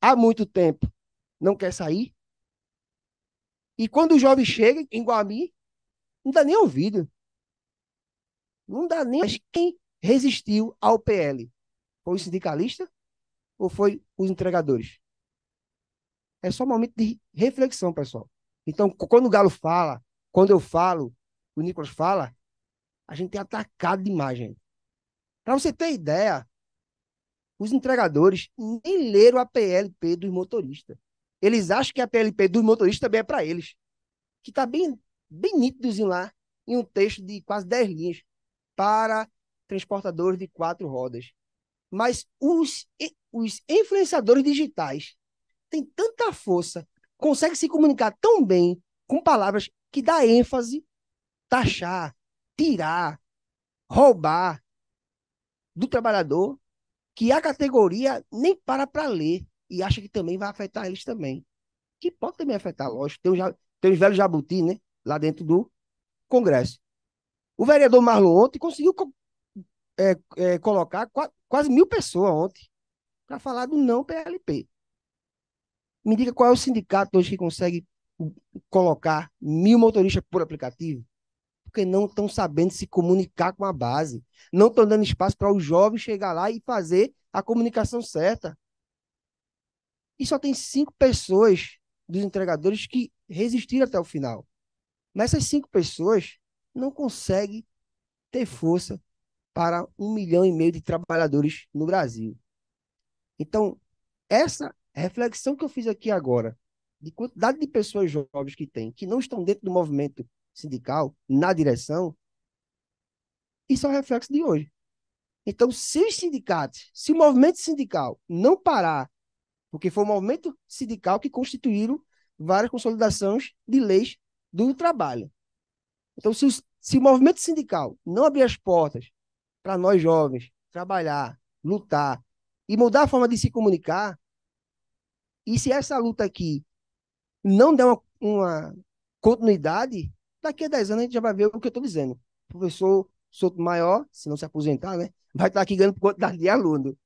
há muito tempo não quer sair, e quando o jovem chega em Guami, não dá nem ouvido. Não dá nem. Mas quem resistiu ao PL? Foi o sindicalista ou foi os entregadores? É só um momento de reflexão, pessoal. Então, quando o Galo fala, quando eu falo, o Nicolas fala, a gente tem é atacado demais, gente. Para você ter ideia, os entregadores nem leram a PLP dos motoristas. Eles acham que a PLP dos motoristas também é para eles. Que está bem, bem nítidozinho lá, em um texto de quase 10 linhas, para transportadores de quatro rodas. Mas os, os influenciadores digitais têm tanta força, conseguem se comunicar tão bem com palavras que dá ênfase, taxar, tirar, roubar do trabalhador, que a categoria nem para para ler e acha que também vai afetar eles também. Que pode também afetar, lógico. Tem os, tem os velhos jabuti, né? Lá dentro do Congresso. O vereador Marlon ontem conseguiu é, é, colocar quase, quase mil pessoas ontem para falar do não PLP. Me diga qual é o sindicato hoje que consegue colocar mil motoristas por aplicativo? Porque não estão sabendo se comunicar com a base. Não estão dando espaço para os jovens chegar lá e fazer a comunicação certa. E só tem cinco pessoas dos entregadores que resistiram até o final. Mas essas cinco pessoas não conseguem ter força para um milhão e meio de trabalhadores no Brasil. Então, essa reflexão que eu fiz aqui agora, de quantidade de pessoas jovens que tem, que não estão dentro do movimento sindical, na direção, isso é um reflexo de hoje. Então, se os sindicatos, se o movimento sindical não parar porque foi o um movimento sindical que constituíram várias consolidações de leis do trabalho. Então, se o, se o movimento sindical não abrir as portas para nós jovens trabalhar, lutar e mudar a forma de se comunicar, e se essa luta aqui não der uma, uma continuidade, daqui a 10 anos a gente já vai ver o que eu estou dizendo. O professor Souto Maior, se não se aposentar, né, vai estar aqui ganhando por quantidade de aluno.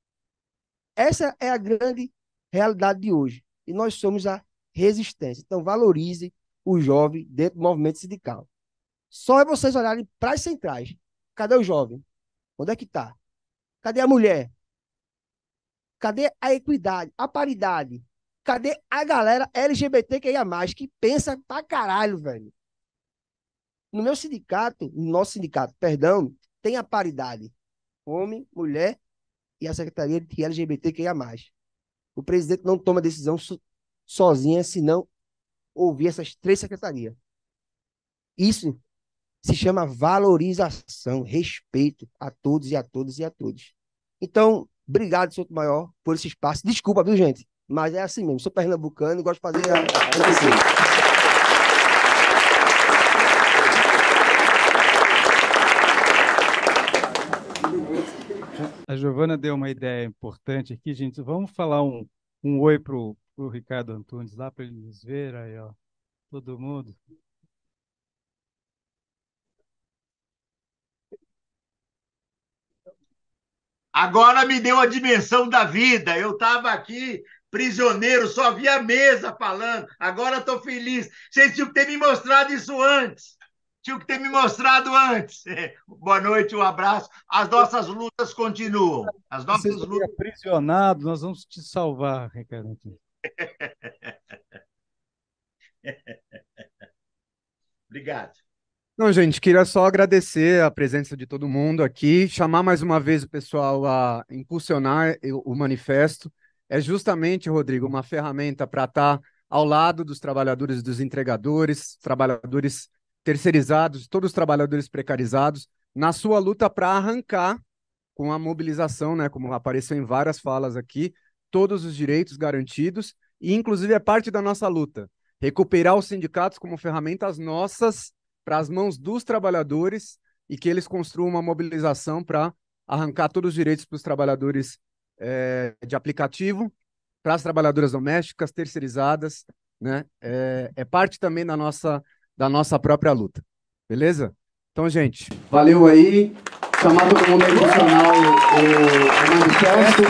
Essa é a grande realidade de hoje. E nós somos a resistência. Então, valorize o jovem dentro do movimento sindical. Só é vocês olharem para as centrais. Cadê o jovem? Onde é que está? Cadê a mulher? Cadê a equidade, a paridade? Cadê a galera LGBTQIA+, que pensa pra caralho, velho? No meu sindicato, no nosso sindicato, perdão, tem a paridade. Homem, mulher e a secretaria de LGBTQIA+. O presidente não toma decisão sozinha se não ouvir essas três secretarias. Isso se chama valorização, respeito a todos e a todas e a todos. Então, obrigado, senhor Maior, por esse espaço. Desculpa, viu, gente? Mas é assim mesmo. Sou pernambucano e gosto de fazer. A... A Giovana deu uma ideia importante aqui, gente. Vamos falar um, um oi para o Ricardo Antunes, lá para ele nos ver. Aí, ó. Todo mundo. Agora me deu a dimensão da vida. Eu estava aqui prisioneiro, só via mesa falando. Agora estou feliz. Vocês tinham que ter me mostrado isso antes. Tinha que ter me mostrado antes. É, boa noite, um abraço. As nossas lutas continuam. As nossas Você lutas. aprisionado, nós vamos te salvar, Ricardo. Obrigado. Não, gente, queria só agradecer a presença de todo mundo aqui, chamar mais uma vez o pessoal a impulsionar o manifesto. É justamente, Rodrigo, uma ferramenta para estar ao lado dos trabalhadores, dos entregadores, trabalhadores terceirizados, todos os trabalhadores precarizados, na sua luta para arrancar com a mobilização, né, como apareceu em várias falas aqui, todos os direitos garantidos, e inclusive é parte da nossa luta. Recuperar os sindicatos como ferramentas nossas para as mãos dos trabalhadores e que eles construam uma mobilização para arrancar todos os direitos para os trabalhadores é, de aplicativo, para as trabalhadoras domésticas, terceirizadas. Né? É, é parte também da nossa da nossa própria luta. Beleza? Então, gente, valeu aí. Chamar todo mundo aí para o, o, o manifesto.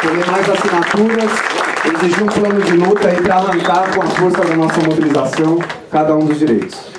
Querer mais assinaturas. Exigir um plano de luta aí para arrancar com a força da nossa mobilização cada um dos direitos.